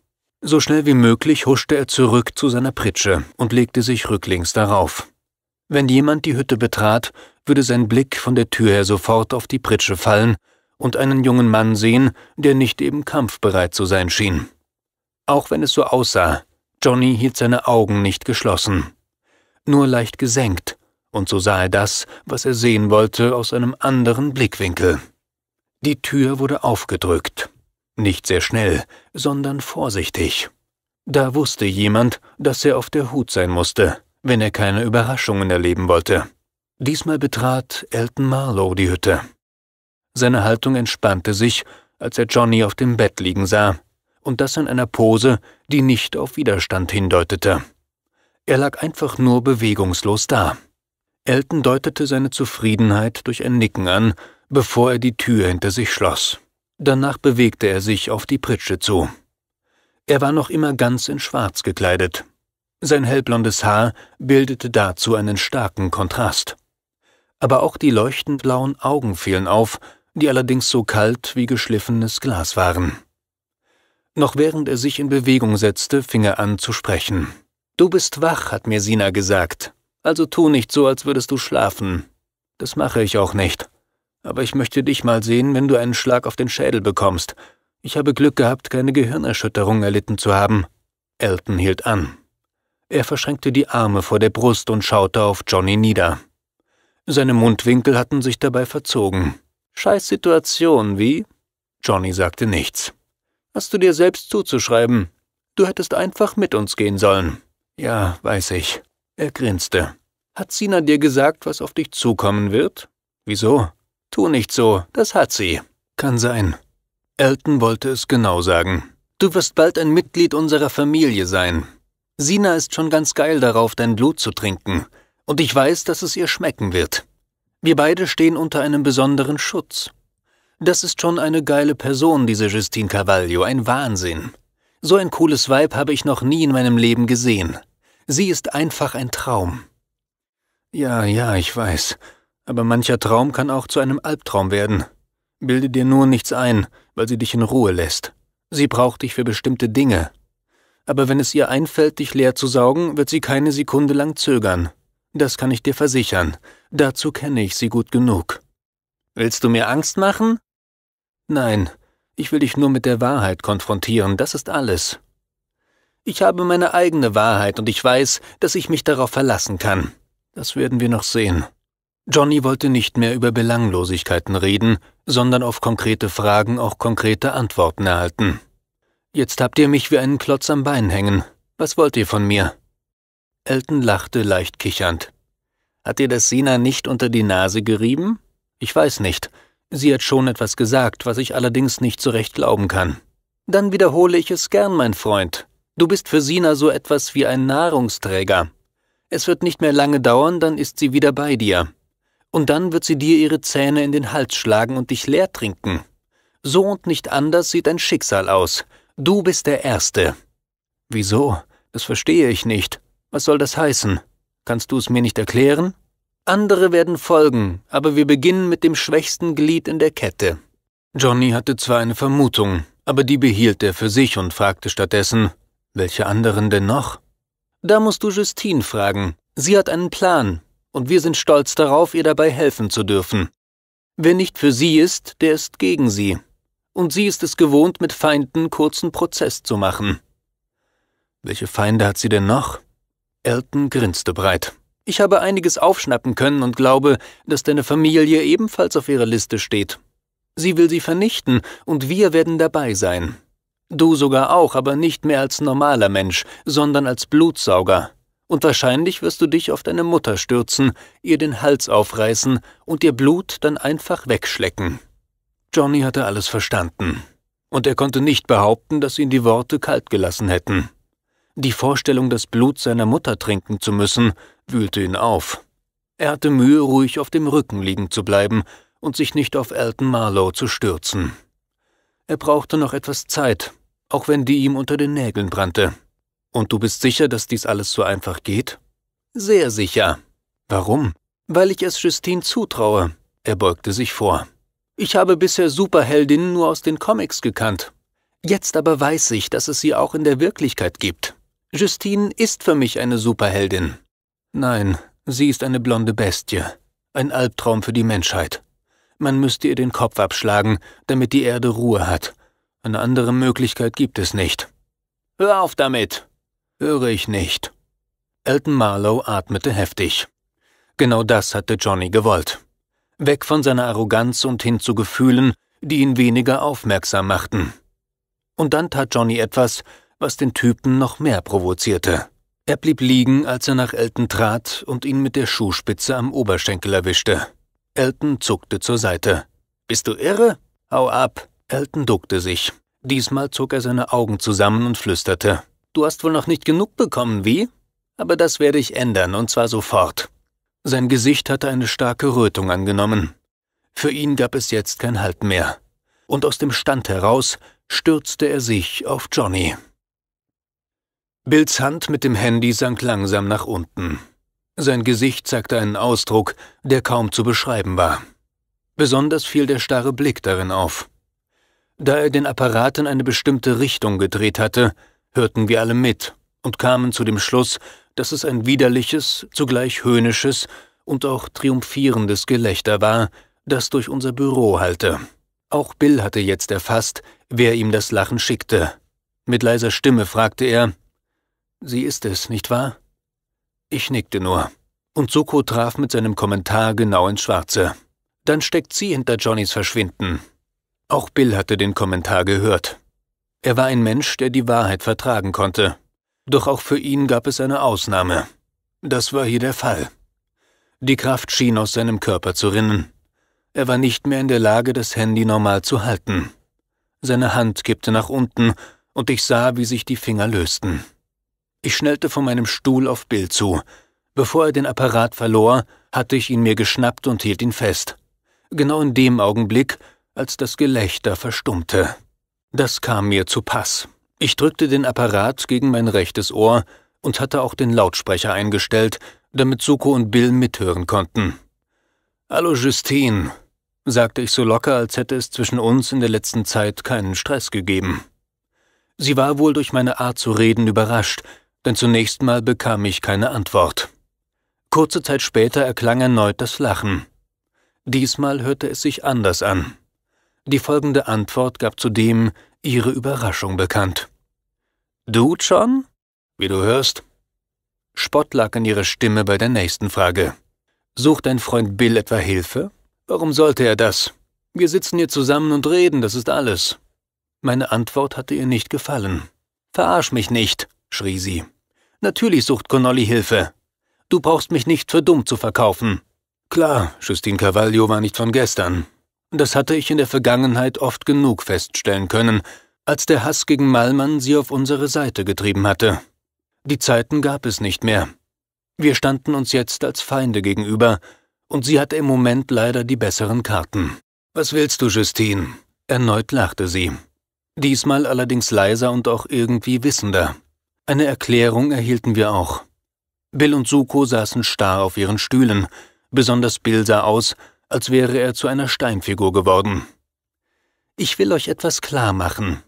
So schnell wie möglich huschte er zurück zu seiner Pritsche und legte sich rücklings darauf. Wenn jemand die Hütte betrat, würde sein Blick von der Tür her sofort auf die Pritsche fallen und einen jungen Mann sehen, der nicht eben kampfbereit zu sein schien. Auch wenn es so aussah, Johnny hielt seine Augen nicht geschlossen, nur leicht gesenkt, und so sah er das, was er sehen wollte, aus einem anderen Blickwinkel. Die Tür wurde aufgedrückt. Nicht sehr schnell, sondern vorsichtig. Da wusste jemand, dass er auf der Hut sein musste, wenn er keine Überraschungen erleben wollte. Diesmal betrat Elton Marlowe die Hütte. Seine Haltung entspannte sich, als er Johnny auf dem Bett liegen sah, und das in einer Pose, die nicht auf Widerstand hindeutete. Er lag einfach nur bewegungslos da. Elton deutete seine Zufriedenheit durch ein Nicken an, bevor er die Tür hinter sich schloss. Danach bewegte er sich auf die Pritsche zu. Er war noch immer ganz in Schwarz gekleidet. Sein hellblondes Haar bildete dazu einen starken Kontrast. Aber auch die leuchtend blauen Augen fielen auf, die allerdings so kalt wie geschliffenes Glas waren. Noch während er sich in Bewegung setzte, fing er an zu sprechen. Du bist wach, hat mir Sina gesagt. Also tu nicht so, als würdest du schlafen. Das mache ich auch nicht aber ich möchte dich mal sehen, wenn du einen Schlag auf den Schädel bekommst. Ich habe Glück gehabt, keine Gehirnerschütterung erlitten zu haben. Elton hielt an. Er verschränkte die Arme vor der Brust und schaute auf Johnny nieder. Seine Mundwinkel hatten sich dabei verzogen. Scheiß Situation, wie? Johnny sagte nichts. Hast du dir selbst zuzuschreiben? Du hättest einfach mit uns gehen sollen. Ja, weiß ich. Er grinste. Hat Sina dir gesagt, was auf dich zukommen wird? Wieso? Tu nicht so, das hat sie. Kann sein. Elton wollte es genau sagen. Du wirst bald ein Mitglied unserer Familie sein. Sina ist schon ganz geil darauf, dein Blut zu trinken. Und ich weiß, dass es ihr schmecken wird. Wir beide stehen unter einem besonderen Schutz. Das ist schon eine geile Person, diese Justine Carvalho, ein Wahnsinn. So ein cooles Weib habe ich noch nie in meinem Leben gesehen. Sie ist einfach ein Traum. Ja, ja, ich weiß. Aber mancher Traum kann auch zu einem Albtraum werden. Bilde dir nur nichts ein, weil sie dich in Ruhe lässt. Sie braucht dich für bestimmte Dinge. Aber wenn es ihr einfällt, dich leer zu saugen, wird sie keine Sekunde lang zögern. Das kann ich dir versichern. Dazu kenne ich sie gut genug. Willst du mir Angst machen? Nein, ich will dich nur mit der Wahrheit konfrontieren, das ist alles. Ich habe meine eigene Wahrheit und ich weiß, dass ich mich darauf verlassen kann. Das werden wir noch sehen. Johnny wollte nicht mehr über Belanglosigkeiten reden, sondern auf konkrete Fragen auch konkrete Antworten erhalten. Jetzt habt ihr mich wie einen Klotz am Bein hängen. Was wollt ihr von mir? Elton lachte leicht kichernd. Hat dir das Sina nicht unter die Nase gerieben? Ich weiß nicht. Sie hat schon etwas gesagt, was ich allerdings nicht so recht glauben kann. Dann wiederhole ich es gern, mein Freund. Du bist für Sina so etwas wie ein Nahrungsträger. Es wird nicht mehr lange dauern, dann ist sie wieder bei dir und dann wird sie dir ihre Zähne in den Hals schlagen und dich leer trinken. So und nicht anders sieht dein Schicksal aus. Du bist der Erste. Wieso? Das verstehe ich nicht. Was soll das heißen? Kannst du es mir nicht erklären? Andere werden folgen, aber wir beginnen mit dem schwächsten Glied in der Kette. Johnny hatte zwar eine Vermutung, aber die behielt er für sich und fragte stattdessen, welche anderen denn noch? Da musst du Justine fragen. Sie hat einen Plan, und wir sind stolz darauf, ihr dabei helfen zu dürfen. Wer nicht für sie ist, der ist gegen sie. Und sie ist es gewohnt, mit Feinden kurzen Prozess zu machen. Welche Feinde hat sie denn noch? Elton grinste breit. Ich habe einiges aufschnappen können und glaube, dass deine Familie ebenfalls auf ihrer Liste steht. Sie will sie vernichten, und wir werden dabei sein. Du sogar auch, aber nicht mehr als normaler Mensch, sondern als Blutsauger, und wahrscheinlich wirst du dich auf deine Mutter stürzen, ihr den Hals aufreißen und ihr Blut dann einfach wegschlecken. Johnny hatte alles verstanden, und er konnte nicht behaupten, dass ihn die Worte kalt gelassen hätten. Die Vorstellung, das Blut seiner Mutter trinken zu müssen, wühlte ihn auf. Er hatte Mühe, ruhig auf dem Rücken liegen zu bleiben und sich nicht auf Elton Marlowe zu stürzen. Er brauchte noch etwas Zeit, auch wenn die ihm unter den Nägeln brannte. Und du bist sicher, dass dies alles so einfach geht? Sehr sicher. Warum? Weil ich es Justine zutraue. Er beugte sich vor. Ich habe bisher Superheldinnen nur aus den Comics gekannt. Jetzt aber weiß ich, dass es sie auch in der Wirklichkeit gibt. Justine ist für mich eine Superheldin. Nein, sie ist eine blonde Bestie. Ein Albtraum für die Menschheit. Man müsste ihr den Kopf abschlagen, damit die Erde Ruhe hat. Eine andere Möglichkeit gibt es nicht. Hör auf damit! Höre ich nicht. Elton Marlowe atmete heftig. Genau das hatte Johnny gewollt. Weg von seiner Arroganz und hin zu Gefühlen, die ihn weniger aufmerksam machten. Und dann tat Johnny etwas, was den Typen noch mehr provozierte. Er blieb liegen, als er nach Elton trat und ihn mit der Schuhspitze am Oberschenkel erwischte. Elton zuckte zur Seite. Bist du irre? Hau ab! Elton duckte sich. Diesmal zog er seine Augen zusammen und flüsterte. Du hast wohl noch nicht genug bekommen, wie? Aber das werde ich ändern, und zwar sofort. Sein Gesicht hatte eine starke Rötung angenommen. Für ihn gab es jetzt kein Halt mehr. Und aus dem Stand heraus stürzte er sich auf Johnny. Bills Hand mit dem Handy sank langsam nach unten. Sein Gesicht zeigte einen Ausdruck, der kaum zu beschreiben war. Besonders fiel der starre Blick darin auf. Da er den Apparat in eine bestimmte Richtung gedreht hatte, hörten wir alle mit und kamen zu dem Schluss, dass es ein widerliches, zugleich höhnisches und auch triumphierendes Gelächter war, das durch unser Büro hallte. Auch Bill hatte jetzt erfasst, wer ihm das Lachen schickte. Mit leiser Stimme fragte er, Sie ist es, nicht wahr? Ich nickte nur. Und Soko traf mit seinem Kommentar genau ins Schwarze. Dann steckt sie hinter Johnnys Verschwinden. Auch Bill hatte den Kommentar gehört. Er war ein Mensch, der die Wahrheit vertragen konnte. Doch auch für ihn gab es eine Ausnahme. Das war hier der Fall. Die Kraft schien aus seinem Körper zu rinnen. Er war nicht mehr in der Lage, das Handy normal zu halten. Seine Hand kippte nach unten, und ich sah, wie sich die Finger lösten. Ich schnellte von meinem Stuhl auf Bill zu. Bevor er den Apparat verlor, hatte ich ihn mir geschnappt und hielt ihn fest. Genau in dem Augenblick, als das Gelächter verstummte. Das kam mir zu Pass. Ich drückte den Apparat gegen mein rechtes Ohr und hatte auch den Lautsprecher eingestellt, damit Suko und Bill mithören konnten. Hallo Justine, sagte ich so locker, als hätte es zwischen uns in der letzten Zeit keinen Stress gegeben. Sie war wohl durch meine Art zu reden überrascht, denn zunächst mal bekam ich keine Antwort. Kurze Zeit später erklang erneut das Lachen. Diesmal hörte es sich anders an. Die folgende Antwort gab zudem ihre Überraschung bekannt. Du, John? Wie du hörst. Spott lag in ihrer Stimme bei der nächsten Frage. Sucht dein Freund Bill etwa Hilfe? Warum sollte er das? Wir sitzen hier zusammen und reden, das ist alles. Meine Antwort hatte ihr nicht gefallen. Verarsch mich nicht, schrie sie. Natürlich sucht Connolly Hilfe. Du brauchst mich nicht für dumm zu verkaufen. Klar, Justine Cavaglio war nicht von gestern. Das hatte ich in der Vergangenheit oft genug feststellen können, als der Hass gegen Malmann sie auf unsere Seite getrieben hatte. Die Zeiten gab es nicht mehr. Wir standen uns jetzt als Feinde gegenüber, und sie hatte im Moment leider die besseren Karten. Was willst du, Justine? Erneut lachte sie. Diesmal allerdings leiser und auch irgendwie wissender. Eine Erklärung erhielten wir auch. Bill und Suko saßen starr auf ihren Stühlen. Besonders Bill sah aus, als wäre er zu einer Steinfigur geworden. Ich will euch etwas klar machen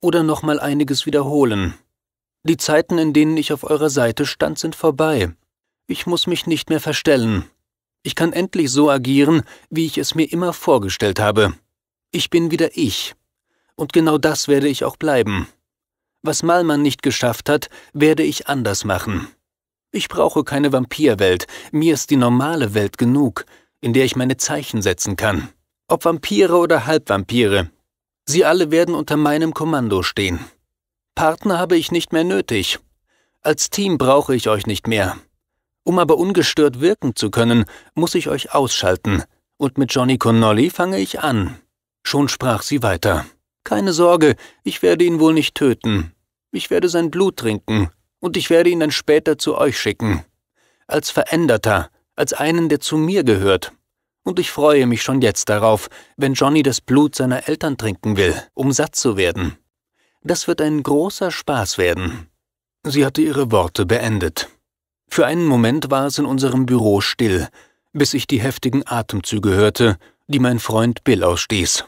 oder nochmal einiges wiederholen. Die Zeiten, in denen ich auf eurer Seite stand, sind vorbei. Ich muss mich nicht mehr verstellen. Ich kann endlich so agieren, wie ich es mir immer vorgestellt habe. Ich bin wieder ich. Und genau das werde ich auch bleiben. Was Malmann nicht geschafft hat, werde ich anders machen. Ich brauche keine Vampirwelt, mir ist die normale Welt genug, in der ich meine Zeichen setzen kann. Ob Vampire oder Halbvampire, sie alle werden unter meinem Kommando stehen. Partner habe ich nicht mehr nötig. Als Team brauche ich euch nicht mehr. Um aber ungestört wirken zu können, muss ich euch ausschalten. Und mit Johnny Connolly fange ich an. Schon sprach sie weiter. Keine Sorge, ich werde ihn wohl nicht töten. Ich werde sein Blut trinken. Und ich werde ihn dann später zu euch schicken. Als Veränderter, als einen, der zu mir gehört. Und ich freue mich schon jetzt darauf, wenn Johnny das Blut seiner Eltern trinken will, um satt zu werden. Das wird ein großer Spaß werden. Sie hatte ihre Worte beendet. Für einen Moment war es in unserem Büro still, bis ich die heftigen Atemzüge hörte, die mein Freund Bill ausstieß.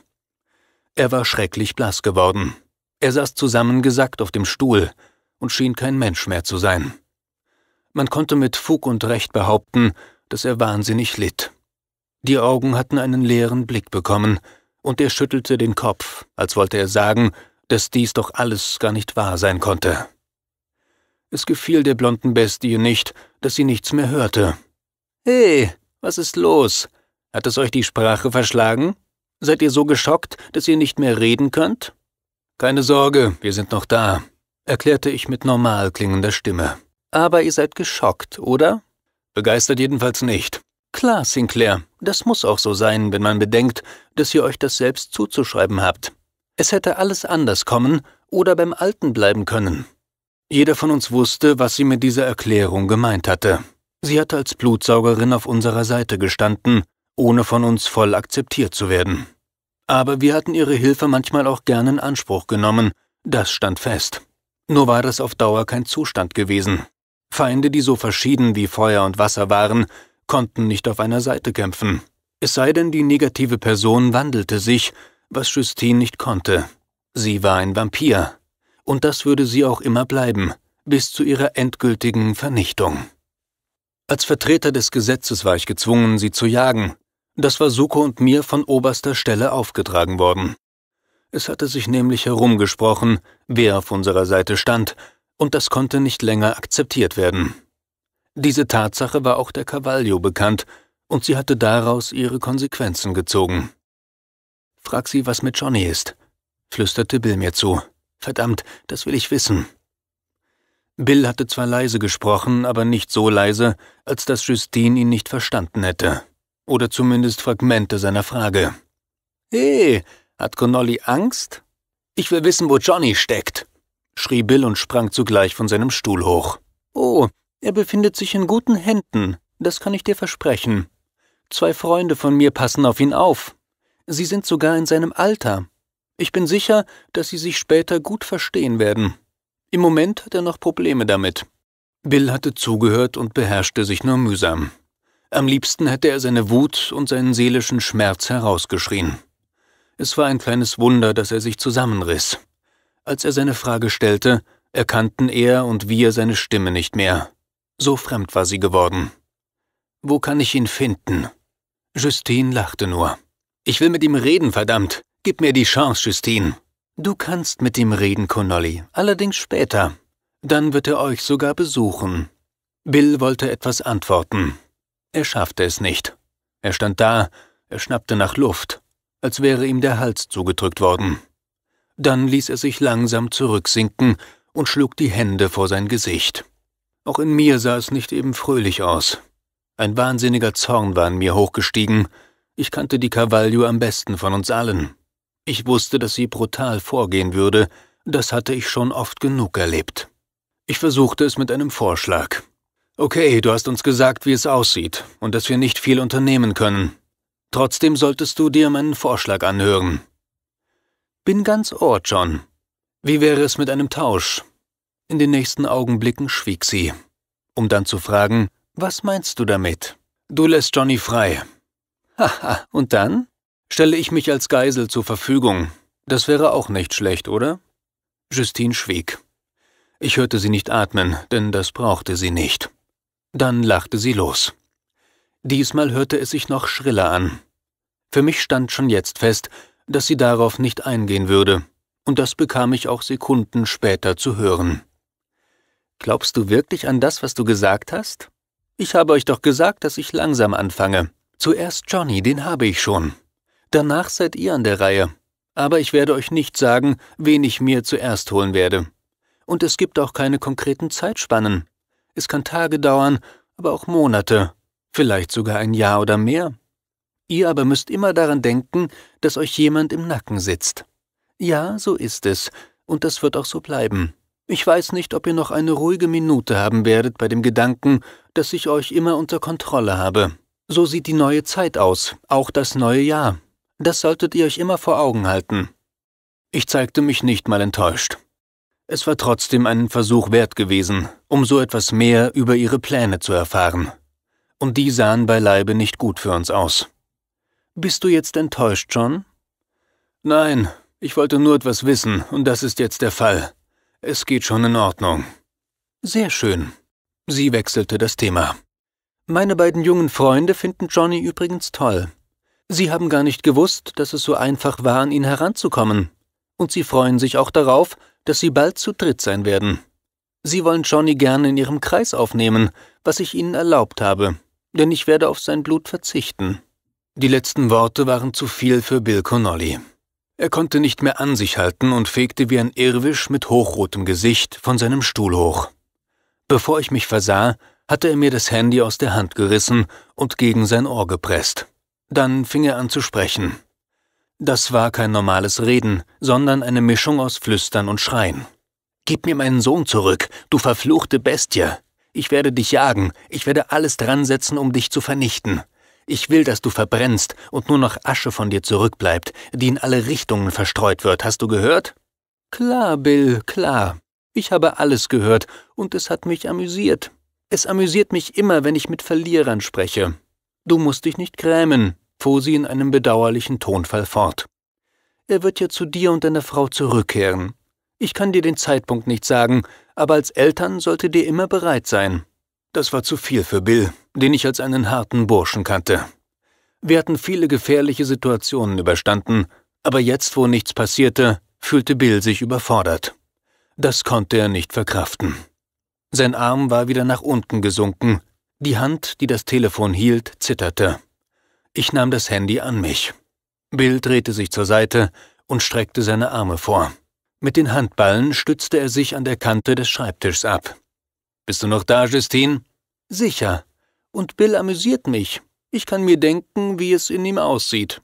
Er war schrecklich blass geworden. Er saß zusammengesackt auf dem Stuhl und schien kein Mensch mehr zu sein. Man konnte mit Fug und Recht behaupten, dass er wahnsinnig litt. Die Augen hatten einen leeren Blick bekommen, und er schüttelte den Kopf, als wollte er sagen, dass dies doch alles gar nicht wahr sein konnte. Es gefiel der blonden Bestie nicht, dass sie nichts mehr hörte. Hey, was ist los? Hat es euch die Sprache verschlagen? Seid ihr so geschockt, dass ihr nicht mehr reden könnt? Keine Sorge, wir sind noch da, erklärte ich mit normal klingender Stimme. Aber ihr seid geschockt, oder? Begeistert jedenfalls nicht. Klar, Sinclair, das muss auch so sein, wenn man bedenkt, dass ihr euch das selbst zuzuschreiben habt. Es hätte alles anders kommen oder beim Alten bleiben können. Jeder von uns wusste, was sie mit dieser Erklärung gemeint hatte. Sie hatte als Blutsaugerin auf unserer Seite gestanden, ohne von uns voll akzeptiert zu werden. Aber wir hatten ihre Hilfe manchmal auch gern in Anspruch genommen, das stand fest. Nur war das auf Dauer kein Zustand gewesen. Feinde, die so verschieden wie Feuer und Wasser waren, konnten nicht auf einer Seite kämpfen. Es sei denn, die negative Person wandelte sich, was Justine nicht konnte. Sie war ein Vampir. Und das würde sie auch immer bleiben, bis zu ihrer endgültigen Vernichtung. Als Vertreter des Gesetzes war ich gezwungen, sie zu jagen. Das war Suko und mir von oberster Stelle aufgetragen worden. Es hatte sich nämlich herumgesprochen, wer auf unserer Seite stand und das konnte nicht länger akzeptiert werden. Diese Tatsache war auch der Cavallio bekannt, und sie hatte daraus ihre Konsequenzen gezogen. Frag sie, was mit Johnny ist, flüsterte Bill mir zu. Verdammt, das will ich wissen. Bill hatte zwar leise gesprochen, aber nicht so leise, als dass Justine ihn nicht verstanden hätte. Oder zumindest Fragmente seiner Frage. Hey, hat Connolly Angst? Ich will wissen, wo Johnny steckt schrie Bill und sprang zugleich von seinem Stuhl hoch. Oh, er befindet sich in guten Händen, das kann ich dir versprechen. Zwei Freunde von mir passen auf ihn auf. Sie sind sogar in seinem Alter. Ich bin sicher, dass sie sich später gut verstehen werden. Im Moment hat er noch Probleme damit. Bill hatte zugehört und beherrschte sich nur mühsam. Am liebsten hätte er seine Wut und seinen seelischen Schmerz herausgeschrien. Es war ein kleines Wunder, dass er sich zusammenriss. Als er seine Frage stellte, erkannten er und wir seine Stimme nicht mehr. So fremd war sie geworden. Wo kann ich ihn finden? Justine lachte nur. Ich will mit ihm reden, verdammt. Gib mir die Chance, Justine. Du kannst mit ihm reden, Connolly, allerdings später. Dann wird er euch sogar besuchen. Bill wollte etwas antworten. Er schaffte es nicht. Er stand da, er schnappte nach Luft, als wäre ihm der Hals zugedrückt worden. Dann ließ er sich langsam zurücksinken und schlug die Hände vor sein Gesicht. Auch in mir sah es nicht eben fröhlich aus. Ein wahnsinniger Zorn war in mir hochgestiegen. Ich kannte die Cavallio am besten von uns allen. Ich wusste, dass sie brutal vorgehen würde, das hatte ich schon oft genug erlebt. Ich versuchte es mit einem Vorschlag. Okay, du hast uns gesagt, wie es aussieht und dass wir nicht viel unternehmen können. Trotzdem solltest du dir meinen Vorschlag anhören. Bin ganz Ohr, John. Wie wäre es mit einem Tausch? In den nächsten Augenblicken schwieg sie, um dann zu fragen, was meinst du damit? Du lässt Johnny frei. Haha, und dann? Stelle ich mich als Geisel zur Verfügung. Das wäre auch nicht schlecht, oder? Justine schwieg. Ich hörte sie nicht atmen, denn das brauchte sie nicht. Dann lachte sie los. Diesmal hörte es sich noch schriller an. Für mich stand schon jetzt fest, dass sie darauf nicht eingehen würde, und das bekam ich auch Sekunden später zu hören. Glaubst du wirklich an das, was du gesagt hast? Ich habe euch doch gesagt, dass ich langsam anfange. Zuerst Johnny, den habe ich schon. Danach seid ihr an der Reihe. Aber ich werde euch nicht sagen, wen ich mir zuerst holen werde. Und es gibt auch keine konkreten Zeitspannen. Es kann Tage dauern, aber auch Monate, vielleicht sogar ein Jahr oder mehr. Ihr aber müsst immer daran denken, dass euch jemand im Nacken sitzt. Ja, so ist es, und das wird auch so bleiben. Ich weiß nicht, ob ihr noch eine ruhige Minute haben werdet bei dem Gedanken, dass ich euch immer unter Kontrolle habe. So sieht die neue Zeit aus, auch das neue Jahr. Das solltet ihr euch immer vor Augen halten. Ich zeigte mich nicht mal enttäuscht. Es war trotzdem einen Versuch wert gewesen, um so etwas mehr über ihre Pläne zu erfahren. Und die sahen beileibe nicht gut für uns aus. Bist du jetzt enttäuscht, John? Nein, ich wollte nur etwas wissen, und das ist jetzt der Fall. Es geht schon in Ordnung. Sehr schön. Sie wechselte das Thema. Meine beiden jungen Freunde finden Johnny übrigens toll. Sie haben gar nicht gewusst, dass es so einfach war, an ihn heranzukommen. Und sie freuen sich auch darauf, dass sie bald zu dritt sein werden. Sie wollen Johnny gerne in ihrem Kreis aufnehmen, was ich ihnen erlaubt habe, denn ich werde auf sein Blut verzichten. Die letzten Worte waren zu viel für Bill Connolly. Er konnte nicht mehr an sich halten und fegte wie ein Irrwisch mit hochrotem Gesicht von seinem Stuhl hoch. Bevor ich mich versah, hatte er mir das Handy aus der Hand gerissen und gegen sein Ohr gepresst. Dann fing er an zu sprechen. Das war kein normales Reden, sondern eine Mischung aus Flüstern und Schreien. Gib mir meinen Sohn zurück, du verfluchte Bestie. Ich werde dich jagen, ich werde alles dran setzen, um dich zu vernichten. Ich will, dass du verbrennst und nur noch Asche von dir zurückbleibt, die in alle Richtungen verstreut wird. Hast du gehört? Klar, Bill, klar. Ich habe alles gehört, und es hat mich amüsiert. Es amüsiert mich immer, wenn ich mit Verlierern spreche. Du musst dich nicht grämen, fuhr sie in einem bedauerlichen Tonfall fort. Er wird ja zu dir und deiner Frau zurückkehren. Ich kann dir den Zeitpunkt nicht sagen, aber als Eltern sollte dir immer bereit sein. Das war zu viel für Bill, den ich als einen harten Burschen kannte. Wir hatten viele gefährliche Situationen überstanden, aber jetzt, wo nichts passierte, fühlte Bill sich überfordert. Das konnte er nicht verkraften. Sein Arm war wieder nach unten gesunken, die Hand, die das Telefon hielt, zitterte. Ich nahm das Handy an mich. Bill drehte sich zur Seite und streckte seine Arme vor. Mit den Handballen stützte er sich an der Kante des Schreibtischs ab. Bist du noch da, Justine? Sicher. Und Bill amüsiert mich. Ich kann mir denken, wie es in ihm aussieht.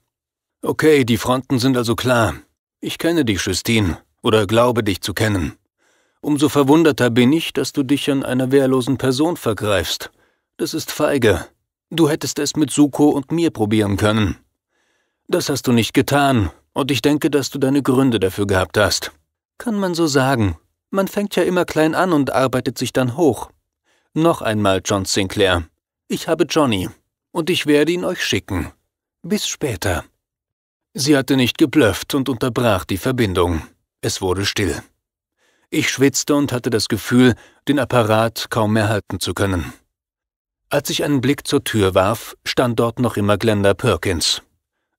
Okay, die Fronten sind also klar. Ich kenne dich, Justine, oder glaube dich zu kennen. Umso verwunderter bin ich, dass du dich an einer wehrlosen Person vergreifst. Das ist feige. Du hättest es mit Suko und mir probieren können. Das hast du nicht getan, und ich denke, dass du deine Gründe dafür gehabt hast. Kann man so sagen, man fängt ja immer klein an und arbeitet sich dann hoch. Noch einmal, John Sinclair. Ich habe Johnny. Und ich werde ihn euch schicken. Bis später. Sie hatte nicht geblufft und unterbrach die Verbindung. Es wurde still. Ich schwitzte und hatte das Gefühl, den Apparat kaum mehr halten zu können. Als ich einen Blick zur Tür warf, stand dort noch immer Glenda Perkins.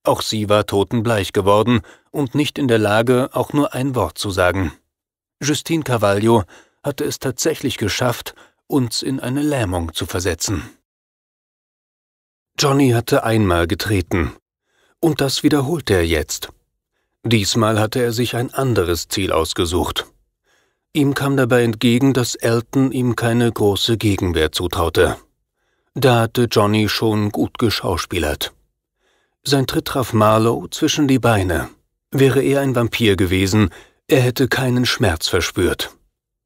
Auch sie war totenbleich geworden und nicht in der Lage, auch nur ein Wort zu sagen. Justine Carvalho hatte es tatsächlich geschafft, uns in eine Lähmung zu versetzen. Johnny hatte einmal getreten. Und das wiederholte er jetzt. Diesmal hatte er sich ein anderes Ziel ausgesucht. Ihm kam dabei entgegen, dass Elton ihm keine große Gegenwehr zutraute. Da hatte Johnny schon gut geschauspielert. Sein Tritt traf Marlowe zwischen die Beine. Wäre er ein Vampir gewesen, er hätte keinen Schmerz verspürt.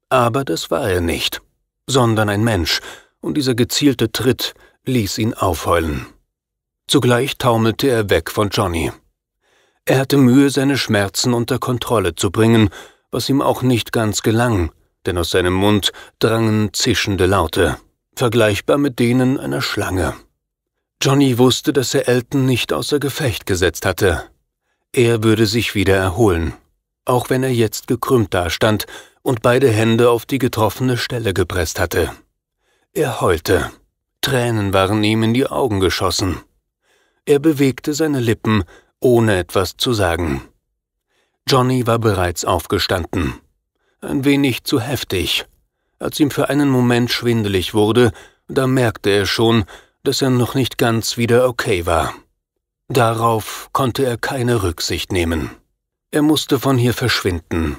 Aber das war er nicht, sondern ein Mensch, und dieser gezielte Tritt ließ ihn aufheulen. Zugleich taumelte er weg von Johnny. Er hatte Mühe, seine Schmerzen unter Kontrolle zu bringen, was ihm auch nicht ganz gelang, denn aus seinem Mund drangen zischende Laute, vergleichbar mit denen einer Schlange. Johnny wusste, dass er Elton nicht außer Gefecht gesetzt hatte. Er würde sich wieder erholen auch wenn er jetzt gekrümmt dastand und beide Hände auf die getroffene Stelle gepresst hatte. Er heulte. Tränen waren ihm in die Augen geschossen. Er bewegte seine Lippen, ohne etwas zu sagen. Johnny war bereits aufgestanden. Ein wenig zu heftig. Als ihm für einen Moment schwindelig wurde, da merkte er schon, dass er noch nicht ganz wieder okay war. Darauf konnte er keine Rücksicht nehmen. Er musste von hier verschwinden.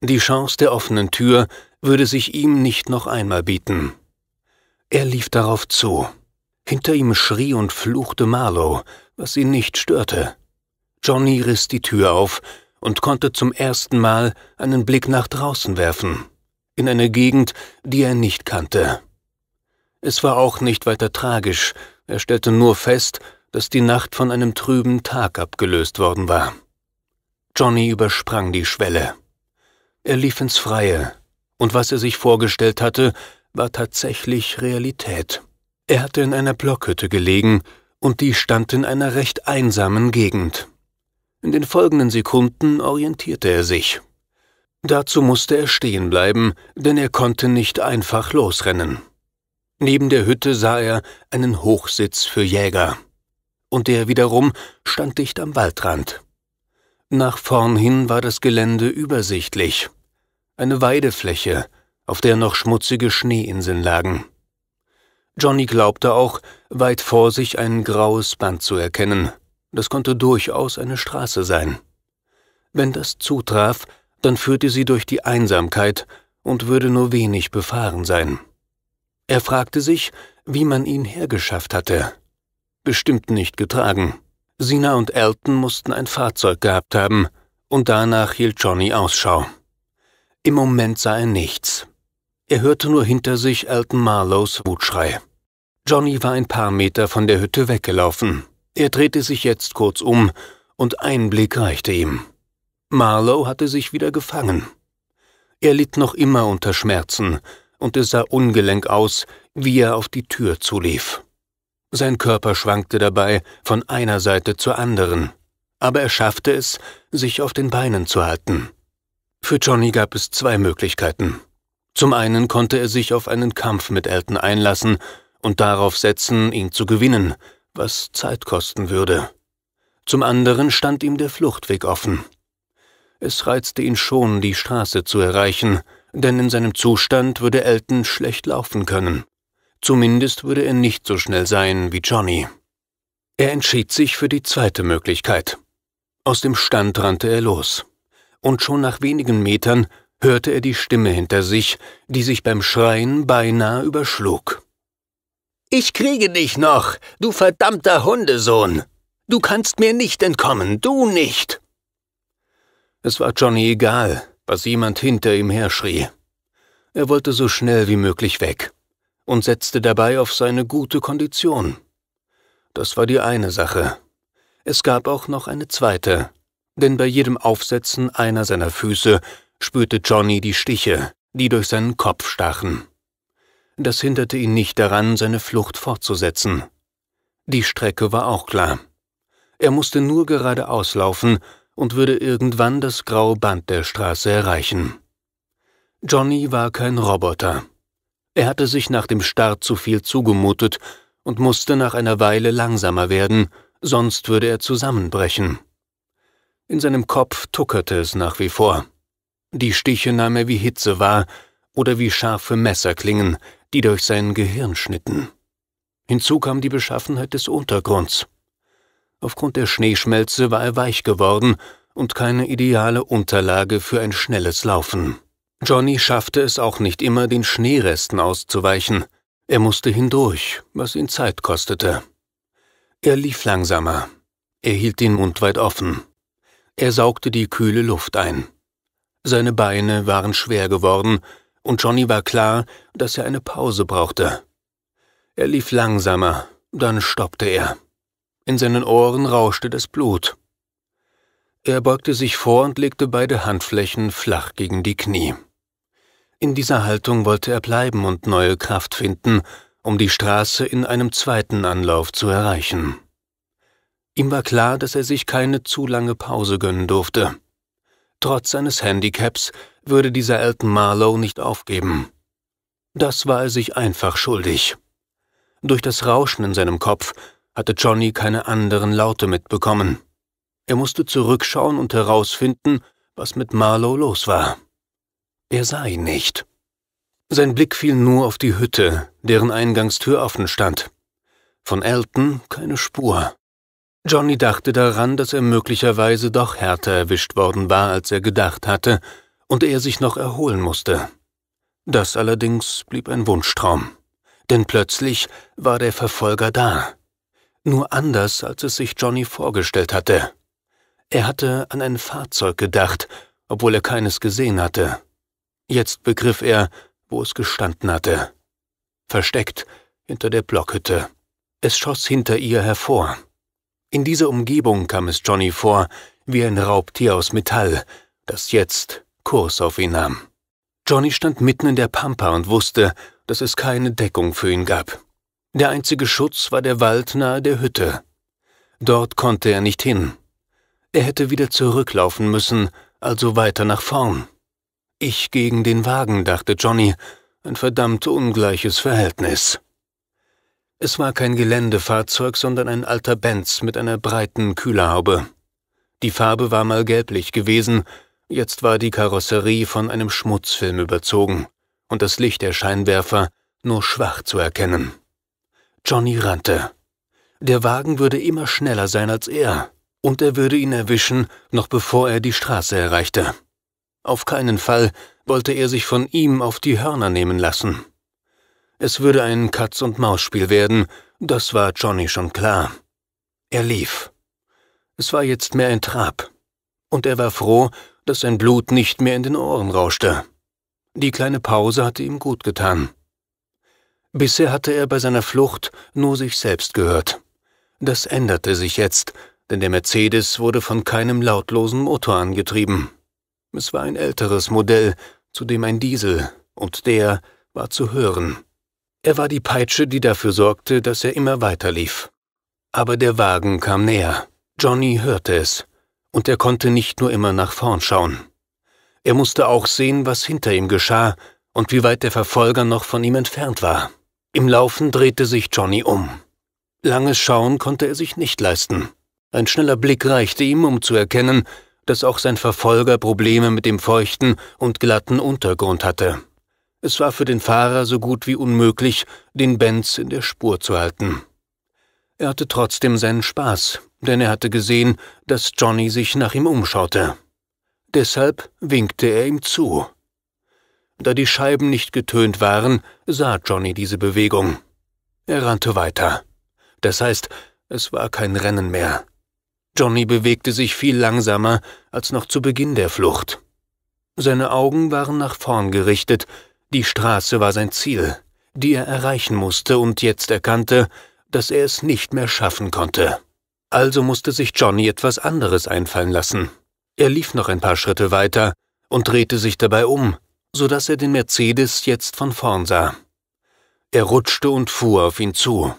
Die Chance der offenen Tür würde sich ihm nicht noch einmal bieten. Er lief darauf zu. Hinter ihm schrie und fluchte Marlow, was ihn nicht störte. Johnny riss die Tür auf und konnte zum ersten Mal einen Blick nach draußen werfen, in eine Gegend, die er nicht kannte. Es war auch nicht weiter tragisch, er stellte nur fest, dass die Nacht von einem trüben Tag abgelöst worden war. Johnny übersprang die Schwelle. Er lief ins Freie, und was er sich vorgestellt hatte, war tatsächlich Realität. Er hatte in einer Blockhütte gelegen, und die stand in einer recht einsamen Gegend. In den folgenden Sekunden orientierte er sich. Dazu musste er stehen bleiben, denn er konnte nicht einfach losrennen. Neben der Hütte sah er einen Hochsitz für Jäger, und der wiederum stand dicht am Waldrand. Nach vorn hin war das Gelände übersichtlich. Eine Weidefläche, auf der noch schmutzige Schneeinseln lagen. Johnny glaubte auch, weit vor sich ein graues Band zu erkennen. Das konnte durchaus eine Straße sein. Wenn das zutraf, dann führte sie durch die Einsamkeit und würde nur wenig befahren sein. Er fragte sich, wie man ihn hergeschafft hatte. Bestimmt nicht getragen. Sina und Elton mussten ein Fahrzeug gehabt haben, und danach hielt Johnny Ausschau. Im Moment sah er nichts. Er hörte nur hinter sich Elton Marlows Wutschrei. Johnny war ein paar Meter von der Hütte weggelaufen. Er drehte sich jetzt kurz um, und ein Blick reichte ihm. Marlow hatte sich wieder gefangen. Er litt noch immer unter Schmerzen, und es sah ungelenk aus, wie er auf die Tür zulief. Sein Körper schwankte dabei von einer Seite zur anderen, aber er schaffte es, sich auf den Beinen zu halten. Für Johnny gab es zwei Möglichkeiten. Zum einen konnte er sich auf einen Kampf mit Elton einlassen und darauf setzen, ihn zu gewinnen, was Zeit kosten würde. Zum anderen stand ihm der Fluchtweg offen. Es reizte ihn schon, die Straße zu erreichen, denn in seinem Zustand würde Elton schlecht laufen können. Zumindest würde er nicht so schnell sein wie Johnny. Er entschied sich für die zweite Möglichkeit. Aus dem Stand rannte er los. Und schon nach wenigen Metern hörte er die Stimme hinter sich, die sich beim Schreien beinahe überschlug. Ich kriege dich noch, du verdammter Hundesohn! Du kannst mir nicht entkommen, du nicht! Es war Johnny egal, was jemand hinter ihm herschrie. Er wollte so schnell wie möglich weg und setzte dabei auf seine gute Kondition. Das war die eine Sache. Es gab auch noch eine zweite, denn bei jedem Aufsetzen einer seiner Füße spürte Johnny die Stiche, die durch seinen Kopf stachen. Das hinderte ihn nicht daran, seine Flucht fortzusetzen. Die Strecke war auch klar. Er musste nur geradeaus laufen und würde irgendwann das graue Band der Straße erreichen. Johnny war kein Roboter. Er hatte sich nach dem Start zu viel zugemutet und musste nach einer Weile langsamer werden, sonst würde er zusammenbrechen. In seinem Kopf tuckerte es nach wie vor. Die Stiche nahm er wie Hitze wahr oder wie scharfe Messerklingen, die durch sein Gehirn schnitten. Hinzu kam die Beschaffenheit des Untergrunds. Aufgrund der Schneeschmelze war er weich geworden und keine ideale Unterlage für ein schnelles Laufen. Johnny schaffte es auch nicht immer, den Schneeresten auszuweichen. Er musste hindurch, was ihn Zeit kostete. Er lief langsamer. Er hielt den Mund weit offen. Er saugte die kühle Luft ein. Seine Beine waren schwer geworden, und Johnny war klar, dass er eine Pause brauchte. Er lief langsamer, dann stoppte er. In seinen Ohren rauschte das Blut. Er beugte sich vor und legte beide Handflächen flach gegen die Knie. In dieser Haltung wollte er bleiben und neue Kraft finden, um die Straße in einem zweiten Anlauf zu erreichen. Ihm war klar, dass er sich keine zu lange Pause gönnen durfte. Trotz seines Handicaps würde dieser Elton Marlowe nicht aufgeben. Das war er sich einfach schuldig. Durch das Rauschen in seinem Kopf hatte Johnny keine anderen Laute mitbekommen. Er musste zurückschauen und herausfinden, was mit Marlowe los war. Er sah ihn nicht. Sein Blick fiel nur auf die Hütte, deren Eingangstür offen stand. Von Elton keine Spur. Johnny dachte daran, dass er möglicherweise doch härter erwischt worden war, als er gedacht hatte, und er sich noch erholen musste. Das allerdings blieb ein Wunschtraum, denn plötzlich war der Verfolger da. Nur anders, als es sich Johnny vorgestellt hatte. Er hatte an ein Fahrzeug gedacht, obwohl er keines gesehen hatte. Jetzt begriff er, wo es gestanden hatte. Versteckt hinter der Blockhütte. Es schoss hinter ihr hervor. In dieser Umgebung kam es Johnny vor, wie ein Raubtier aus Metall, das jetzt Kurs auf ihn nahm. Johnny stand mitten in der Pampa und wusste, dass es keine Deckung für ihn gab. Der einzige Schutz war der Wald nahe der Hütte. Dort konnte er nicht hin. Er hätte wieder zurücklaufen müssen, also weiter nach vorn. Ich gegen den Wagen, dachte Johnny, ein verdammt ungleiches Verhältnis. Es war kein Geländefahrzeug, sondern ein alter Benz mit einer breiten Kühlerhaube. Die Farbe war mal gelblich gewesen, jetzt war die Karosserie von einem Schmutzfilm überzogen und das Licht der Scheinwerfer nur schwach zu erkennen. Johnny rannte. Der Wagen würde immer schneller sein als er, und er würde ihn erwischen, noch bevor er die Straße erreichte. Auf keinen Fall wollte er sich von ihm auf die Hörner nehmen lassen. Es würde ein Katz-und-Maus-Spiel werden, das war Johnny schon klar. Er lief. Es war jetzt mehr ein Trab. Und er war froh, dass sein Blut nicht mehr in den Ohren rauschte. Die kleine Pause hatte ihm gut getan. Bisher hatte er bei seiner Flucht nur sich selbst gehört. Das änderte sich jetzt, denn der Mercedes wurde von keinem lautlosen Motor angetrieben. Es war ein älteres Modell, zudem ein Diesel, und der war zu hören. Er war die Peitsche, die dafür sorgte, dass er immer weiter lief. Aber der Wagen kam näher. Johnny hörte es, und er konnte nicht nur immer nach vorn schauen. Er musste auch sehen, was hinter ihm geschah und wie weit der Verfolger noch von ihm entfernt war. Im Laufen drehte sich Johnny um. Langes Schauen konnte er sich nicht leisten. Ein schneller Blick reichte ihm, um zu erkennen, dass auch sein Verfolger Probleme mit dem feuchten und glatten Untergrund hatte. Es war für den Fahrer so gut wie unmöglich, den Benz in der Spur zu halten. Er hatte trotzdem seinen Spaß, denn er hatte gesehen, dass Johnny sich nach ihm umschaute. Deshalb winkte er ihm zu. Da die Scheiben nicht getönt waren, sah Johnny diese Bewegung. Er rannte weiter. Das heißt, es war kein Rennen mehr. Johnny bewegte sich viel langsamer als noch zu Beginn der Flucht. Seine Augen waren nach vorn gerichtet, die Straße war sein Ziel, die er erreichen musste und jetzt erkannte, dass er es nicht mehr schaffen konnte. Also musste sich Johnny etwas anderes einfallen lassen. Er lief noch ein paar Schritte weiter und drehte sich dabei um, so dass er den Mercedes jetzt von vorn sah. Er rutschte und fuhr auf ihn zu.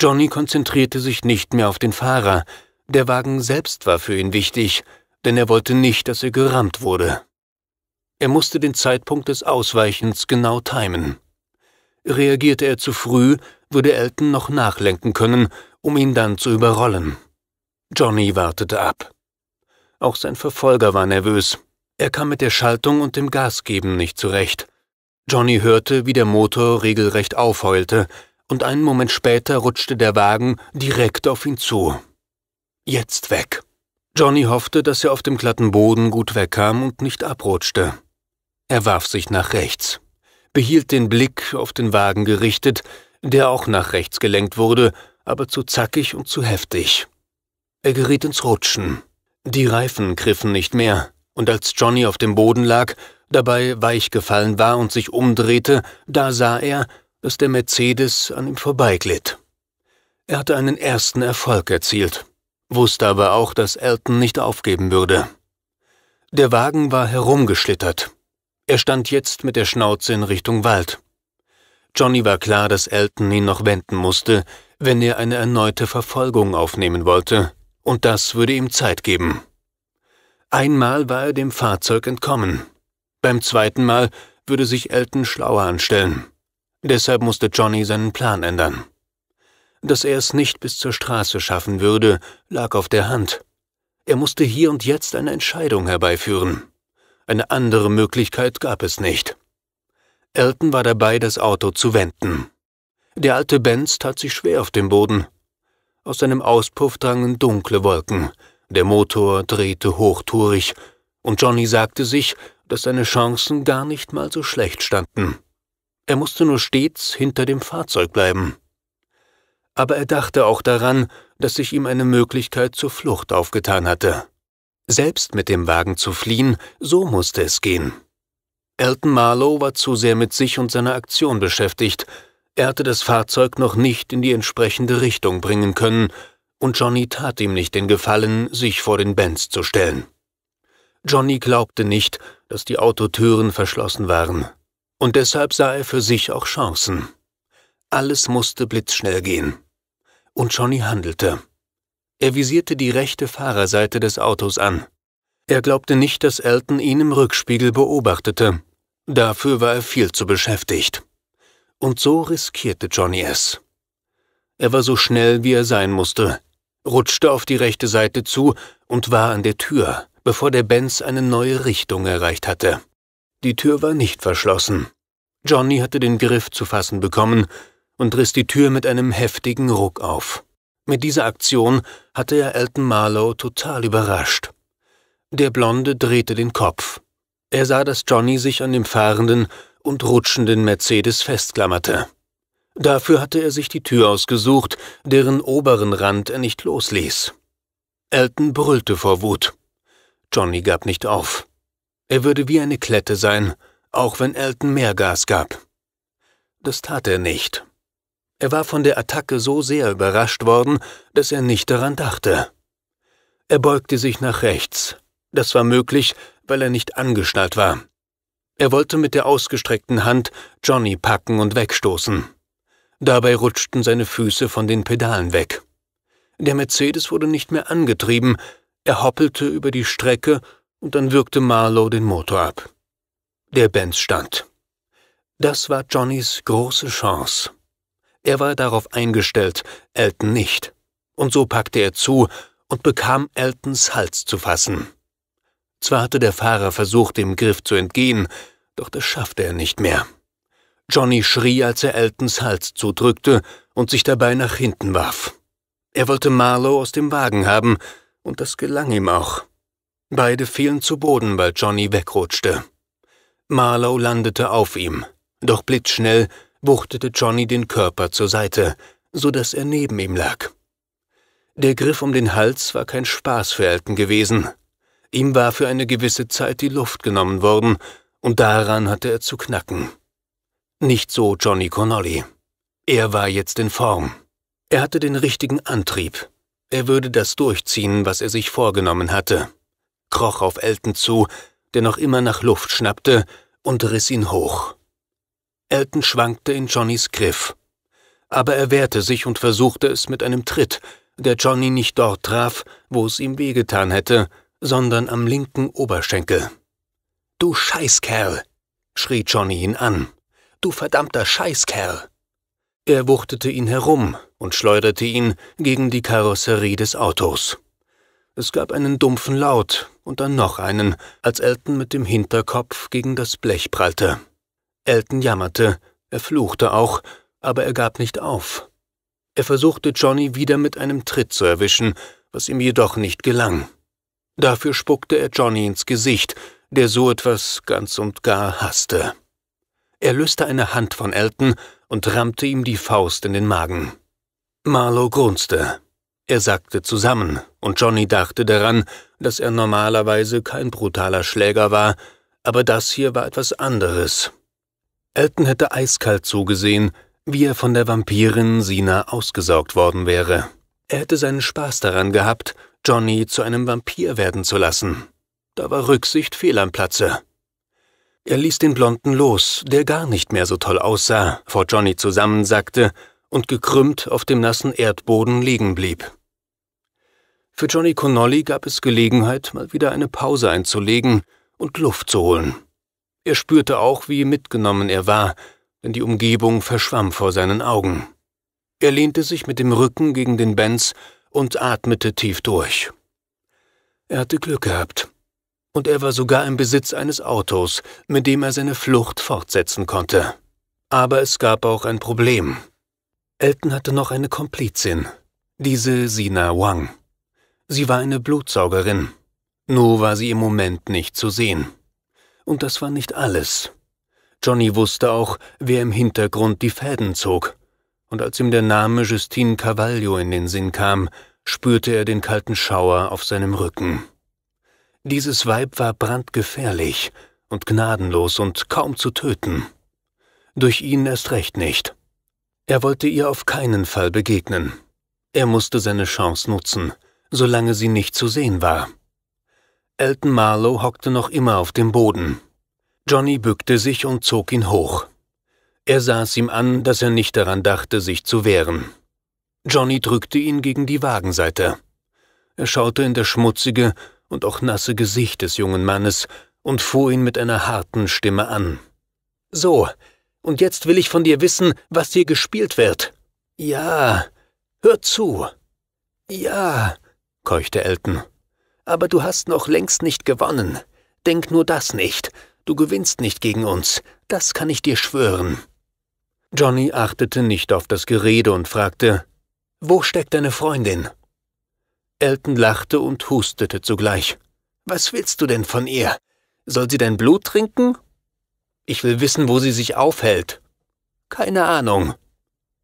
Johnny konzentrierte sich nicht mehr auf den Fahrer, der Wagen selbst war für ihn wichtig, denn er wollte nicht, dass er gerammt wurde. Er musste den Zeitpunkt des Ausweichens genau timen. Reagierte er zu früh, würde Elton noch nachlenken können, um ihn dann zu überrollen. Johnny wartete ab. Auch sein Verfolger war nervös. Er kam mit der Schaltung und dem Gasgeben nicht zurecht. Johnny hörte, wie der Motor regelrecht aufheulte, und einen Moment später rutschte der Wagen direkt auf ihn zu. Jetzt weg. Johnny hoffte, dass er auf dem glatten Boden gut wegkam und nicht abrutschte. Er warf sich nach rechts, behielt den Blick auf den Wagen gerichtet, der auch nach rechts gelenkt wurde, aber zu zackig und zu heftig. Er geriet ins Rutschen. Die Reifen griffen nicht mehr, und als Johnny auf dem Boden lag, dabei weich gefallen war und sich umdrehte, da sah er, dass der Mercedes an ihm vorbeiglitt. Er hatte einen ersten Erfolg erzielt wusste aber auch, dass Elton nicht aufgeben würde. Der Wagen war herumgeschlittert. Er stand jetzt mit der Schnauze in Richtung Wald. Johnny war klar, dass Elton ihn noch wenden musste, wenn er eine erneute Verfolgung aufnehmen wollte, und das würde ihm Zeit geben. Einmal war er dem Fahrzeug entkommen. Beim zweiten Mal würde sich Elton schlauer anstellen. Deshalb musste Johnny seinen Plan ändern. Dass er es nicht bis zur Straße schaffen würde, lag auf der Hand. Er musste hier und jetzt eine Entscheidung herbeiführen. Eine andere Möglichkeit gab es nicht. Elton war dabei, das Auto zu wenden. Der alte Benz tat sich schwer auf dem Boden. Aus seinem Auspuff drangen dunkle Wolken, der Motor drehte hochtourig, und Johnny sagte sich, dass seine Chancen gar nicht mal so schlecht standen. Er musste nur stets hinter dem Fahrzeug bleiben aber er dachte auch daran, dass sich ihm eine Möglichkeit zur Flucht aufgetan hatte. Selbst mit dem Wagen zu fliehen, so musste es gehen. Elton Marlowe war zu sehr mit sich und seiner Aktion beschäftigt. Er hatte das Fahrzeug noch nicht in die entsprechende Richtung bringen können, und Johnny tat ihm nicht den Gefallen, sich vor den Benz zu stellen. Johnny glaubte nicht, dass die Autotüren verschlossen waren, und deshalb sah er für sich auch Chancen. Alles musste blitzschnell gehen. Und Johnny handelte. Er visierte die rechte Fahrerseite des Autos an. Er glaubte nicht, dass Elton ihn im Rückspiegel beobachtete. Dafür war er viel zu beschäftigt. Und so riskierte Johnny es. Er war so schnell, wie er sein musste, rutschte auf die rechte Seite zu und war an der Tür, bevor der Benz eine neue Richtung erreicht hatte. Die Tür war nicht verschlossen. Johnny hatte den Griff zu fassen bekommen und riss die Tür mit einem heftigen Ruck auf. Mit dieser Aktion hatte er Elton Marlowe total überrascht. Der Blonde drehte den Kopf. Er sah, dass Johnny sich an dem fahrenden und rutschenden Mercedes festklammerte. Dafür hatte er sich die Tür ausgesucht, deren oberen Rand er nicht losließ. Elton brüllte vor Wut. Johnny gab nicht auf. Er würde wie eine Klette sein, auch wenn Elton mehr Gas gab. Das tat er nicht. Er war von der Attacke so sehr überrascht worden, dass er nicht daran dachte. Er beugte sich nach rechts. Das war möglich, weil er nicht angeschnallt war. Er wollte mit der ausgestreckten Hand Johnny packen und wegstoßen. Dabei rutschten seine Füße von den Pedalen weg. Der Mercedes wurde nicht mehr angetrieben, er hoppelte über die Strecke und dann wirkte Marlow den Motor ab. Der Benz stand. Das war Johnnys große Chance. Er war darauf eingestellt, Elton nicht. Und so packte er zu und bekam Eltons Hals zu fassen. Zwar hatte der Fahrer versucht, dem Griff zu entgehen, doch das schaffte er nicht mehr. Johnny schrie, als er Eltons Hals zudrückte und sich dabei nach hinten warf. Er wollte Marlow aus dem Wagen haben, und das gelang ihm auch. Beide fielen zu Boden, weil Johnny wegrutschte. Marlow landete auf ihm, doch blitzschnell wuchtete Johnny den Körper zur Seite, so dass er neben ihm lag. Der Griff um den Hals war kein Spaß für Elton gewesen. Ihm war für eine gewisse Zeit die Luft genommen worden, und daran hatte er zu knacken. Nicht so Johnny Connolly. Er war jetzt in Form. Er hatte den richtigen Antrieb. Er würde das durchziehen, was er sich vorgenommen hatte. Kroch auf Elton zu, der noch immer nach Luft schnappte, und riss ihn hoch. Elton schwankte in Johnnys Griff. Aber er wehrte sich und versuchte es mit einem Tritt, der Johnny nicht dort traf, wo es ihm wehgetan hätte, sondern am linken Oberschenkel. Du Scheißkerl! schrie Johnny ihn an. Du verdammter Scheißkerl! Er wuchtete ihn herum und schleuderte ihn gegen die Karosserie des Autos. Es gab einen dumpfen Laut und dann noch einen, als Elton mit dem Hinterkopf gegen das Blech prallte. Elton jammerte, er fluchte auch, aber er gab nicht auf. Er versuchte Johnny wieder mit einem Tritt zu erwischen, was ihm jedoch nicht gelang. Dafür spuckte er Johnny ins Gesicht, der so etwas ganz und gar hasste. Er löste eine Hand von Elton und rammte ihm die Faust in den Magen. Marlow grunzte. Er sagte zusammen, und Johnny dachte daran, dass er normalerweise kein brutaler Schläger war, aber das hier war etwas anderes. Elton hätte eiskalt zugesehen, wie er von der Vampirin Sina ausgesaugt worden wäre. Er hätte seinen Spaß daran gehabt, Johnny zu einem Vampir werden zu lassen. Da war Rücksicht fehl am Platze. Er ließ den Blonden los, der gar nicht mehr so toll aussah, vor Johnny zusammensackte und gekrümmt auf dem nassen Erdboden liegen blieb. Für Johnny Connolly gab es Gelegenheit, mal wieder eine Pause einzulegen und Luft zu holen. Er spürte auch, wie mitgenommen er war, denn die Umgebung verschwamm vor seinen Augen. Er lehnte sich mit dem Rücken gegen den Benz und atmete tief durch. Er hatte Glück gehabt. Und er war sogar im Besitz eines Autos, mit dem er seine Flucht fortsetzen konnte. Aber es gab auch ein Problem. Elton hatte noch eine Komplizin, diese Sina Wang. Sie war eine Blutsaugerin. Nur war sie im Moment nicht zu sehen. Und das war nicht alles. Johnny wusste auch, wer im Hintergrund die Fäden zog. Und als ihm der Name Justine Cavaglio in den Sinn kam, spürte er den kalten Schauer auf seinem Rücken. Dieses Weib war brandgefährlich und gnadenlos und kaum zu töten. Durch ihn erst recht nicht. Er wollte ihr auf keinen Fall begegnen. Er musste seine Chance nutzen, solange sie nicht zu sehen war. Elton Marlowe hockte noch immer auf dem Boden. Johnny bückte sich und zog ihn hoch. Er saß ihm an, dass er nicht daran dachte, sich zu wehren. Johnny drückte ihn gegen die Wagenseite. Er schaute in das schmutzige und auch nasse Gesicht des jungen Mannes und fuhr ihn mit einer harten Stimme an. So, und jetzt will ich von dir wissen, was hier gespielt wird. Ja, hör zu. Ja, keuchte Elton. Aber du hast noch längst nicht gewonnen. Denk nur das nicht. Du gewinnst nicht gegen uns. Das kann ich dir schwören. Johnny achtete nicht auf das Gerede und fragte, Wo steckt deine Freundin? Elton lachte und hustete zugleich. Was willst du denn von ihr? Soll sie dein Blut trinken? Ich will wissen, wo sie sich aufhält. Keine Ahnung.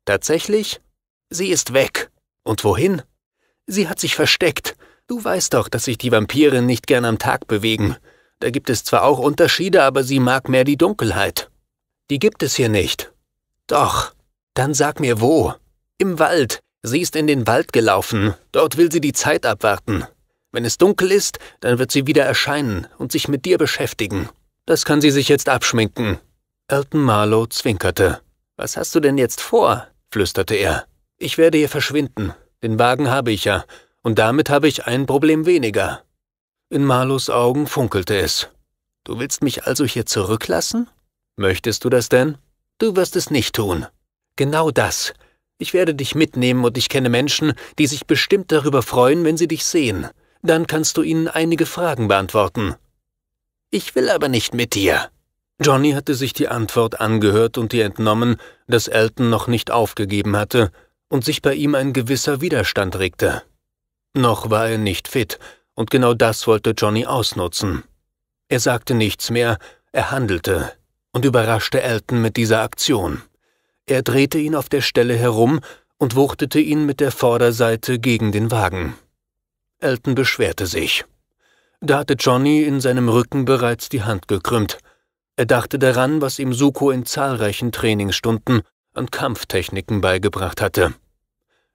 Tatsächlich? Sie ist weg. Und wohin? Sie hat sich versteckt. Du weißt doch, dass sich die Vampire nicht gern am Tag bewegen. Da gibt es zwar auch Unterschiede, aber sie mag mehr die Dunkelheit. Die gibt es hier nicht. Doch, dann sag mir wo. Im Wald. Sie ist in den Wald gelaufen. Dort will sie die Zeit abwarten. Wenn es dunkel ist, dann wird sie wieder erscheinen und sich mit dir beschäftigen. Das kann sie sich jetzt abschminken. Elton Marlowe zwinkerte. Was hast du denn jetzt vor? flüsterte er. Ich werde hier verschwinden. Den Wagen habe ich ja. Und damit habe ich ein Problem weniger. In Marlos Augen funkelte es. Du willst mich also hier zurücklassen? Möchtest du das denn? Du wirst es nicht tun. Genau das. Ich werde dich mitnehmen und ich kenne Menschen, die sich bestimmt darüber freuen, wenn sie dich sehen. Dann kannst du ihnen einige Fragen beantworten. Ich will aber nicht mit dir. Johnny hatte sich die Antwort angehört und ihr entnommen, dass Elton noch nicht aufgegeben hatte und sich bei ihm ein gewisser Widerstand regte. Noch war er nicht fit, und genau das wollte Johnny ausnutzen. Er sagte nichts mehr, er handelte und überraschte Elton mit dieser Aktion. Er drehte ihn auf der Stelle herum und wuchtete ihn mit der Vorderseite gegen den Wagen. Elton beschwerte sich. Da hatte Johnny in seinem Rücken bereits die Hand gekrümmt. Er dachte daran, was ihm Suko in zahlreichen Trainingsstunden an Kampftechniken beigebracht hatte.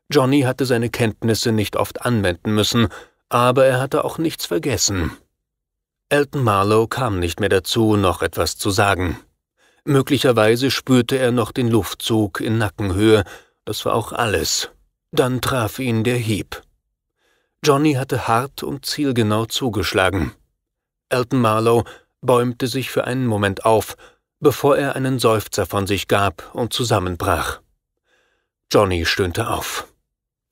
Johnny hatte seine Kenntnisse nicht oft anwenden müssen, aber er hatte auch nichts vergessen. Elton Marlowe kam nicht mehr dazu, noch etwas zu sagen. Möglicherweise spürte er noch den Luftzug in Nackenhöhe, das war auch alles. Dann traf ihn der Hieb. Johnny hatte hart und zielgenau zugeschlagen. Elton Marlowe bäumte sich für einen Moment auf, bevor er einen Seufzer von sich gab und zusammenbrach. Johnny stöhnte auf.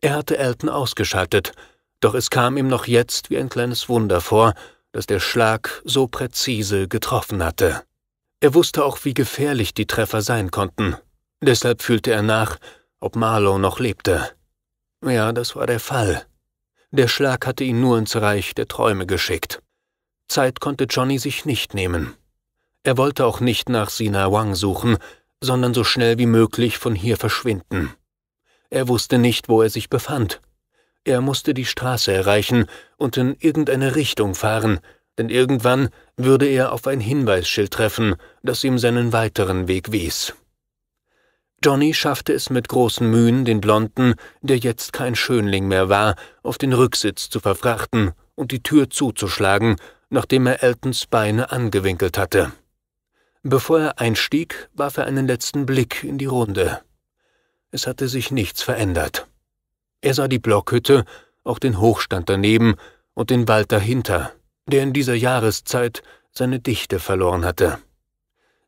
Er hatte Elton ausgeschaltet, doch es kam ihm noch jetzt wie ein kleines Wunder vor, dass der Schlag so präzise getroffen hatte. Er wusste auch, wie gefährlich die Treffer sein konnten. Deshalb fühlte er nach, ob Marlow noch lebte. Ja, das war der Fall. Der Schlag hatte ihn nur ins Reich der Träume geschickt. Zeit konnte Johnny sich nicht nehmen. Er wollte auch nicht nach Sina Wang suchen, sondern so schnell wie möglich von hier verschwinden. Er wusste nicht, wo er sich befand. Er musste die Straße erreichen und in irgendeine Richtung fahren, denn irgendwann würde er auf ein Hinweisschild treffen, das ihm seinen weiteren Weg wies. Johnny schaffte es mit großen Mühen, den Blonden, der jetzt kein Schönling mehr war, auf den Rücksitz zu verfrachten und die Tür zuzuschlagen, nachdem er Eltons Beine angewinkelt hatte. Bevor er einstieg, warf er einen letzten Blick in die Runde. Es hatte sich nichts verändert. Er sah die Blockhütte, auch den Hochstand daneben und den Wald dahinter, der in dieser Jahreszeit seine Dichte verloren hatte.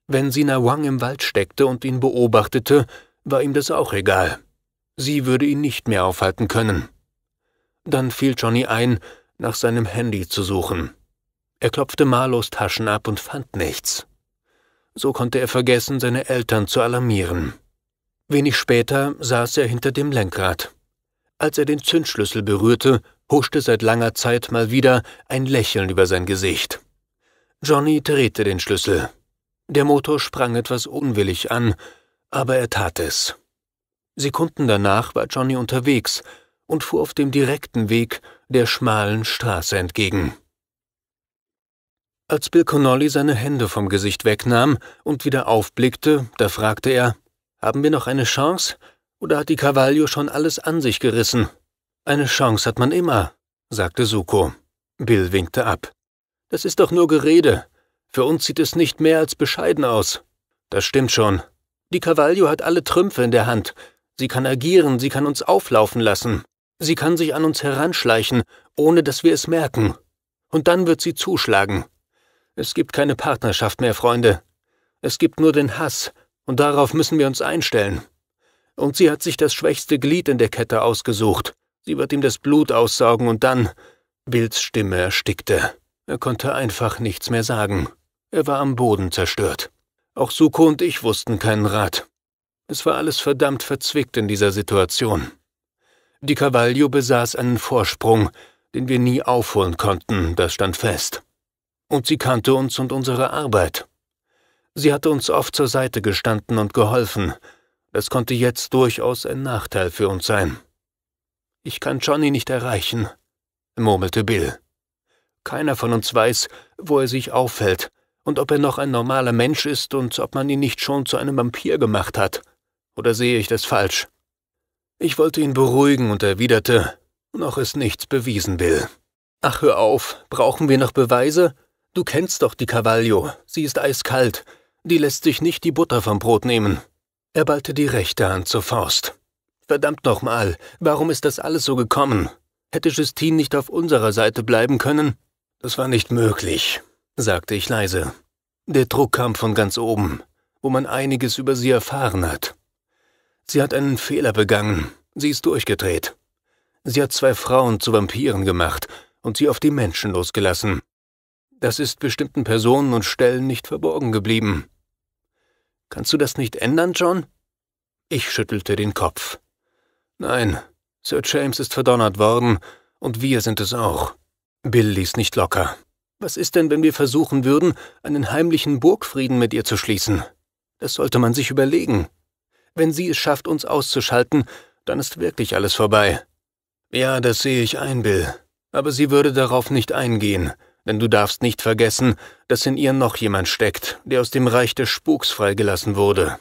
Wenn Sina Wang im Wald steckte und ihn beobachtete, war ihm das auch egal. Sie würde ihn nicht mehr aufhalten können. Dann fiel Johnny ein, nach seinem Handy zu suchen. Er klopfte Marlos Taschen ab und fand nichts. So konnte er vergessen, seine Eltern zu alarmieren. Wenig später saß er hinter dem Lenkrad. Als er den Zündschlüssel berührte, huschte seit langer Zeit mal wieder ein Lächeln über sein Gesicht. Johnny drehte den Schlüssel. Der Motor sprang etwas unwillig an, aber er tat es. Sekunden danach war Johnny unterwegs und fuhr auf dem direkten Weg der schmalen Straße entgegen. Als Bill Connolly seine Hände vom Gesicht wegnahm und wieder aufblickte, da fragte er, haben wir noch eine Chance? Oder hat die Cavaglio schon alles an sich gerissen? Eine Chance hat man immer, sagte Suko. Bill winkte ab. Das ist doch nur Gerede. Für uns sieht es nicht mehr als bescheiden aus. Das stimmt schon. Die Cavaglio hat alle Trümpfe in der Hand. Sie kann agieren, sie kann uns auflaufen lassen. Sie kann sich an uns heranschleichen, ohne dass wir es merken. Und dann wird sie zuschlagen. Es gibt keine Partnerschaft mehr, Freunde. Es gibt nur den Hass, und darauf müssen wir uns einstellen. Und sie hat sich das schwächste Glied in der Kette ausgesucht. Sie wird ihm das Blut aussaugen und dann. Bills Stimme erstickte. Er konnte einfach nichts mehr sagen. Er war am Boden zerstört. Auch Suko und ich wussten keinen Rat. Es war alles verdammt verzwickt in dieser Situation. Die Cavaglio besaß einen Vorsprung, den wir nie aufholen konnten, das stand fest. Und sie kannte uns und unsere Arbeit. Sie hatte uns oft zur Seite gestanden und geholfen. Das konnte jetzt durchaus ein Nachteil für uns sein. Ich kann Johnny nicht erreichen, murmelte Bill. Keiner von uns weiß, wo er sich aufhält und ob er noch ein normaler Mensch ist und ob man ihn nicht schon zu einem Vampir gemacht hat. Oder sehe ich das falsch? Ich wollte ihn beruhigen und erwiderte, noch ist nichts bewiesen, Bill. Ach, hör auf, brauchen wir noch Beweise? Du kennst doch die Cavaglio, sie ist eiskalt, die lässt sich nicht die Butter vom Brot nehmen. Er ballte die rechte Hand zur Faust. Verdammt nochmal, warum ist das alles so gekommen? Hätte Justine nicht auf unserer Seite bleiben können? Das war nicht möglich, sagte ich leise. Der Druck kam von ganz oben, wo man einiges über sie erfahren hat. Sie hat einen Fehler begangen, sie ist durchgedreht. Sie hat zwei Frauen zu Vampiren gemacht und sie auf die Menschen losgelassen. Das ist bestimmten Personen und Stellen nicht verborgen geblieben. Kannst du das nicht ändern, John? Ich schüttelte den Kopf. Nein, Sir James ist verdonnert worden, und wir sind es auch. Bill ließ nicht locker. Was ist denn, wenn wir versuchen würden, einen heimlichen Burgfrieden mit ihr zu schließen? Das sollte man sich überlegen. Wenn sie es schafft, uns auszuschalten, dann ist wirklich alles vorbei. Ja, das sehe ich ein, Bill. Aber sie würde darauf nicht eingehen. Denn du darfst nicht vergessen, dass in ihr noch jemand steckt, der aus dem Reich des Spuks freigelassen wurde.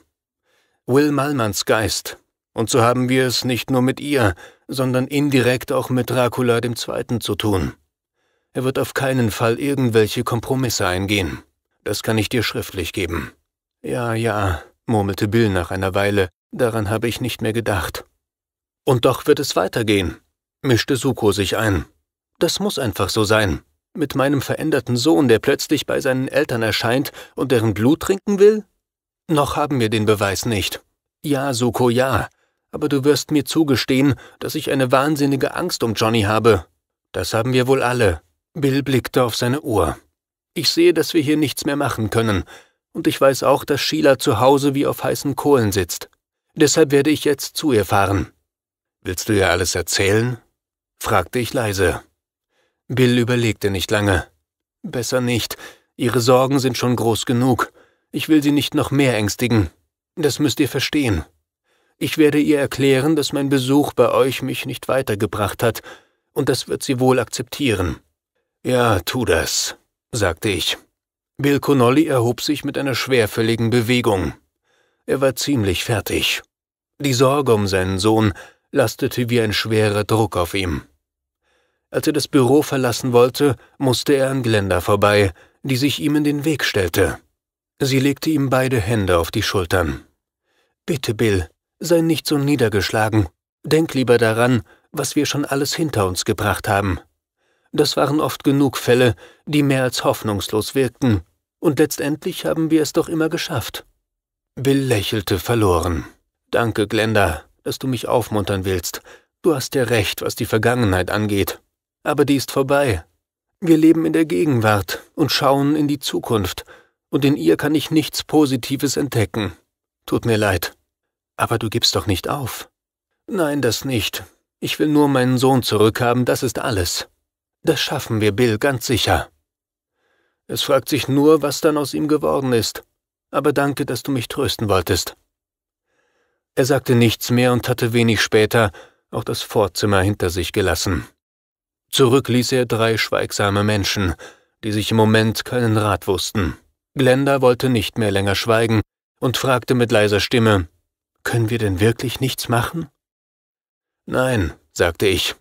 Will Malmans Geist. Und so haben wir es nicht nur mit ihr, sondern indirekt auch mit Dracula II. zu tun. Er wird auf keinen Fall irgendwelche Kompromisse eingehen. Das kann ich dir schriftlich geben. Ja, ja, murmelte Bill nach einer Weile, daran habe ich nicht mehr gedacht. Und doch wird es weitergehen, mischte Suko sich ein. Das muss einfach so sein. Mit meinem veränderten Sohn, der plötzlich bei seinen Eltern erscheint und deren Blut trinken will? Noch haben wir den Beweis nicht. Ja, Suko, ja. Aber du wirst mir zugestehen, dass ich eine wahnsinnige Angst um Johnny habe. Das haben wir wohl alle. Bill blickte auf seine Uhr. Ich sehe, dass wir hier nichts mehr machen können. Und ich weiß auch, dass Sheila zu Hause wie auf heißen Kohlen sitzt. Deshalb werde ich jetzt zu ihr fahren. Willst du ihr alles erzählen? fragte ich leise. Bill überlegte nicht lange. Besser nicht. Ihre Sorgen sind schon groß genug. Ich will Sie nicht noch mehr ängstigen. Das müsst ihr verstehen. Ich werde ihr erklären, dass mein Besuch bei euch mich nicht weitergebracht hat, und das wird sie wohl akzeptieren. Ja, tu das, sagte ich. Bill Connolly erhob sich mit einer schwerfälligen Bewegung. Er war ziemlich fertig. Die Sorge um seinen Sohn lastete wie ein schwerer Druck auf ihm. Als er das Büro verlassen wollte, musste er an Glenda vorbei, die sich ihm in den Weg stellte. Sie legte ihm beide Hände auf die Schultern. Bitte, Bill, sei nicht so niedergeschlagen. Denk lieber daran, was wir schon alles hinter uns gebracht haben. Das waren oft genug Fälle, die mehr als hoffnungslos wirkten, und letztendlich haben wir es doch immer geschafft. Bill lächelte verloren. Danke, Glenda, dass du mich aufmuntern willst. Du hast ja recht, was die Vergangenheit angeht aber die ist vorbei. Wir leben in der Gegenwart und schauen in die Zukunft, und in ihr kann ich nichts Positives entdecken. Tut mir leid. Aber du gibst doch nicht auf. Nein, das nicht. Ich will nur meinen Sohn zurückhaben, das ist alles. Das schaffen wir, Bill, ganz sicher. Es fragt sich nur, was dann aus ihm geworden ist. Aber danke, dass du mich trösten wolltest. Er sagte nichts mehr und hatte wenig später auch das Vorzimmer hinter sich gelassen. Zurück ließ er drei schweigsame Menschen, die sich im Moment keinen Rat wussten. Glenda wollte nicht mehr länger schweigen und fragte mit leiser Stimme, können wir denn wirklich nichts machen? Nein, sagte ich.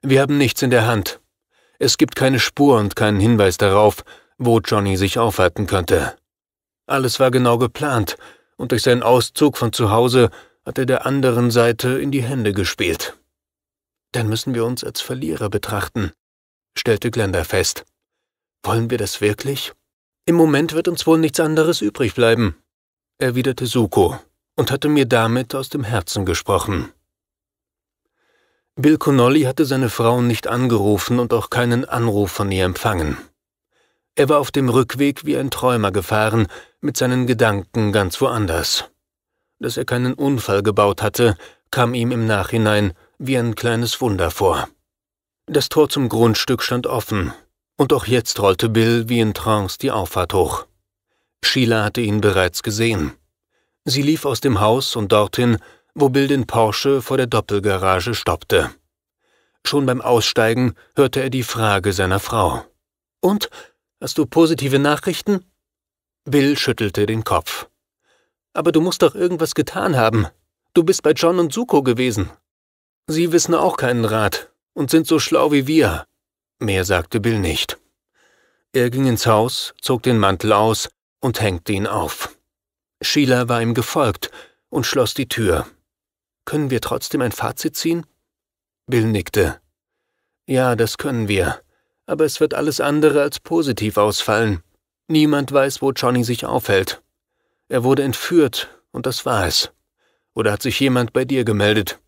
Wir haben nichts in der Hand. Es gibt keine Spur und keinen Hinweis darauf, wo Johnny sich aufhalten könnte. Alles war genau geplant, und durch seinen Auszug von zu Hause hat er der anderen Seite in die Hände gespielt dann müssen wir uns als Verlierer betrachten, stellte Glenda fest. Wollen wir das wirklich? Im Moment wird uns wohl nichts anderes übrig bleiben, erwiderte Suko und hatte mir damit aus dem Herzen gesprochen. Bill Connolly hatte seine Frau nicht angerufen und auch keinen Anruf von ihr empfangen. Er war auf dem Rückweg wie ein Träumer gefahren, mit seinen Gedanken ganz woanders. Dass er keinen Unfall gebaut hatte, kam ihm im Nachhinein wie ein kleines Wunder vor. Das Tor zum Grundstück stand offen, und auch jetzt rollte Bill wie in Trance die Auffahrt hoch. Sheila hatte ihn bereits gesehen. Sie lief aus dem Haus und dorthin, wo Bill den Porsche vor der Doppelgarage stoppte. Schon beim Aussteigen hörte er die Frage seiner Frau. Und? Hast du positive Nachrichten? Bill schüttelte den Kopf. Aber du musst doch irgendwas getan haben. Du bist bei John und Suko gewesen. Sie wissen auch keinen Rat und sind so schlau wie wir. Mehr sagte Bill nicht. Er ging ins Haus, zog den Mantel aus und hängte ihn auf. Sheila war ihm gefolgt und schloss die Tür. Können wir trotzdem ein Fazit ziehen? Bill nickte. Ja, das können wir. Aber es wird alles andere als positiv ausfallen. Niemand weiß, wo Johnny sich aufhält. Er wurde entführt, und das war es. Oder hat sich jemand bei dir gemeldet?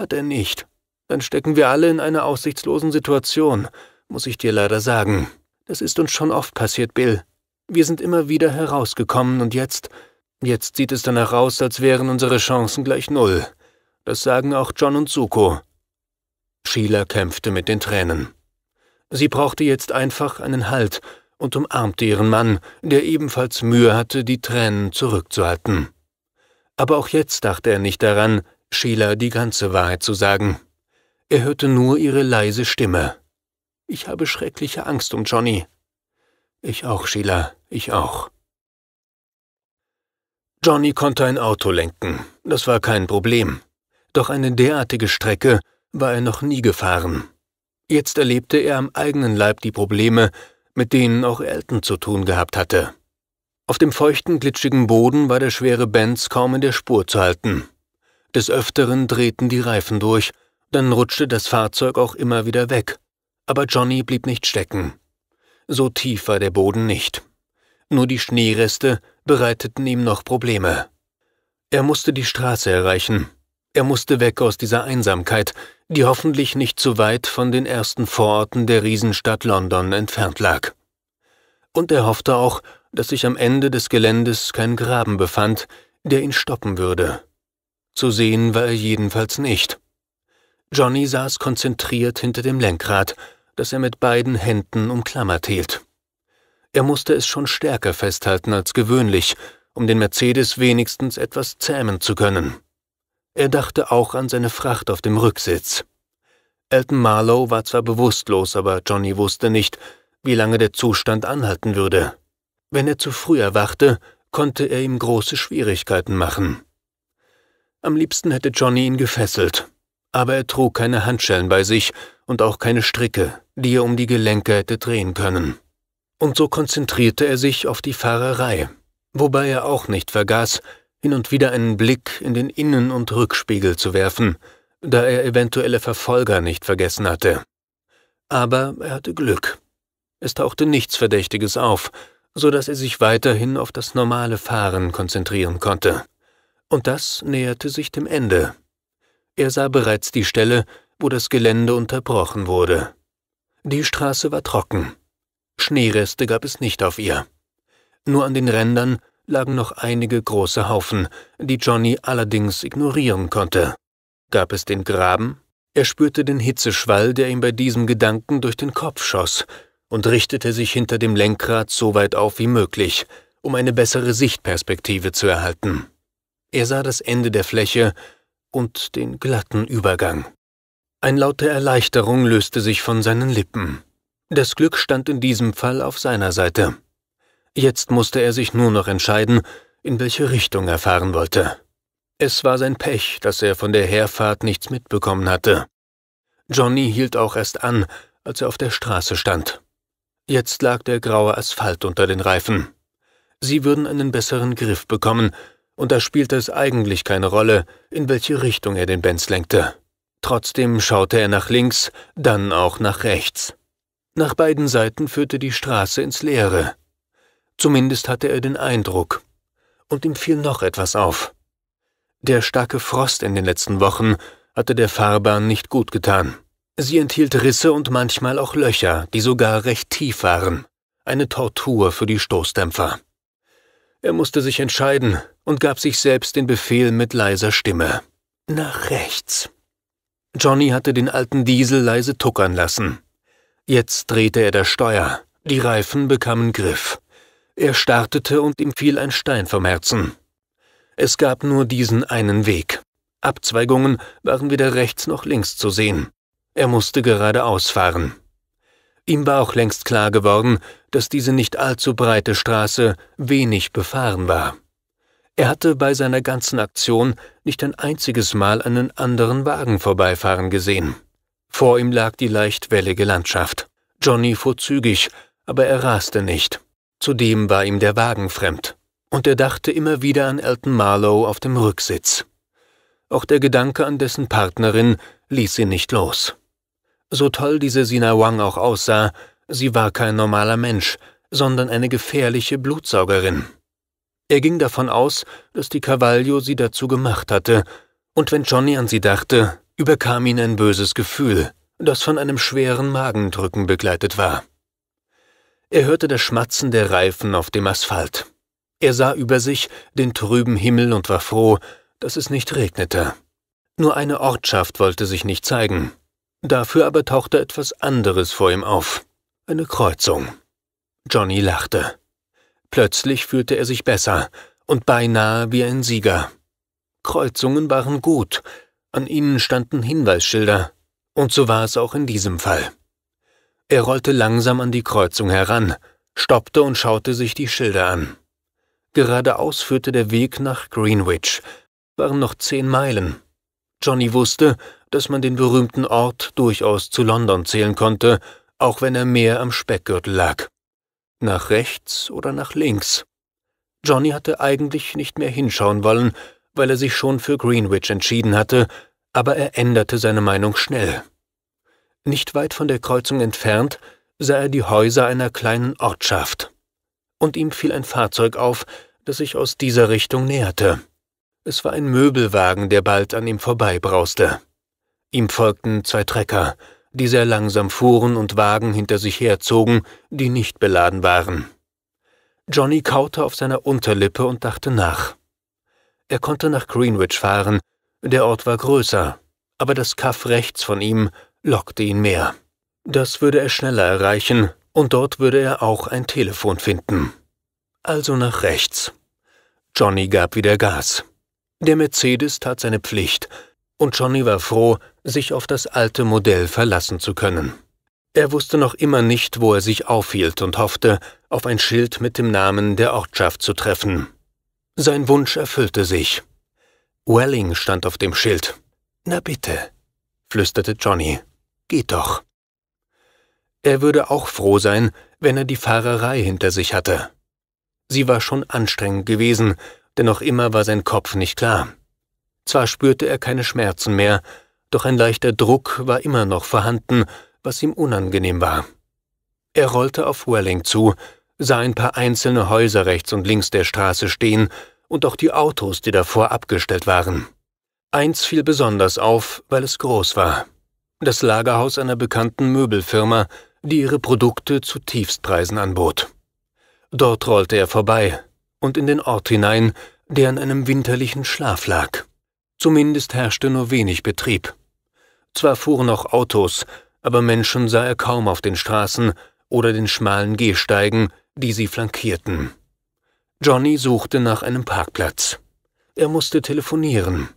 Hat er nicht. Dann stecken wir alle in einer aussichtslosen Situation, muss ich dir leider sagen. Das ist uns schon oft passiert, Bill. Wir sind immer wieder herausgekommen und jetzt, jetzt sieht es danach aus, als wären unsere Chancen gleich null. Das sagen auch John und Suko. Sheila kämpfte mit den Tränen. Sie brauchte jetzt einfach einen Halt und umarmte ihren Mann, der ebenfalls Mühe hatte, die Tränen zurückzuhalten. Aber auch jetzt dachte er nicht daran, Sheila die ganze Wahrheit zu sagen. Er hörte nur ihre leise Stimme. Ich habe schreckliche Angst um Johnny. Ich auch, Sheila, ich auch. Johnny konnte ein Auto lenken, das war kein Problem. Doch eine derartige Strecke war er noch nie gefahren. Jetzt erlebte er am eigenen Leib die Probleme, mit denen auch Elton zu tun gehabt hatte. Auf dem feuchten, glitschigen Boden war der schwere Benz kaum in der Spur zu halten. Des Öfteren drehten die Reifen durch, dann rutschte das Fahrzeug auch immer wieder weg. Aber Johnny blieb nicht stecken. So tief war der Boden nicht. Nur die Schneereste bereiteten ihm noch Probleme. Er musste die Straße erreichen. Er musste weg aus dieser Einsamkeit, die hoffentlich nicht zu weit von den ersten Vororten der Riesenstadt London entfernt lag. Und er hoffte auch, dass sich am Ende des Geländes kein Graben befand, der ihn stoppen würde. Zu sehen war er jedenfalls nicht. Johnny saß konzentriert hinter dem Lenkrad, das er mit beiden Händen umklammert hielt. Er musste es schon stärker festhalten als gewöhnlich, um den Mercedes wenigstens etwas zähmen zu können. Er dachte auch an seine Fracht auf dem Rücksitz. Elton Marlowe war zwar bewusstlos, aber Johnny wusste nicht, wie lange der Zustand anhalten würde. Wenn er zu früh erwachte, konnte er ihm große Schwierigkeiten machen. Am liebsten hätte Johnny ihn gefesselt, aber er trug keine Handschellen bei sich und auch keine Stricke, die er um die Gelenke hätte drehen können. Und so konzentrierte er sich auf die Fahrerei, wobei er auch nicht vergaß, hin und wieder einen Blick in den Innen- und Rückspiegel zu werfen, da er eventuelle Verfolger nicht vergessen hatte. Aber er hatte Glück. Es tauchte nichts Verdächtiges auf, so dass er sich weiterhin auf das normale Fahren konzentrieren konnte. Und das näherte sich dem Ende. Er sah bereits die Stelle, wo das Gelände unterbrochen wurde. Die Straße war trocken. Schneereste gab es nicht auf ihr. Nur an den Rändern lagen noch einige große Haufen, die Johnny allerdings ignorieren konnte. Gab es den Graben? Er spürte den Hitzeschwall, der ihm bei diesem Gedanken durch den Kopf schoss, und richtete sich hinter dem Lenkrad so weit auf wie möglich, um eine bessere Sichtperspektive zu erhalten. Er sah das Ende der Fläche und den glatten Übergang. Ein Laut der Erleichterung löste sich von seinen Lippen. Das Glück stand in diesem Fall auf seiner Seite. Jetzt musste er sich nur noch entscheiden, in welche Richtung er fahren wollte. Es war sein Pech, dass er von der Herfahrt nichts mitbekommen hatte. Johnny hielt auch erst an, als er auf der Straße stand. Jetzt lag der graue Asphalt unter den Reifen. Sie würden einen besseren Griff bekommen, und da spielte es eigentlich keine Rolle, in welche Richtung er den Benz lenkte. Trotzdem schaute er nach links, dann auch nach rechts. Nach beiden Seiten führte die Straße ins Leere. Zumindest hatte er den Eindruck. Und ihm fiel noch etwas auf. Der starke Frost in den letzten Wochen hatte der Fahrbahn nicht gut getan. Sie enthielt Risse und manchmal auch Löcher, die sogar recht tief waren. Eine Tortur für die Stoßdämpfer. Er musste sich entscheiden und gab sich selbst den Befehl mit leiser Stimme. Nach rechts. Johnny hatte den alten Diesel leise tuckern lassen. Jetzt drehte er das Steuer. Die Reifen bekamen Griff. Er startete und ihm fiel ein Stein vom Herzen. Es gab nur diesen einen Weg. Abzweigungen waren weder rechts noch links zu sehen. Er musste geradeaus fahren. Ihm war auch längst klar geworden, dass diese nicht allzu breite Straße wenig befahren war. Er hatte bei seiner ganzen Aktion nicht ein einziges Mal einen anderen Wagen vorbeifahren gesehen. Vor ihm lag die leicht wellige Landschaft. Johnny fuhr zügig, aber er raste nicht. Zudem war ihm der Wagen fremd. Und er dachte immer wieder an Elton Marlowe auf dem Rücksitz. Auch der Gedanke an dessen Partnerin ließ ihn nicht los. So toll diese Sina Wang auch aussah, sie war kein normaler Mensch, sondern eine gefährliche Blutsaugerin. Er ging davon aus, dass die Cavaglio sie dazu gemacht hatte, und wenn Johnny an sie dachte, überkam ihn ein böses Gefühl, das von einem schweren Magendrücken begleitet war. Er hörte das Schmatzen der Reifen auf dem Asphalt. Er sah über sich den trüben Himmel und war froh, dass es nicht regnete. Nur eine Ortschaft wollte sich nicht zeigen, Dafür aber tauchte etwas anderes vor ihm auf. Eine Kreuzung. Johnny lachte. Plötzlich fühlte er sich besser und beinahe wie ein Sieger. Kreuzungen waren gut, an ihnen standen Hinweisschilder, und so war es auch in diesem Fall. Er rollte langsam an die Kreuzung heran, stoppte und schaute sich die Schilder an. Geradeaus führte der Weg nach Greenwich, waren noch zehn Meilen. Johnny wusste, dass man den berühmten Ort durchaus zu London zählen konnte, auch wenn er mehr am Speckgürtel lag. Nach rechts oder nach links. Johnny hatte eigentlich nicht mehr hinschauen wollen, weil er sich schon für Greenwich entschieden hatte, aber er änderte seine Meinung schnell. Nicht weit von der Kreuzung entfernt sah er die Häuser einer kleinen Ortschaft. Und ihm fiel ein Fahrzeug auf, das sich aus dieser Richtung näherte. Es war ein Möbelwagen, der bald an ihm vorbeibrauste. Ihm folgten zwei Trecker, die sehr langsam fuhren und Wagen hinter sich herzogen, die nicht beladen waren. Johnny kaute auf seiner Unterlippe und dachte nach. Er konnte nach Greenwich fahren, der Ort war größer, aber das Kaff rechts von ihm lockte ihn mehr. Das würde er schneller erreichen, und dort würde er auch ein Telefon finden. Also nach rechts. Johnny gab wieder Gas. Der Mercedes tat seine Pflicht, und Johnny war froh, sich auf das alte Modell verlassen zu können. Er wusste noch immer nicht, wo er sich aufhielt und hoffte, auf ein Schild mit dem Namen der Ortschaft zu treffen. Sein Wunsch erfüllte sich. Welling stand auf dem Schild. Na bitte, flüsterte Johnny. Geht doch. Er würde auch froh sein, wenn er die Fahrerei hinter sich hatte. Sie war schon anstrengend gewesen, denn noch immer war sein Kopf nicht klar. Zwar spürte er keine Schmerzen mehr, doch ein leichter Druck war immer noch vorhanden, was ihm unangenehm war. Er rollte auf Welling zu, sah ein paar einzelne Häuser rechts und links der Straße stehen und auch die Autos, die davor abgestellt waren. Eins fiel besonders auf, weil es groß war. Das Lagerhaus einer bekannten Möbelfirma, die ihre Produkte zu Tiefstpreisen anbot. Dort rollte er vorbei und in den Ort hinein, der an einem winterlichen Schlaf lag. Zumindest herrschte nur wenig Betrieb. Zwar fuhren auch Autos, aber Menschen sah er kaum auf den Straßen oder den schmalen Gehsteigen, die sie flankierten. Johnny suchte nach einem Parkplatz. Er musste telefonieren.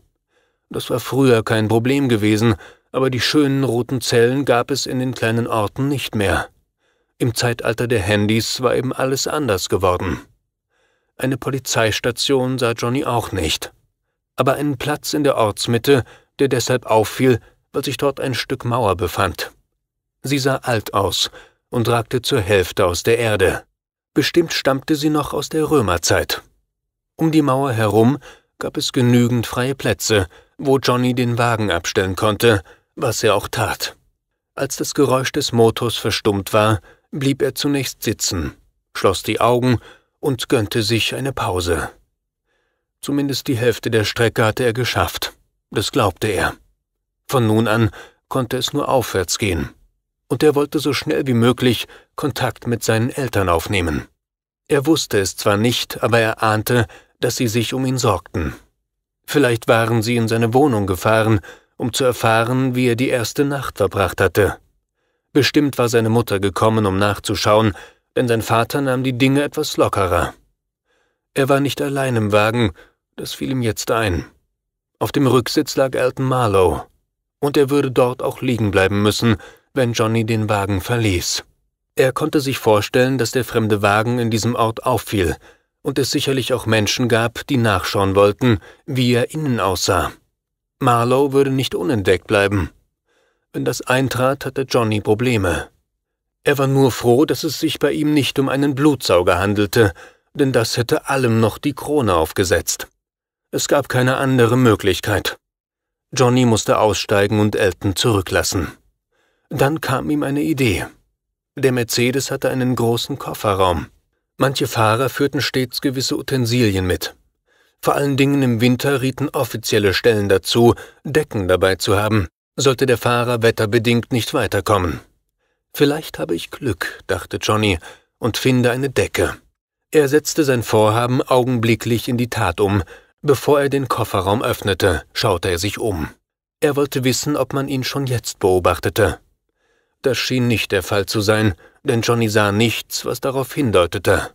Das war früher kein Problem gewesen, aber die schönen roten Zellen gab es in den kleinen Orten nicht mehr. Im Zeitalter der Handys war eben alles anders geworden. Eine Polizeistation sah Johnny auch nicht, aber einen Platz in der Ortsmitte, der deshalb auffiel, weil sich dort ein Stück Mauer befand. Sie sah alt aus und ragte zur Hälfte aus der Erde. Bestimmt stammte sie noch aus der Römerzeit. Um die Mauer herum gab es genügend freie Plätze, wo Johnny den Wagen abstellen konnte, was er auch tat. Als das Geräusch des Motors verstummt war, blieb er zunächst sitzen, schloss die Augen und gönnte sich eine Pause. Zumindest die Hälfte der Strecke hatte er geschafft, das glaubte er. Von nun an konnte es nur aufwärts gehen. Und er wollte so schnell wie möglich Kontakt mit seinen Eltern aufnehmen. Er wusste es zwar nicht, aber er ahnte, dass sie sich um ihn sorgten. Vielleicht waren sie in seine Wohnung gefahren, um zu erfahren, wie er die erste Nacht verbracht hatte. Bestimmt war seine Mutter gekommen, um nachzuschauen, denn sein Vater nahm die Dinge etwas lockerer. Er war nicht allein im Wagen, das fiel ihm jetzt ein. Auf dem Rücksitz lag Elton Marlowe und er würde dort auch liegen bleiben müssen, wenn Johnny den Wagen verließ. Er konnte sich vorstellen, dass der fremde Wagen in diesem Ort auffiel und es sicherlich auch Menschen gab, die nachschauen wollten, wie er innen aussah. Marlowe würde nicht unentdeckt bleiben. Wenn das eintrat, hatte Johnny Probleme. Er war nur froh, dass es sich bei ihm nicht um einen Blutsauger handelte, denn das hätte allem noch die Krone aufgesetzt. Es gab keine andere Möglichkeit. Johnny musste aussteigen und Elton zurücklassen. Dann kam ihm eine Idee. Der Mercedes hatte einen großen Kofferraum. Manche Fahrer führten stets gewisse Utensilien mit. Vor allen Dingen im Winter rieten offizielle Stellen dazu, Decken dabei zu haben, sollte der Fahrer wetterbedingt nicht weiterkommen. Vielleicht habe ich Glück, dachte Johnny, und finde eine Decke. Er setzte sein Vorhaben augenblicklich in die Tat um, Bevor er den Kofferraum öffnete, schaute er sich um. Er wollte wissen, ob man ihn schon jetzt beobachtete. Das schien nicht der Fall zu sein, denn Johnny sah nichts, was darauf hindeutete.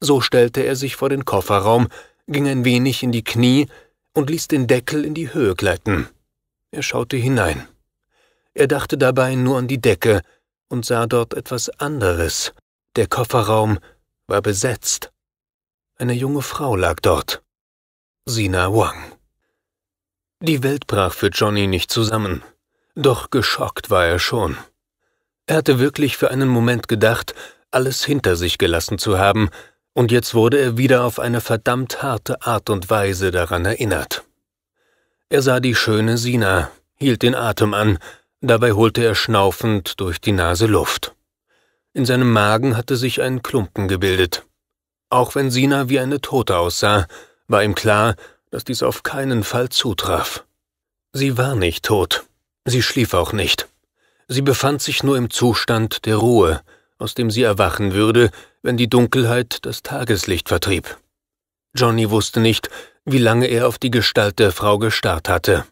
So stellte er sich vor den Kofferraum, ging ein wenig in die Knie und ließ den Deckel in die Höhe gleiten. Er schaute hinein. Er dachte dabei nur an die Decke und sah dort etwas anderes. Der Kofferraum war besetzt. Eine junge Frau lag dort. Sina Wang. Die Welt brach für Johnny nicht zusammen, doch geschockt war er schon. Er hatte wirklich für einen Moment gedacht, alles hinter sich gelassen zu haben, und jetzt wurde er wieder auf eine verdammt harte Art und Weise daran erinnert. Er sah die schöne Sina, hielt den Atem an, dabei holte er schnaufend durch die Nase Luft. In seinem Magen hatte sich ein Klumpen gebildet. Auch wenn Sina wie eine Tote aussah, war ihm klar, dass dies auf keinen Fall zutraf. Sie war nicht tot, sie schlief auch nicht. Sie befand sich nur im Zustand der Ruhe, aus dem sie erwachen würde, wenn die Dunkelheit das Tageslicht vertrieb. Johnny wusste nicht, wie lange er auf die Gestalt der Frau gestarrt hatte.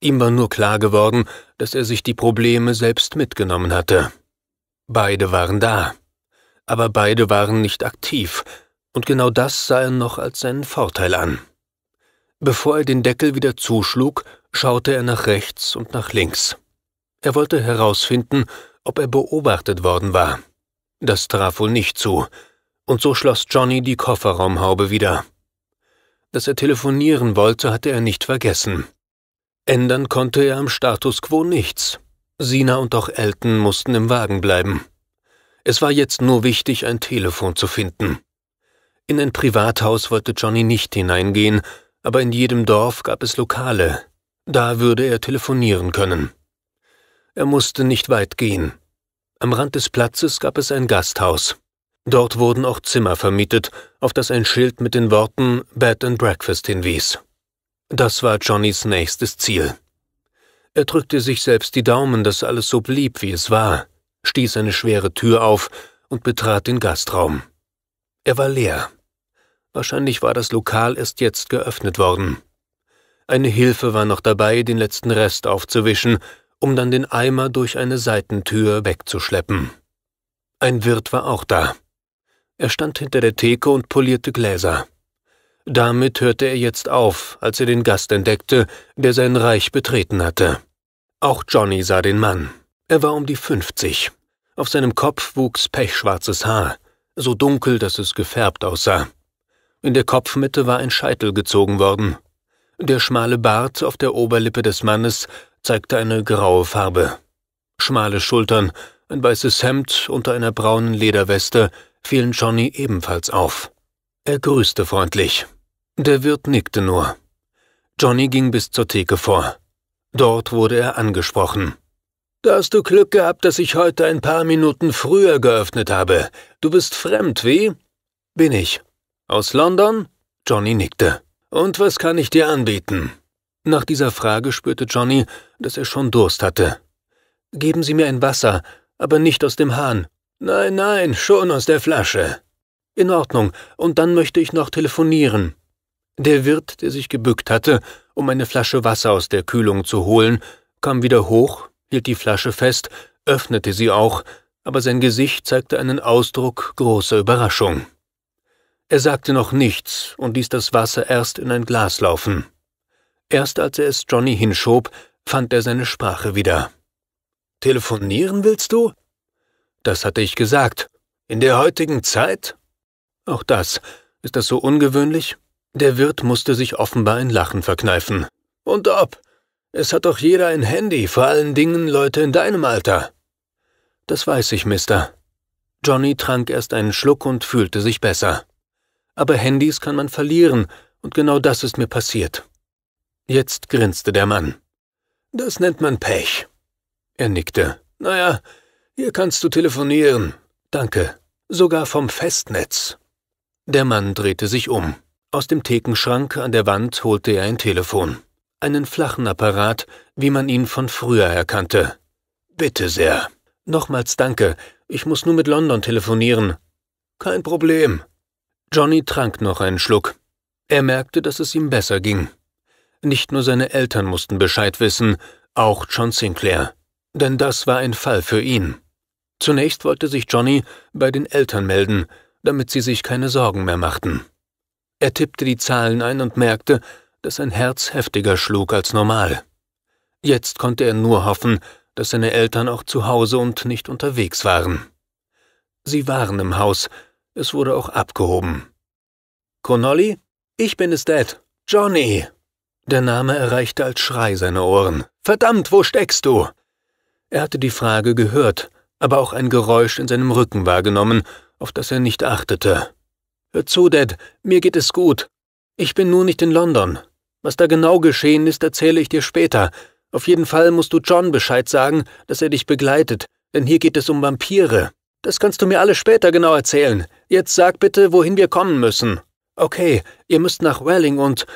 Ihm war nur klar geworden, dass er sich die Probleme selbst mitgenommen hatte. Beide waren da, aber beide waren nicht aktiv, und genau das sah er noch als seinen Vorteil an. Bevor er den Deckel wieder zuschlug, schaute er nach rechts und nach links. Er wollte herausfinden, ob er beobachtet worden war. Das traf wohl nicht zu, und so schloss Johnny die Kofferraumhaube wieder. Dass er telefonieren wollte, hatte er nicht vergessen. Ändern konnte er am Status quo nichts. Sina und auch Elton mussten im Wagen bleiben. Es war jetzt nur wichtig, ein Telefon zu finden. In ein Privathaus wollte Johnny nicht hineingehen, aber in jedem Dorf gab es Lokale. Da würde er telefonieren können. Er musste nicht weit gehen. Am Rand des Platzes gab es ein Gasthaus. Dort wurden auch Zimmer vermietet, auf das ein Schild mit den Worten Bed and Breakfast hinwies. Das war Johnnys nächstes Ziel. Er drückte sich selbst die Daumen, dass alles so blieb, wie es war, stieß eine schwere Tür auf und betrat den Gastraum. Er war leer. Wahrscheinlich war das Lokal erst jetzt geöffnet worden. Eine Hilfe war noch dabei, den letzten Rest aufzuwischen, um dann den Eimer durch eine Seitentür wegzuschleppen. Ein Wirt war auch da. Er stand hinter der Theke und polierte Gläser. Damit hörte er jetzt auf, als er den Gast entdeckte, der sein Reich betreten hatte. Auch Johnny sah den Mann. Er war um die 50. Auf seinem Kopf wuchs pechschwarzes Haar so dunkel, dass es gefärbt aussah. In der Kopfmitte war ein Scheitel gezogen worden. Der schmale Bart auf der Oberlippe des Mannes zeigte eine graue Farbe. Schmale Schultern, ein weißes Hemd unter einer braunen Lederweste fielen Johnny ebenfalls auf. Er grüßte freundlich. Der Wirt nickte nur. Johnny ging bis zur Theke vor. Dort wurde er angesprochen. Da hast du Glück gehabt, dass ich heute ein paar Minuten früher geöffnet habe. Du bist fremd, wie? Bin ich. Aus London? Johnny nickte. Und was kann ich dir anbieten? Nach dieser Frage spürte Johnny, dass er schon Durst hatte. Geben Sie mir ein Wasser, aber nicht aus dem Hahn. Nein, nein, schon aus der Flasche. In Ordnung, und dann möchte ich noch telefonieren. Der Wirt, der sich gebückt hatte, um eine Flasche Wasser aus der Kühlung zu holen, kam wieder hoch, hielt die Flasche fest, öffnete sie auch, aber sein Gesicht zeigte einen Ausdruck großer Überraschung. Er sagte noch nichts und ließ das Wasser erst in ein Glas laufen. Erst als er es Johnny hinschob, fand er seine Sprache wieder. Telefonieren willst du? Das hatte ich gesagt. In der heutigen Zeit? Auch das. Ist das so ungewöhnlich? Der Wirt musste sich offenbar ein Lachen verkneifen. Und ob? Es hat doch jeder ein Handy, vor allen Dingen Leute in deinem Alter. Das weiß ich, Mister. Johnny trank erst einen Schluck und fühlte sich besser. Aber Handys kann man verlieren, und genau das ist mir passiert. Jetzt grinste der Mann. Das nennt man Pech. Er nickte. Naja, hier kannst du telefonieren. Danke. Sogar vom Festnetz. Der Mann drehte sich um. Aus dem Thekenschrank an der Wand holte er ein Telefon einen flachen Apparat, wie man ihn von früher erkannte. Bitte sehr. Nochmals danke, ich muss nur mit London telefonieren. Kein Problem. Johnny trank noch einen Schluck. Er merkte, dass es ihm besser ging. Nicht nur seine Eltern mussten Bescheid wissen, auch John Sinclair. Denn das war ein Fall für ihn. Zunächst wollte sich Johnny bei den Eltern melden, damit sie sich keine Sorgen mehr machten. Er tippte die Zahlen ein und merkte, dass sein Herz heftiger schlug als normal. Jetzt konnte er nur hoffen, dass seine Eltern auch zu Hause und nicht unterwegs waren. Sie waren im Haus, es wurde auch abgehoben. Connolly? Ich bin es, Dad. Johnny! Der Name erreichte als Schrei seine Ohren. Verdammt, wo steckst du? Er hatte die Frage gehört, aber auch ein Geräusch in seinem Rücken wahrgenommen, auf das er nicht achtete. Hör zu, Dad, mir geht es gut. Ich bin nur nicht in London. Was da genau geschehen ist, erzähle ich dir später. Auf jeden Fall musst du John Bescheid sagen, dass er dich begleitet, denn hier geht es um Vampire. Das kannst du mir alles später genau erzählen. Jetzt sag bitte, wohin wir kommen müssen. Okay, ihr müsst nach Welling und.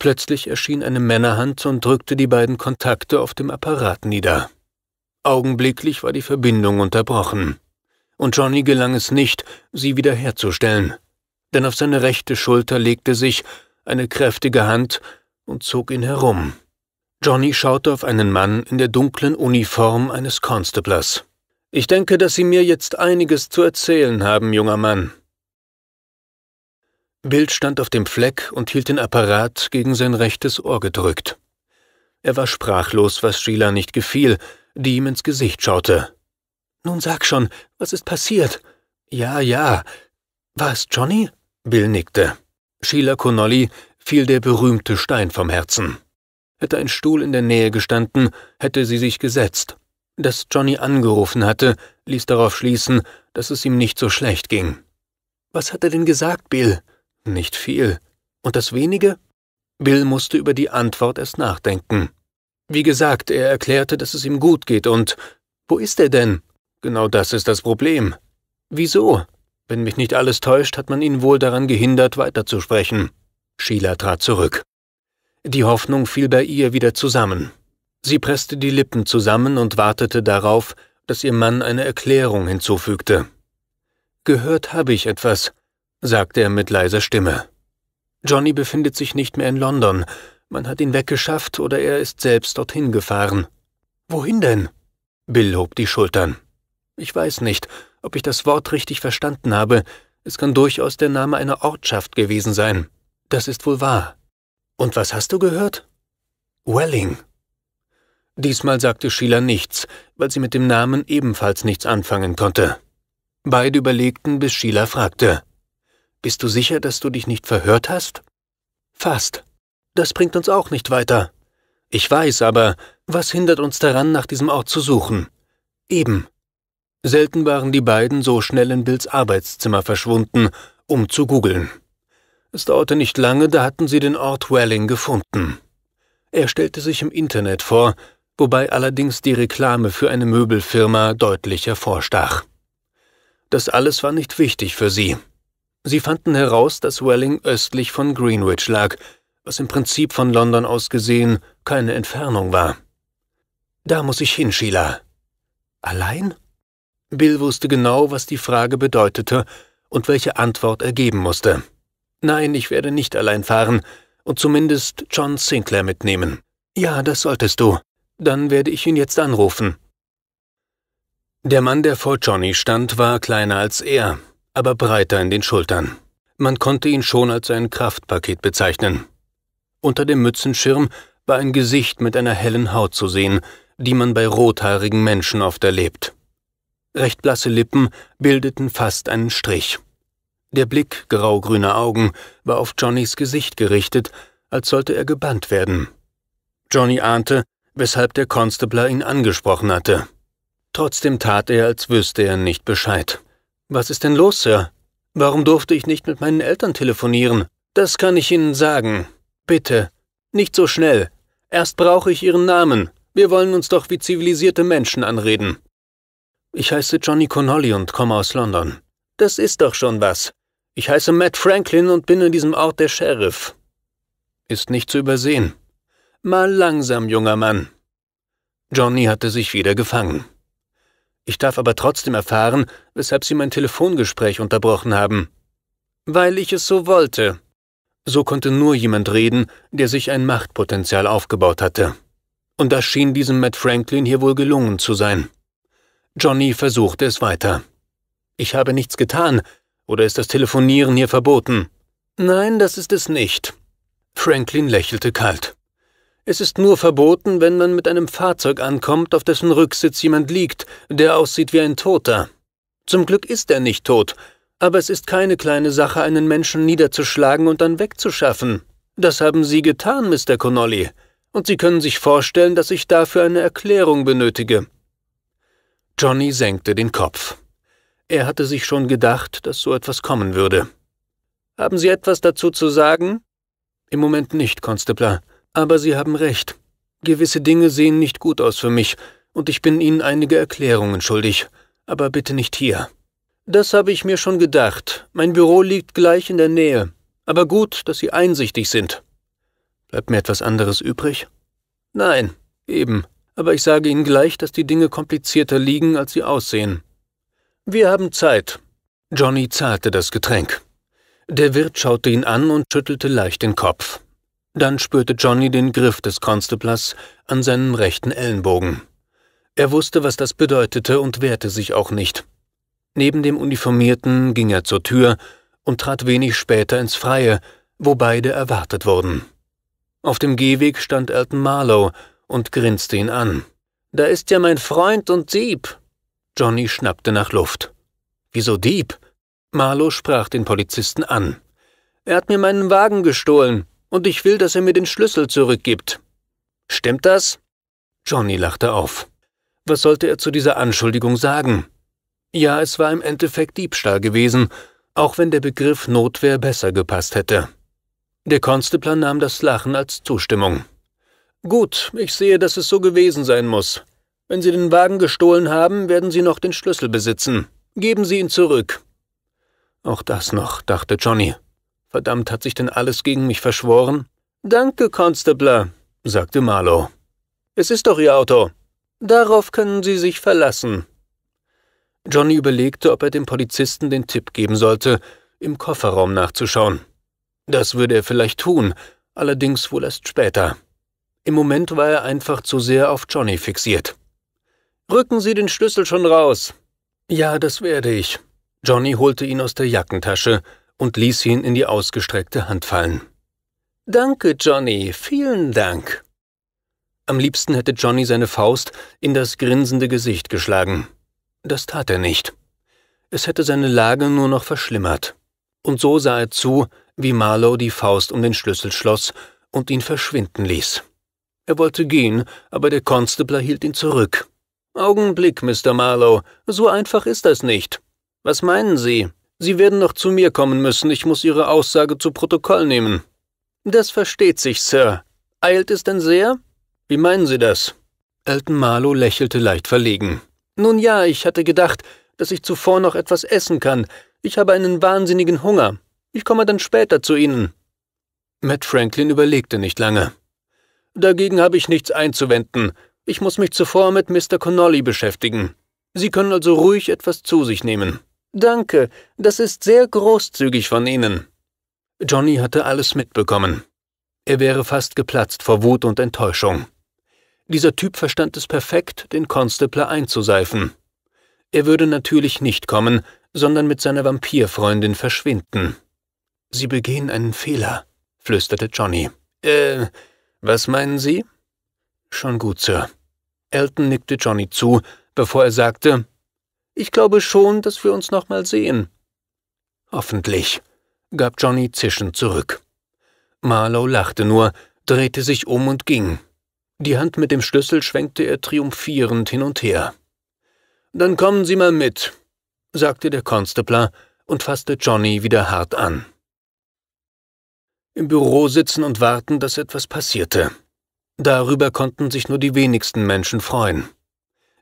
Plötzlich erschien eine Männerhand und drückte die beiden Kontakte auf dem Apparat nieder. Augenblicklich war die Verbindung unterbrochen. Und Johnny gelang es nicht, sie wiederherzustellen. Denn auf seine rechte Schulter legte sich eine kräftige Hand und zog ihn herum. Johnny schaute auf einen Mann in der dunklen Uniform eines Constablers. Ich denke, dass Sie mir jetzt einiges zu erzählen haben, junger Mann. Bill stand auf dem Fleck und hielt den Apparat gegen sein rechtes Ohr gedrückt. Er war sprachlos, was Sheila nicht gefiel, die ihm ins Gesicht schaute. Nun sag schon, was ist passiert? Ja, ja. War es Johnny? Bill nickte. Sheila Connolly fiel der berühmte Stein vom Herzen. Hätte ein Stuhl in der Nähe gestanden, hätte sie sich gesetzt. Dass Johnny angerufen hatte, ließ darauf schließen, dass es ihm nicht so schlecht ging. Was hat er denn gesagt, Bill? Nicht viel. Und das wenige? Bill musste über die Antwort erst nachdenken. Wie gesagt, er erklärte, dass es ihm gut geht und wo ist er denn? Genau das ist das Problem. Wieso? Wenn mich nicht alles täuscht, hat man ihn wohl daran gehindert, weiterzusprechen. Sheila trat zurück. Die Hoffnung fiel bei ihr wieder zusammen. Sie presste die Lippen zusammen und wartete darauf, dass ihr Mann eine Erklärung hinzufügte. Gehört habe ich etwas, sagte er mit leiser Stimme. Johnny befindet sich nicht mehr in London. Man hat ihn weggeschafft oder er ist selbst dorthin gefahren. Wohin denn? Bill hob die Schultern. Ich weiß nicht, ob ich das Wort richtig verstanden habe. Es kann durchaus der Name einer Ortschaft gewesen sein. Das ist wohl wahr. Und was hast du gehört? Welling. Diesmal sagte Sheila nichts, weil sie mit dem Namen ebenfalls nichts anfangen konnte. Beide überlegten, bis Sheila fragte. Bist du sicher, dass du dich nicht verhört hast? Fast. Das bringt uns auch nicht weiter. Ich weiß, aber was hindert uns daran, nach diesem Ort zu suchen? Eben. Selten waren die beiden so schnell in Bills Arbeitszimmer verschwunden, um zu googeln. Es dauerte nicht lange, da hatten sie den Ort Welling gefunden. Er stellte sich im Internet vor, wobei allerdings die Reklame für eine Möbelfirma deutlich hervorstach. Das alles war nicht wichtig für sie. Sie fanden heraus, dass Welling östlich von Greenwich lag, was im Prinzip von London aus gesehen keine Entfernung war. Da muss ich hin, Sheila. Allein? Bill wusste genau, was die Frage bedeutete und welche Antwort er geben musste. Nein, ich werde nicht allein fahren und zumindest John Sinclair mitnehmen. Ja, das solltest du. Dann werde ich ihn jetzt anrufen. Der Mann, der vor Johnny stand, war kleiner als er, aber breiter in den Schultern. Man konnte ihn schon als ein Kraftpaket bezeichnen. Unter dem Mützenschirm war ein Gesicht mit einer hellen Haut zu sehen, die man bei rothaarigen Menschen oft erlebt. Recht blasse Lippen bildeten fast einen Strich. Der Blick graugrüner Augen war auf Johnnys Gesicht gerichtet, als sollte er gebannt werden. Johnny ahnte, weshalb der Constabler ihn angesprochen hatte. Trotzdem tat er, als wüsste er nicht Bescheid. Was ist denn los, Sir? Warum durfte ich nicht mit meinen Eltern telefonieren? Das kann ich Ihnen sagen. Bitte, nicht so schnell. Erst brauche ich Ihren Namen. Wir wollen uns doch wie zivilisierte Menschen anreden. Ich heiße Johnny Connolly und komme aus London. Das ist doch schon was. Ich heiße Matt Franklin und bin in diesem Ort der Sheriff. Ist nicht zu übersehen. Mal langsam, junger Mann. Johnny hatte sich wieder gefangen. Ich darf aber trotzdem erfahren, weshalb Sie mein Telefongespräch unterbrochen haben. Weil ich es so wollte. So konnte nur jemand reden, der sich ein Machtpotenzial aufgebaut hatte. Und das schien diesem Matt Franklin hier wohl gelungen zu sein. Johnny versuchte es weiter. Ich habe nichts getan, oder ist das Telefonieren hier verboten? Nein, das ist es nicht. Franklin lächelte kalt. Es ist nur verboten, wenn man mit einem Fahrzeug ankommt, auf dessen Rücksitz jemand liegt, der aussieht wie ein Toter. Zum Glück ist er nicht tot, aber es ist keine kleine Sache, einen Menschen niederzuschlagen und dann wegzuschaffen. Das haben Sie getan, Mr. Connolly, und Sie können sich vorstellen, dass ich dafür eine Erklärung benötige. Johnny senkte den Kopf. Er hatte sich schon gedacht, dass so etwas kommen würde. Haben Sie etwas dazu zu sagen? Im Moment nicht, Constable, aber Sie haben recht. Gewisse Dinge sehen nicht gut aus für mich, und ich bin Ihnen einige Erklärungen schuldig, aber bitte nicht hier. Das habe ich mir schon gedacht. Mein Büro liegt gleich in der Nähe. Aber gut, dass Sie einsichtig sind. Bleibt mir etwas anderes übrig? Nein, eben. Aber ich sage Ihnen gleich, dass die Dinge komplizierter liegen, als sie aussehen. Wir haben Zeit. Johnny zahlte das Getränk. Der Wirt schaute ihn an und schüttelte leicht den Kopf. Dann spürte Johnny den Griff des Constablers an seinem rechten Ellenbogen. Er wusste, was das bedeutete und wehrte sich auch nicht. Neben dem Uniformierten ging er zur Tür und trat wenig später ins Freie, wo beide erwartet wurden. Auf dem Gehweg stand Elton Marlowe und grinste ihn an. Da ist ja mein Freund und Sieb, Johnny schnappte nach Luft. Wieso Dieb? Marlow sprach den Polizisten an. Er hat mir meinen Wagen gestohlen und ich will, dass er mir den Schlüssel zurückgibt. Stimmt das? Johnny lachte auf. Was sollte er zu dieser Anschuldigung sagen? Ja, es war im Endeffekt Diebstahl gewesen, auch wenn der Begriff Notwehr besser gepasst hätte. Der Konstabler nahm das Lachen als Zustimmung. Gut, ich sehe, dass es so gewesen sein muss. Wenn Sie den Wagen gestohlen haben, werden Sie noch den Schlüssel besitzen. Geben Sie ihn zurück. Auch das noch, dachte Johnny. Verdammt, hat sich denn alles gegen mich verschworen? Danke, Constabler, sagte Marlow. Es ist doch Ihr Auto. Darauf können Sie sich verlassen. Johnny überlegte, ob er dem Polizisten den Tipp geben sollte, im Kofferraum nachzuschauen. Das würde er vielleicht tun, allerdings wohl erst später. Im Moment war er einfach zu sehr auf Johnny fixiert. Rücken Sie den Schlüssel schon raus. Ja, das werde ich. Johnny holte ihn aus der Jackentasche und ließ ihn in die ausgestreckte Hand fallen. Danke, Johnny, vielen Dank. Am liebsten hätte Johnny seine Faust in das grinsende Gesicht geschlagen. Das tat er nicht. Es hätte seine Lage nur noch verschlimmert. Und so sah er zu, wie Marlow die Faust um den Schlüssel schloss und ihn verschwinden ließ. Er wollte gehen, aber der Constable hielt ihn zurück. Augenblick, Mr. Marlowe, so einfach ist das nicht. Was meinen Sie? Sie werden noch zu mir kommen müssen, ich muss Ihre Aussage zu Protokoll nehmen. Das versteht sich, Sir. Eilt es denn sehr? Wie meinen Sie das? Elton Marlowe lächelte leicht verlegen. Nun ja, ich hatte gedacht, dass ich zuvor noch etwas essen kann. Ich habe einen wahnsinnigen Hunger. Ich komme dann später zu Ihnen. Matt Franklin überlegte nicht lange. Dagegen habe ich nichts einzuwenden. Ich muss mich zuvor mit Mr. Connolly beschäftigen. Sie können also ruhig etwas zu sich nehmen. Danke, das ist sehr großzügig von Ihnen. Johnny hatte alles mitbekommen. Er wäre fast geplatzt vor Wut und Enttäuschung. Dieser Typ verstand es perfekt, den Constable einzuseifen. Er würde natürlich nicht kommen, sondern mit seiner Vampirfreundin verschwinden. Sie begehen einen Fehler, flüsterte Johnny. Äh, was meinen Sie? Schon gut, Sir. Elton nickte Johnny zu, bevor er sagte, ich glaube schon, dass wir uns noch mal sehen. Hoffentlich, gab Johnny zischend zurück. Marlow lachte nur, drehte sich um und ging. Die Hand mit dem Schlüssel schwenkte er triumphierend hin und her. Dann kommen Sie mal mit, sagte der Constabler und fasste Johnny wieder hart an. Im Büro sitzen und warten, dass etwas passierte. Darüber konnten sich nur die wenigsten Menschen freuen.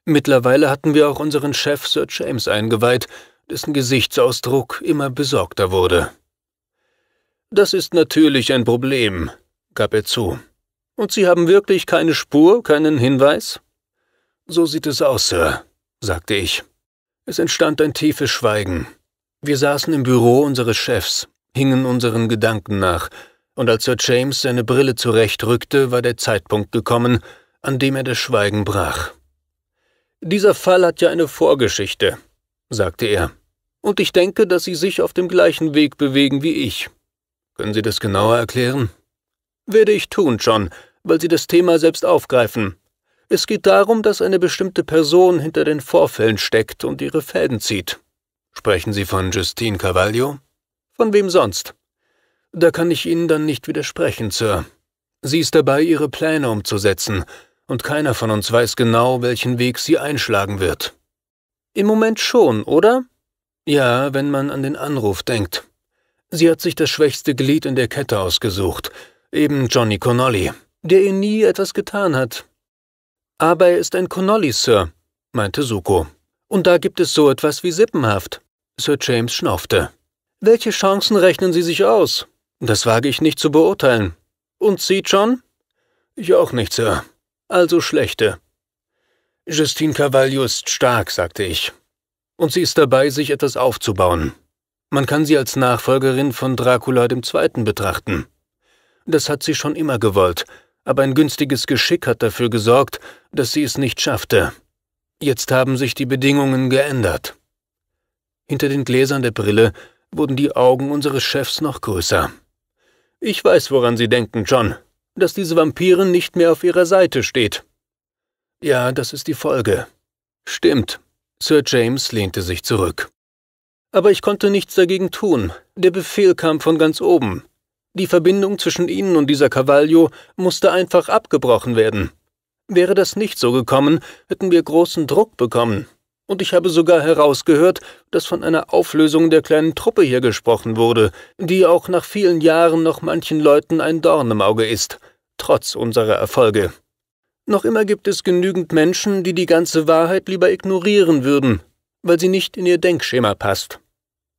Mittlerweile hatten wir auch unseren Chef Sir James eingeweiht, dessen Gesichtsausdruck immer besorgter wurde. Das ist natürlich ein Problem, gab er zu. Und Sie haben wirklich keine Spur, keinen Hinweis? So sieht es aus, Sir, sagte ich. Es entstand ein tiefes Schweigen. Wir saßen im Büro unseres Chefs, hingen unseren Gedanken nach, und als Sir James seine Brille zurechtrückte, war der Zeitpunkt gekommen, an dem er das Schweigen brach. Dieser Fall hat ja eine Vorgeschichte, sagte er, und ich denke, dass Sie sich auf dem gleichen Weg bewegen wie ich. Können Sie das genauer erklären? Werde ich tun, John, weil Sie das Thema selbst aufgreifen. Es geht darum, dass eine bestimmte Person hinter den Vorfällen steckt und ihre Fäden zieht. Sprechen Sie von Justine Cavaglio? Von wem sonst? Da kann ich Ihnen dann nicht widersprechen, Sir. Sie ist dabei, ihre Pläne umzusetzen, und keiner von uns weiß genau, welchen Weg sie einschlagen wird. Im Moment schon, oder? Ja, wenn man an den Anruf denkt. Sie hat sich das schwächste Glied in der Kette ausgesucht, eben Johnny Connolly, der ihr nie etwas getan hat. Aber er ist ein Connolly, Sir, meinte Suko. Und da gibt es so etwas wie Sippenhaft. Sir James schnaufte. Welche Chancen rechnen Sie sich aus? Das wage ich nicht zu beurteilen. Und Sie, John? Ich auch nicht, Sir. Also schlechte. Justine Carvalho ist stark, sagte ich. Und sie ist dabei, sich etwas aufzubauen. Man kann sie als Nachfolgerin von Dracula II. betrachten. Das hat sie schon immer gewollt, aber ein günstiges Geschick hat dafür gesorgt, dass sie es nicht schaffte. Jetzt haben sich die Bedingungen geändert. Hinter den Gläsern der Brille wurden die Augen unseres Chefs noch größer. Ich weiß, woran Sie denken, John, dass diese Vampirin nicht mehr auf Ihrer Seite steht. Ja, das ist die Folge. Stimmt. Sir James lehnte sich zurück. Aber ich konnte nichts dagegen tun. Der Befehl kam von ganz oben. Die Verbindung zwischen Ihnen und dieser Cavaglio musste einfach abgebrochen werden. Wäre das nicht so gekommen, hätten wir großen Druck bekommen. Und ich habe sogar herausgehört, dass von einer Auflösung der kleinen Truppe hier gesprochen wurde, die auch nach vielen Jahren noch manchen Leuten ein Dorn im Auge ist, trotz unserer Erfolge. Noch immer gibt es genügend Menschen, die die ganze Wahrheit lieber ignorieren würden, weil sie nicht in ihr Denkschema passt.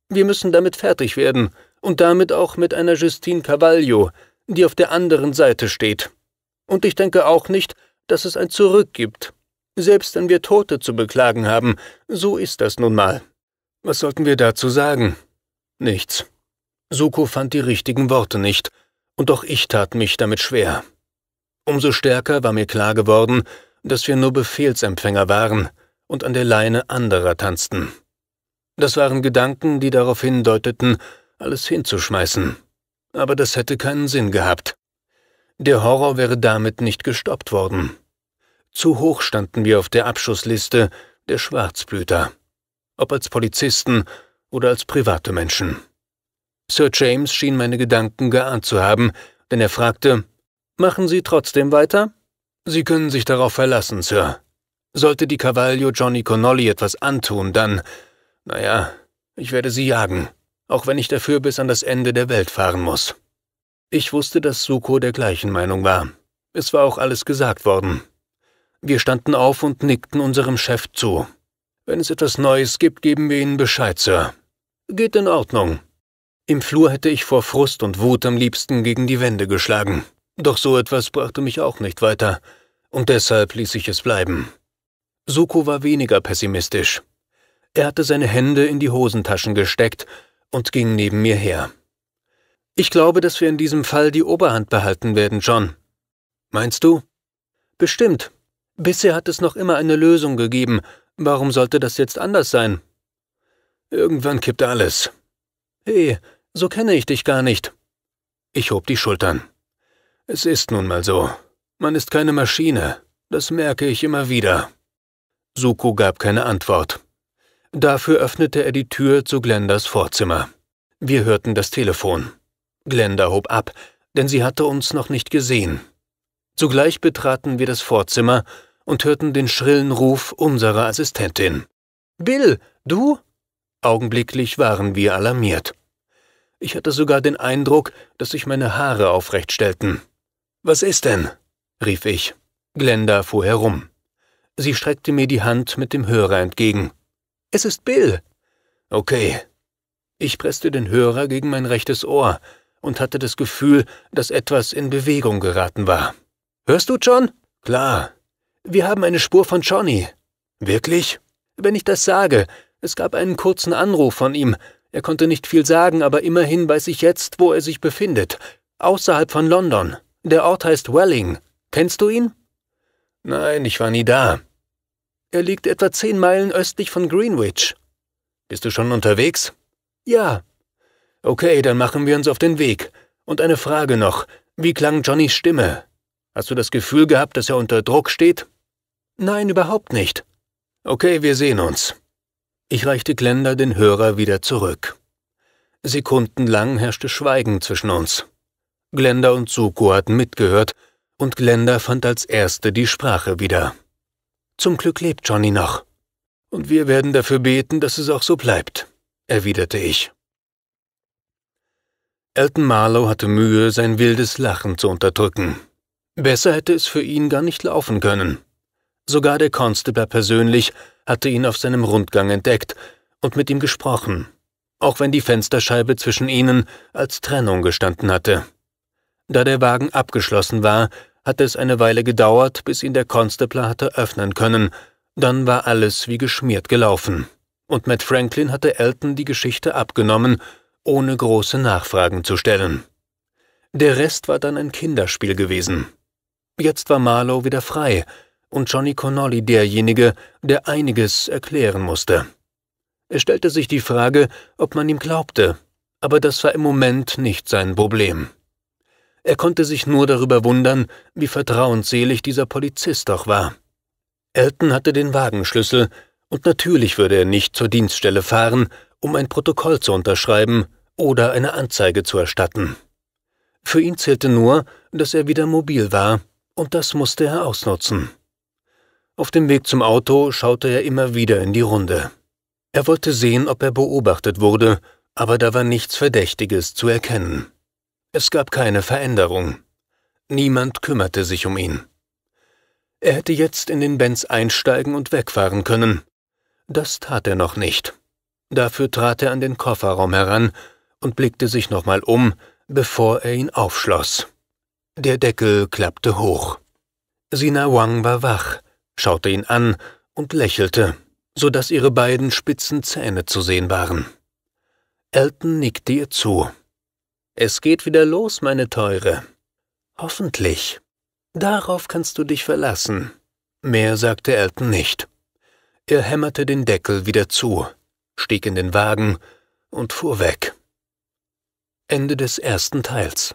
Wir müssen damit fertig werden und damit auch mit einer Justine Cavaglio, die auf der anderen Seite steht. Und ich denke auch nicht, dass es ein Zurück gibt selbst wenn wir Tote zu beklagen haben, so ist das nun mal. Was sollten wir dazu sagen? Nichts. Suko fand die richtigen Worte nicht, und auch ich tat mich damit schwer. Umso stärker war mir klar geworden, dass wir nur Befehlsempfänger waren und an der Leine anderer tanzten. Das waren Gedanken, die darauf hindeuteten, alles hinzuschmeißen. Aber das hätte keinen Sinn gehabt. Der Horror wäre damit nicht gestoppt worden. Zu hoch standen wir auf der Abschussliste der Schwarzblüter, ob als Polizisten oder als private Menschen. Sir James schien meine Gedanken geahnt zu haben, denn er fragte, Machen Sie trotzdem weiter? Sie können sich darauf verlassen, Sir. Sollte die Cavaglio Johnny Connolly etwas antun, dann, naja, ich werde sie jagen, auch wenn ich dafür bis an das Ende der Welt fahren muss. Ich wusste, dass Suko der gleichen Meinung war. Es war auch alles gesagt worden. Wir standen auf und nickten unserem Chef zu. Wenn es etwas Neues gibt, geben wir Ihnen Bescheid, Sir. Geht in Ordnung. Im Flur hätte ich vor Frust und Wut am liebsten gegen die Wände geschlagen. Doch so etwas brachte mich auch nicht weiter, und deshalb ließ ich es bleiben. Suko war weniger pessimistisch. Er hatte seine Hände in die Hosentaschen gesteckt und ging neben mir her. Ich glaube, dass wir in diesem Fall die Oberhand behalten werden, John. Meinst du? Bestimmt, Bisher hat es noch immer eine Lösung gegeben. Warum sollte das jetzt anders sein? Irgendwann kippt alles. Hey, so kenne ich dich gar nicht. Ich hob die Schultern. Es ist nun mal so. Man ist keine Maschine. Das merke ich immer wieder. Suko gab keine Antwort. Dafür öffnete er die Tür zu Glendas Vorzimmer. Wir hörten das Telefon. Glenda hob ab, denn sie hatte uns noch nicht gesehen. Zugleich betraten wir das Vorzimmer und hörten den schrillen Ruf unserer Assistentin. Bill, du? Augenblicklich waren wir alarmiert. Ich hatte sogar den Eindruck, dass sich meine Haare aufrecht stellten. Was ist denn? rief ich. Glenda fuhr herum. Sie streckte mir die Hand mit dem Hörer entgegen. Es ist Bill. Okay. Ich presste den Hörer gegen mein rechtes Ohr und hatte das Gefühl, dass etwas in Bewegung geraten war. Hörst du, John? Klar, wir haben eine Spur von Johnny. Wirklich? Wenn ich das sage, es gab einen kurzen Anruf von ihm. Er konnte nicht viel sagen, aber immerhin weiß ich jetzt, wo er sich befindet. Außerhalb von London. Der Ort heißt Welling. Kennst du ihn? Nein, ich war nie da. Er liegt etwa zehn Meilen östlich von Greenwich. Bist du schon unterwegs? Ja. Okay, dann machen wir uns auf den Weg. Und eine Frage noch. Wie klang Johnnys Stimme? Hast du das Gefühl gehabt, dass er unter Druck steht? Nein, überhaupt nicht. Okay, wir sehen uns. Ich reichte Glenda den Hörer wieder zurück. Sekundenlang herrschte Schweigen zwischen uns. Glenda und Suko hatten mitgehört, und Glenda fand als erste die Sprache wieder. Zum Glück lebt Johnny noch. Und wir werden dafür beten, dass es auch so bleibt, erwiderte ich. Elton Marlow hatte Mühe, sein wildes Lachen zu unterdrücken. Besser hätte es für ihn gar nicht laufen können. Sogar der Constable persönlich hatte ihn auf seinem Rundgang entdeckt und mit ihm gesprochen, auch wenn die Fensterscheibe zwischen ihnen als Trennung gestanden hatte. Da der Wagen abgeschlossen war, hatte es eine Weile gedauert, bis ihn der Constable hatte öffnen können, dann war alles wie geschmiert gelaufen. Und Matt Franklin hatte Elton die Geschichte abgenommen, ohne große Nachfragen zu stellen. Der Rest war dann ein Kinderspiel gewesen. Jetzt war Marlow wieder frei, und Johnny Connolly derjenige, der einiges erklären musste. Er stellte sich die Frage, ob man ihm glaubte, aber das war im Moment nicht sein Problem. Er konnte sich nur darüber wundern, wie vertrauensselig dieser Polizist auch war. Elton hatte den Wagenschlüssel, und natürlich würde er nicht zur Dienststelle fahren, um ein Protokoll zu unterschreiben oder eine Anzeige zu erstatten. Für ihn zählte nur, dass er wieder mobil war, und das musste er ausnutzen. Auf dem Weg zum Auto schaute er immer wieder in die Runde. Er wollte sehen, ob er beobachtet wurde, aber da war nichts Verdächtiges zu erkennen. Es gab keine Veränderung. Niemand kümmerte sich um ihn. Er hätte jetzt in den Benz einsteigen und wegfahren können. Das tat er noch nicht. Dafür trat er an den Kofferraum heran und blickte sich nochmal um, bevor er ihn aufschloss. Der Deckel klappte hoch. Sina Wang war wach, schaute ihn an und lächelte, so dass ihre beiden spitzen Zähne zu sehen waren. Elton nickte ihr zu. Es geht wieder los, meine Teure. Hoffentlich. Darauf kannst du dich verlassen. Mehr sagte Elton nicht. Er hämmerte den Deckel wieder zu, stieg in den Wagen und fuhr weg. Ende des ersten Teils.